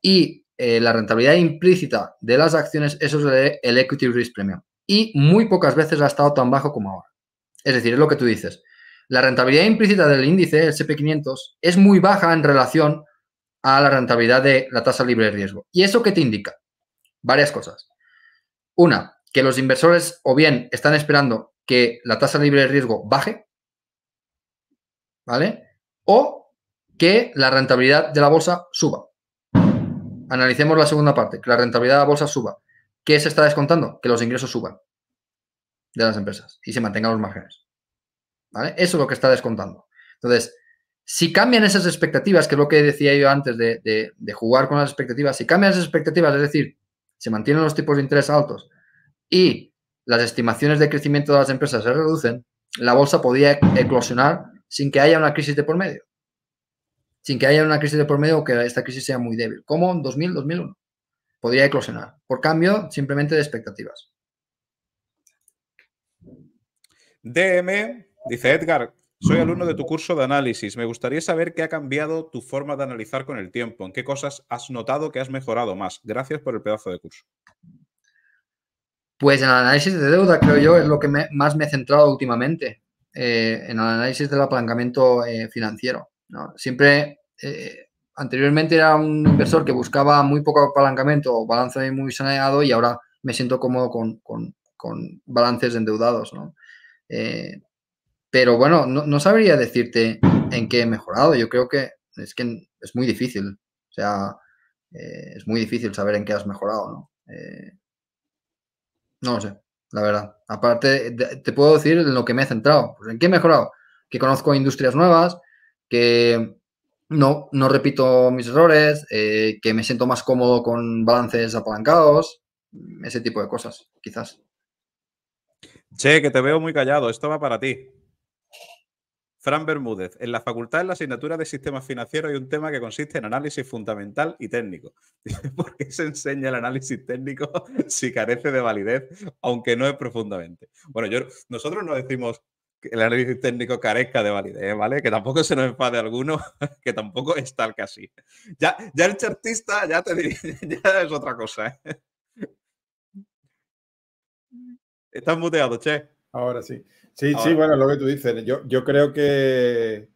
y eh, la rentabilidad implícita de las acciones, eso es el equity risk premium. Y muy pocas veces ha estado tan bajo como ahora. Es decir, es lo que tú dices. La rentabilidad implícita del índice, el SP500, es muy baja en relación a la rentabilidad de la tasa libre de riesgo. ¿Y eso qué te indica? Varias cosas. Una, que los inversores o bien están esperando que la tasa libre de riesgo baje, ¿vale? O que la rentabilidad de la bolsa suba. Analicemos la segunda parte, que la rentabilidad de la bolsa suba. ¿Qué se está descontando? Que los ingresos suban de las empresas y se mantengan los márgenes. ¿Vale? Eso es lo que está descontando. Entonces, si cambian esas expectativas, que es lo que decía yo antes de, jugar con las expectativas, si cambian esas expectativas, es decir, se mantienen los tipos de interés altos y las estimaciones de crecimiento de las empresas se reducen, la bolsa podría eclosionar sin que haya una crisis de por medio. Sin que haya una crisis de por medio o que esta crisis sea muy débil. Como en 2000, 2001. Podría eclosionar. Por cambio, simplemente de expectativas. DM, dice Edgar, soy alumno de tu curso de análisis. Me gustaría saber qué ha cambiado tu forma de analizar con el tiempo. ¿En qué cosas has notado que has mejorado más? Gracias por el pedazo de curso. Pues en el análisis de deuda, creo yo, es lo que más me he centrado últimamente, eh, en el análisis del apalancamiento eh, financiero. ¿no? Siempre, eh, anteriormente era un inversor que buscaba muy poco apalancamiento o balance muy saneado y ahora me siento cómodo con, con, balances endeudados. ¿no? pero bueno, no, sabría decirte en qué he mejorado. Yo creo que es que es muy difícil. O sea, es muy difícil saber en qué has mejorado. ¿no? No lo sé, la verdad. Aparte, te puedo decir en lo que me he centrado, pues, en qué he mejorado, que conozco industrias nuevas, que no, no repito mis errores, eh, que me siento más cómodo con balances apalancados, ese tipo de cosas, quizás. Che, que te veo muy callado, esto va para ti. Fran Bermúdez, en la facultad, en la asignatura de sistemas financieros hay un tema que consiste en análisis fundamental y técnico. *laughs* ¿Por qué se enseña el análisis técnico *laughs* si carece de validez, aunque no es profundamente? Bueno, nosotros no decimos que el análisis técnico carezca de validez, ¿vale? Que tampoco se nos enfade alguno, *laughs* que tampoco es tal que así. Ya, ya el chartista, ya te ya es otra cosa. ¿eh? Estás muteado, che. Ahora sí. Sí, sí, bueno, lo que tú dices. Yo, yo creo que,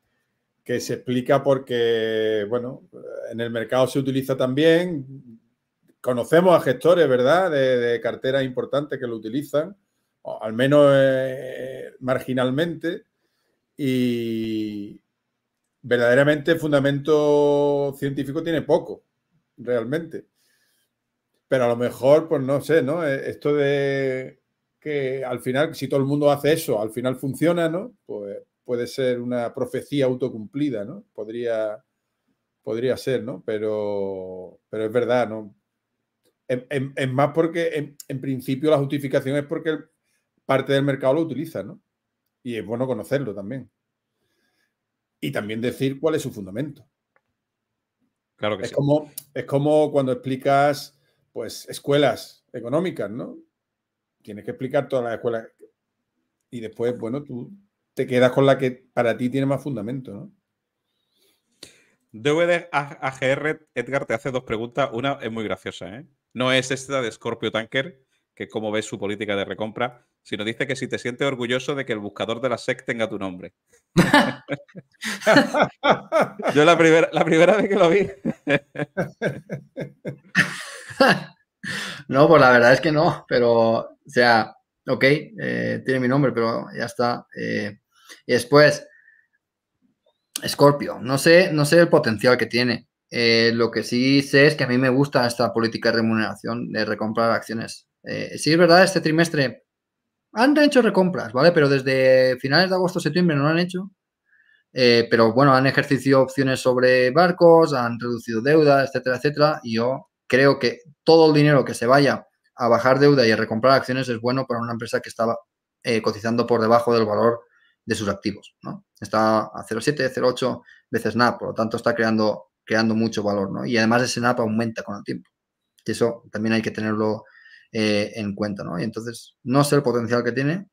que se explica porque, bueno, en el mercado se utiliza también. Conocemos a gestores, ¿verdad?, de, carteras importantes que lo utilizan, al menos eh, marginalmente. Y verdaderamente el fundamento científico tiene poco, realmente. Pero a lo mejor, pues no sé, ¿no? Eh, esto de que al final, si todo el mundo hace eso, al final funciona, ¿no? Pues puede ser una profecía autocumplida, ¿no? Podría, podría ser, ¿no? Pero, pero es verdad, ¿no? Es más porque, en, principio, la justificación es porque parte del mercado lo utiliza, ¿no? Y es bueno conocerlo también. Y también decir cuál es su fundamento. Claro que es sí. Como, es como cuando explicas, pues, escuelas económicas, ¿no? tienes que explicar todas las escuelas y después, bueno, tú te quedas con la que para ti tiene más fundamento, ¿no? DVD AGR, Edgar te hace dos preguntas. Una es muy graciosa, ¿eh? No es esta de Scorpio Tanker, que cómo ves su política de recompra, sino dice que si te sientes orgulloso de que el buscador de la SEC tenga tu nombre. *laughs* Yo la primera, la primera vez que lo vi. *laughs* No, pues la verdad es que no, pero, o sea, ok, eh, tiene mi nombre, pero ya está. Eh, y después, Scorpio, no sé, no sé el potencial que tiene. Eh, lo que sí sé es que a mí me gusta esta política de remuneración de recomprar acciones. sí es verdad, este trimestre han hecho recompras, ¿vale? Pero desde finales de agosto, septiembre no lo han hecho. pero bueno, han ejercido opciones sobre barcos, han reducido deuda, etcétera, etcétera. Y yo creo que todo el dinero que se vaya a bajar deuda y a recomprar acciones es bueno para una empresa que estaba eh, cotizando por debajo del valor de sus activos. Está a 0,7, 0,8 veces NAP, por lo tanto está creando, creando mucho valor. Y además ese NAP aumenta con el tiempo. Y eso también hay que tenerlo eh, en cuenta. Y entonces, no sé el potencial que tiene,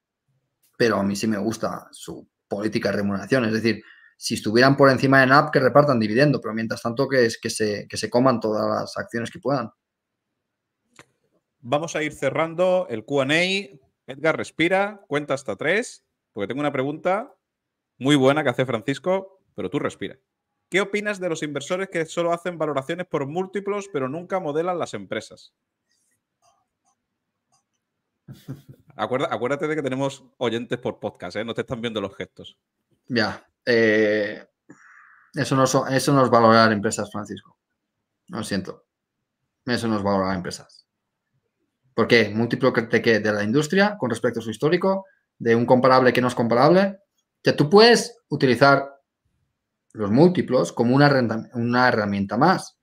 pero a mí sí me gusta su política de remuneración. Es decir, si estuvieran por encima de NAP, que repartan dividiendo. pero mientras tanto que, es, que, se, coman todas las acciones que puedan. Vamos a ir cerrando el QA. Edgar, respira, cuenta hasta tres, porque tengo una pregunta muy buena que hace Francisco, pero tú respira. ¿Qué opinas de los inversores que solo hacen valoraciones por múltiplos, pero nunca modelan las empresas? *laughs* Acuérdate de que tenemos oyentes por podcast, ¿eh? no te están viendo los gestos. Ya, eh, eso, no eso no es valorar empresas, Francisco. Lo siento. Eso no es valorar empresas. ¿Por qué? Múltiplo de, te de la industria con respecto a su histórico, de un comparable que no es comparable. Que tú puedes utilizar los múltiplos como una, una herramienta más,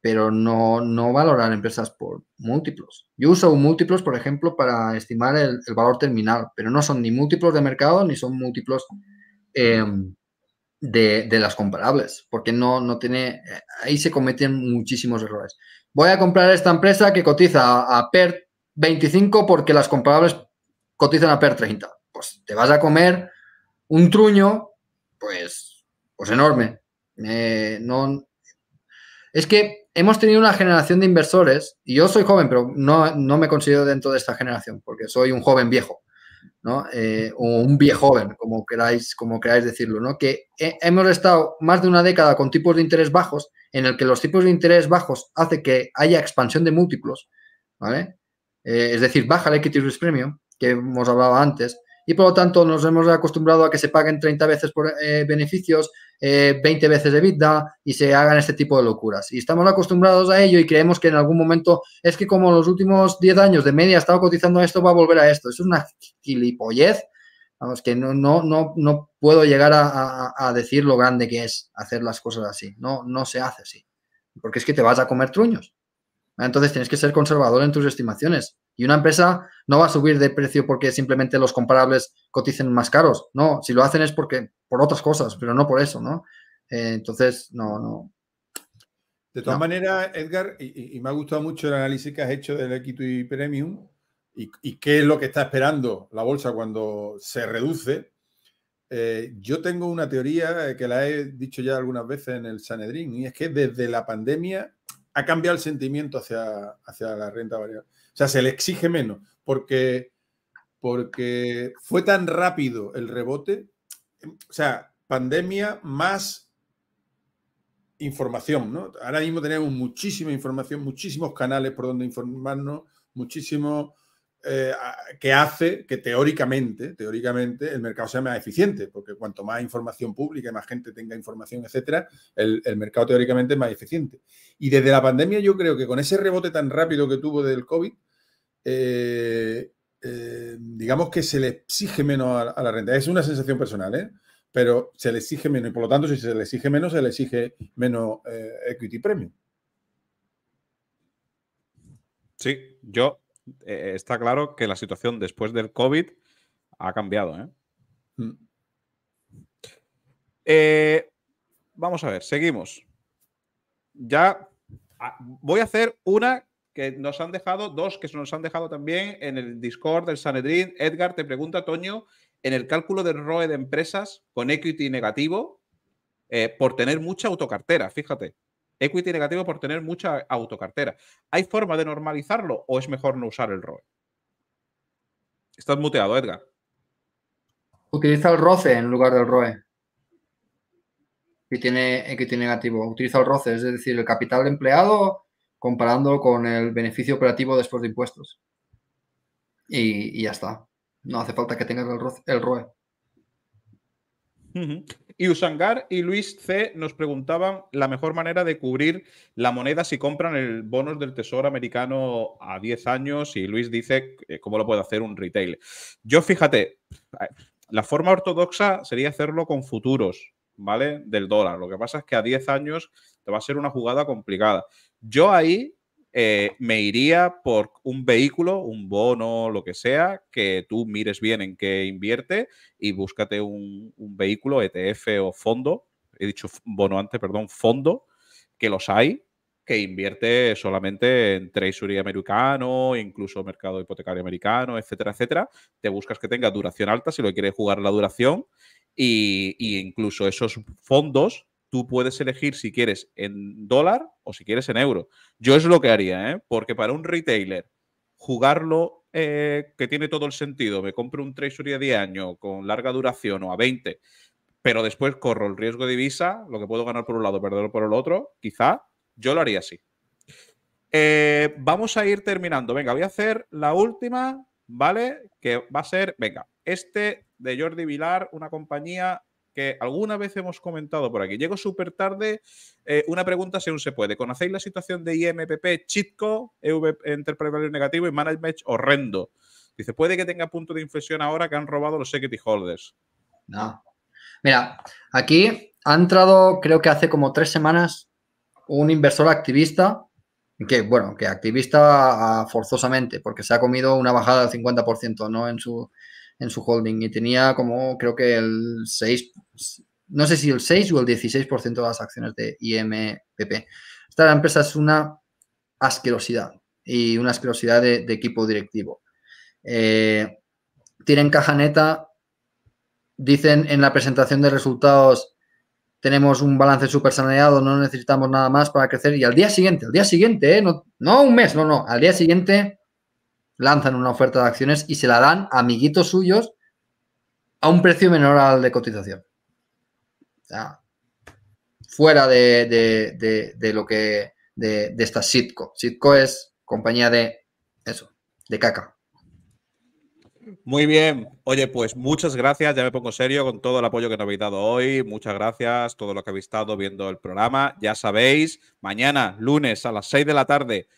pero no, no valorar empresas por múltiplos. Yo uso múltiplos, por ejemplo, para estimar el valor terminal, pero no son ni múltiplos de mercado ni son múltiplos Em, de, las comparables, porque no, no tiene, eh, ahí se cometen muchísimos errores. Voy a comprar esta empresa que cotiza a, PER 25 porque las comparables cotizan a PER 30. Pues te vas a comer un truño, pues, pues enorme. Eh, no, es que hemos tenido una generación de inversores, y yo soy joven, pero no, no me considero dentro de esta generación, porque soy un joven viejo. Eh, o un viejo joven, como queráis, como queráis decirlo, ¿no? que hemos estado más de una década con tipos de interés bajos, en el que los tipos de interés bajos hace que haya expansión de múltiplos, ¿vale? Eh, es decir, baja el equity risk premium, que hemos hablado antes, y por lo tanto nos hemos acostumbrado a que se paguen 30 veces por eh, beneficios, 20 eh, veces de vida y se hagan este tipo de locuras. Y estamos acostumbrados a ello y creemos que en algún momento es que como los últimos 10 años de media ha estado cotizando esto, va a volver a esto. es una gilipollez. Vamos, que no, no, no, no puedo llegar a, decir lo grande que es hacer las cosas así. No, no se hace así. Porque es que te vas a comer truños. Entonces tienes que ser conservador en tus estimaciones. Y una empresa no va a subir de precio porque simplemente los comparables coticen más caros. No, si lo hacen es porque por otras cosas, pero no por eso, ¿no? Eh, entonces, no, no. De todas maneras, Edgar, y, me ha gustado mucho el análisis que has hecho del Equity Premium y, qué es lo que está esperando la bolsa cuando se reduce. Eh, yo tengo una teoría que la he dicho ya algunas veces en el Sanedrín, y es que desde la pandemia ha cambiado el sentimiento hacia, hacia la renta variable. O sea, se le exige menos, porque, porque fue tan rápido el rebote. O sea, pandemia más información, ¿no? Ahora mismo tenemos muchísima información, muchísimos canales por donde informarnos, muchísimos eh, que hace que teóricamente, teóricamente el mercado sea más eficiente, porque cuanto más información pública y más gente tenga información, etcétera, el, mercado teóricamente es más eficiente. Y desde la pandemia yo creo que con ese rebote tan rápido que tuvo del COVID, eh, eh, digamos que se le exige menos a, la renta. Es una sensación personal, ¿eh? pero se le exige menos y por lo tanto si se le exige menos, se le exige menos equity premium. Sí, yo eh, está claro que la situación después del COVID ha cambiado. ¿eh? Mm. Eh, vamos a ver, seguimos. Ya ah, voy a hacer una que nos han dejado, dos que nos han dejado también en el Discord del Sanedrin. Edgar te pregunta, Toño, en el cálculo del ROE de empresas con equity negativo, por tener mucha autocartera, fíjate equity negativo por tener mucha autocartera. ¿Hay forma de normalizarlo o es mejor no usar el ROE? Estás muteado, Edgar. Utiliza el ROCE en lugar del ROE. Que tiene equity negativo. Utiliza el ROCE, es decir, el capital empleado comparando con el beneficio operativo después de impuestos. Y, ya está. No hace falta que tengas el, ROE. Usangar y Luis C nos preguntaban la mejor manera de cubrir la moneda si compran el bonus del Tesoro americano a 10 años y Luis dice eh, cómo lo puede hacer un retail. Yo fíjate, la forma ortodoxa sería hacerlo con futuros, ¿vale? Del dólar. Lo que pasa es que a 10 años te va a ser una jugada complicada. Yo ahí eh, me iría por un vehículo, un bono, lo que sea, que tú mires bien en qué invierte y búscate un, vehículo, ETF o fondo, he dicho bono antes, perdón, fondo, que los hay, que invierte solamente en treasury americano, incluso mercado hipotecario americano, etcétera, etcétera. Te buscas que tenga duración alta si lo quieres jugar la duración y, y incluso esos fondos tú puedes elegir si quieres en dólar o si quieres en euro. Yo es lo que haría, ¿eh? porque para un retailer jugarlo eh, que tiene todo el sentido, me compro un treasury a 10 años con larga duración o a 20, pero después corro el riesgo de divisa, lo que puedo ganar por un lado, perderlo por el otro, quizá yo lo haría así. Eh, vamos a ir terminando. Venga, voy a hacer la última, ¿vale? Que va a ser, venga, este de Jordi Vilar, una compañía que alguna vez hemos comentado por aquí. Llego súper tarde. Eh, una pregunta si aún se puede. ¿Conocéis la situación de IMPP, Chitco, EV, Enterprise Value Negativo y Management Horrendo? Dice, puede que tenga punto de inflexión ahora que han robado los equity holders. No. Mira, aquí ha entrado, creo que hace como tres semanas, un inversor activista, que, bueno, que activista ah, forzosamente, porque se ha comido una bajada del 50%, ¿no? En su, en su holding y tenía como creo que el 6, no sé si el 6 o el 16% de las acciones de IMPP. Esta empresa es una asquerosidad y una asquerosidad de, equipo directivo. Eh, tienen caja neta, dicen en la presentación de resultados tenemos un balance súper saneado, no necesitamos nada más para crecer. Y al día siguiente, al día siguiente, ¿eh? no, no un mes, no, no, al día siguiente lanzan una oferta de acciones y se la dan a amiguitos suyos a un precio menor al de cotización. O fuera de, de, lo que de, esta Sitco. Sitco es compañía de eso, de caca. Muy bien. Oye, pues muchas gracias. Ya me pongo serio con todo el apoyo que nos habéis dado hoy. Muchas gracias, todo lo que habéis estado viendo el programa. Ya sabéis, mañana, lunes a las 6 de la tarde,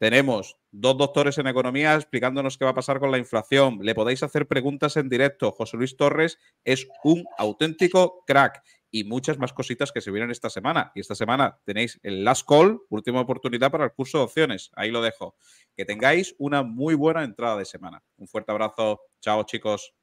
tenemos dos doctores en economía explicándonos qué va a pasar con la inflación. Le podéis hacer preguntas en directo. José Luis Torres es un auténtico crack y muchas más cositas que se vieron esta semana. Y esta semana tenéis el last call, última oportunidad para el curso de opciones. Ahí lo dejo. Que tengáis una muy buena entrada de semana. Un fuerte abrazo. Chao, chicos.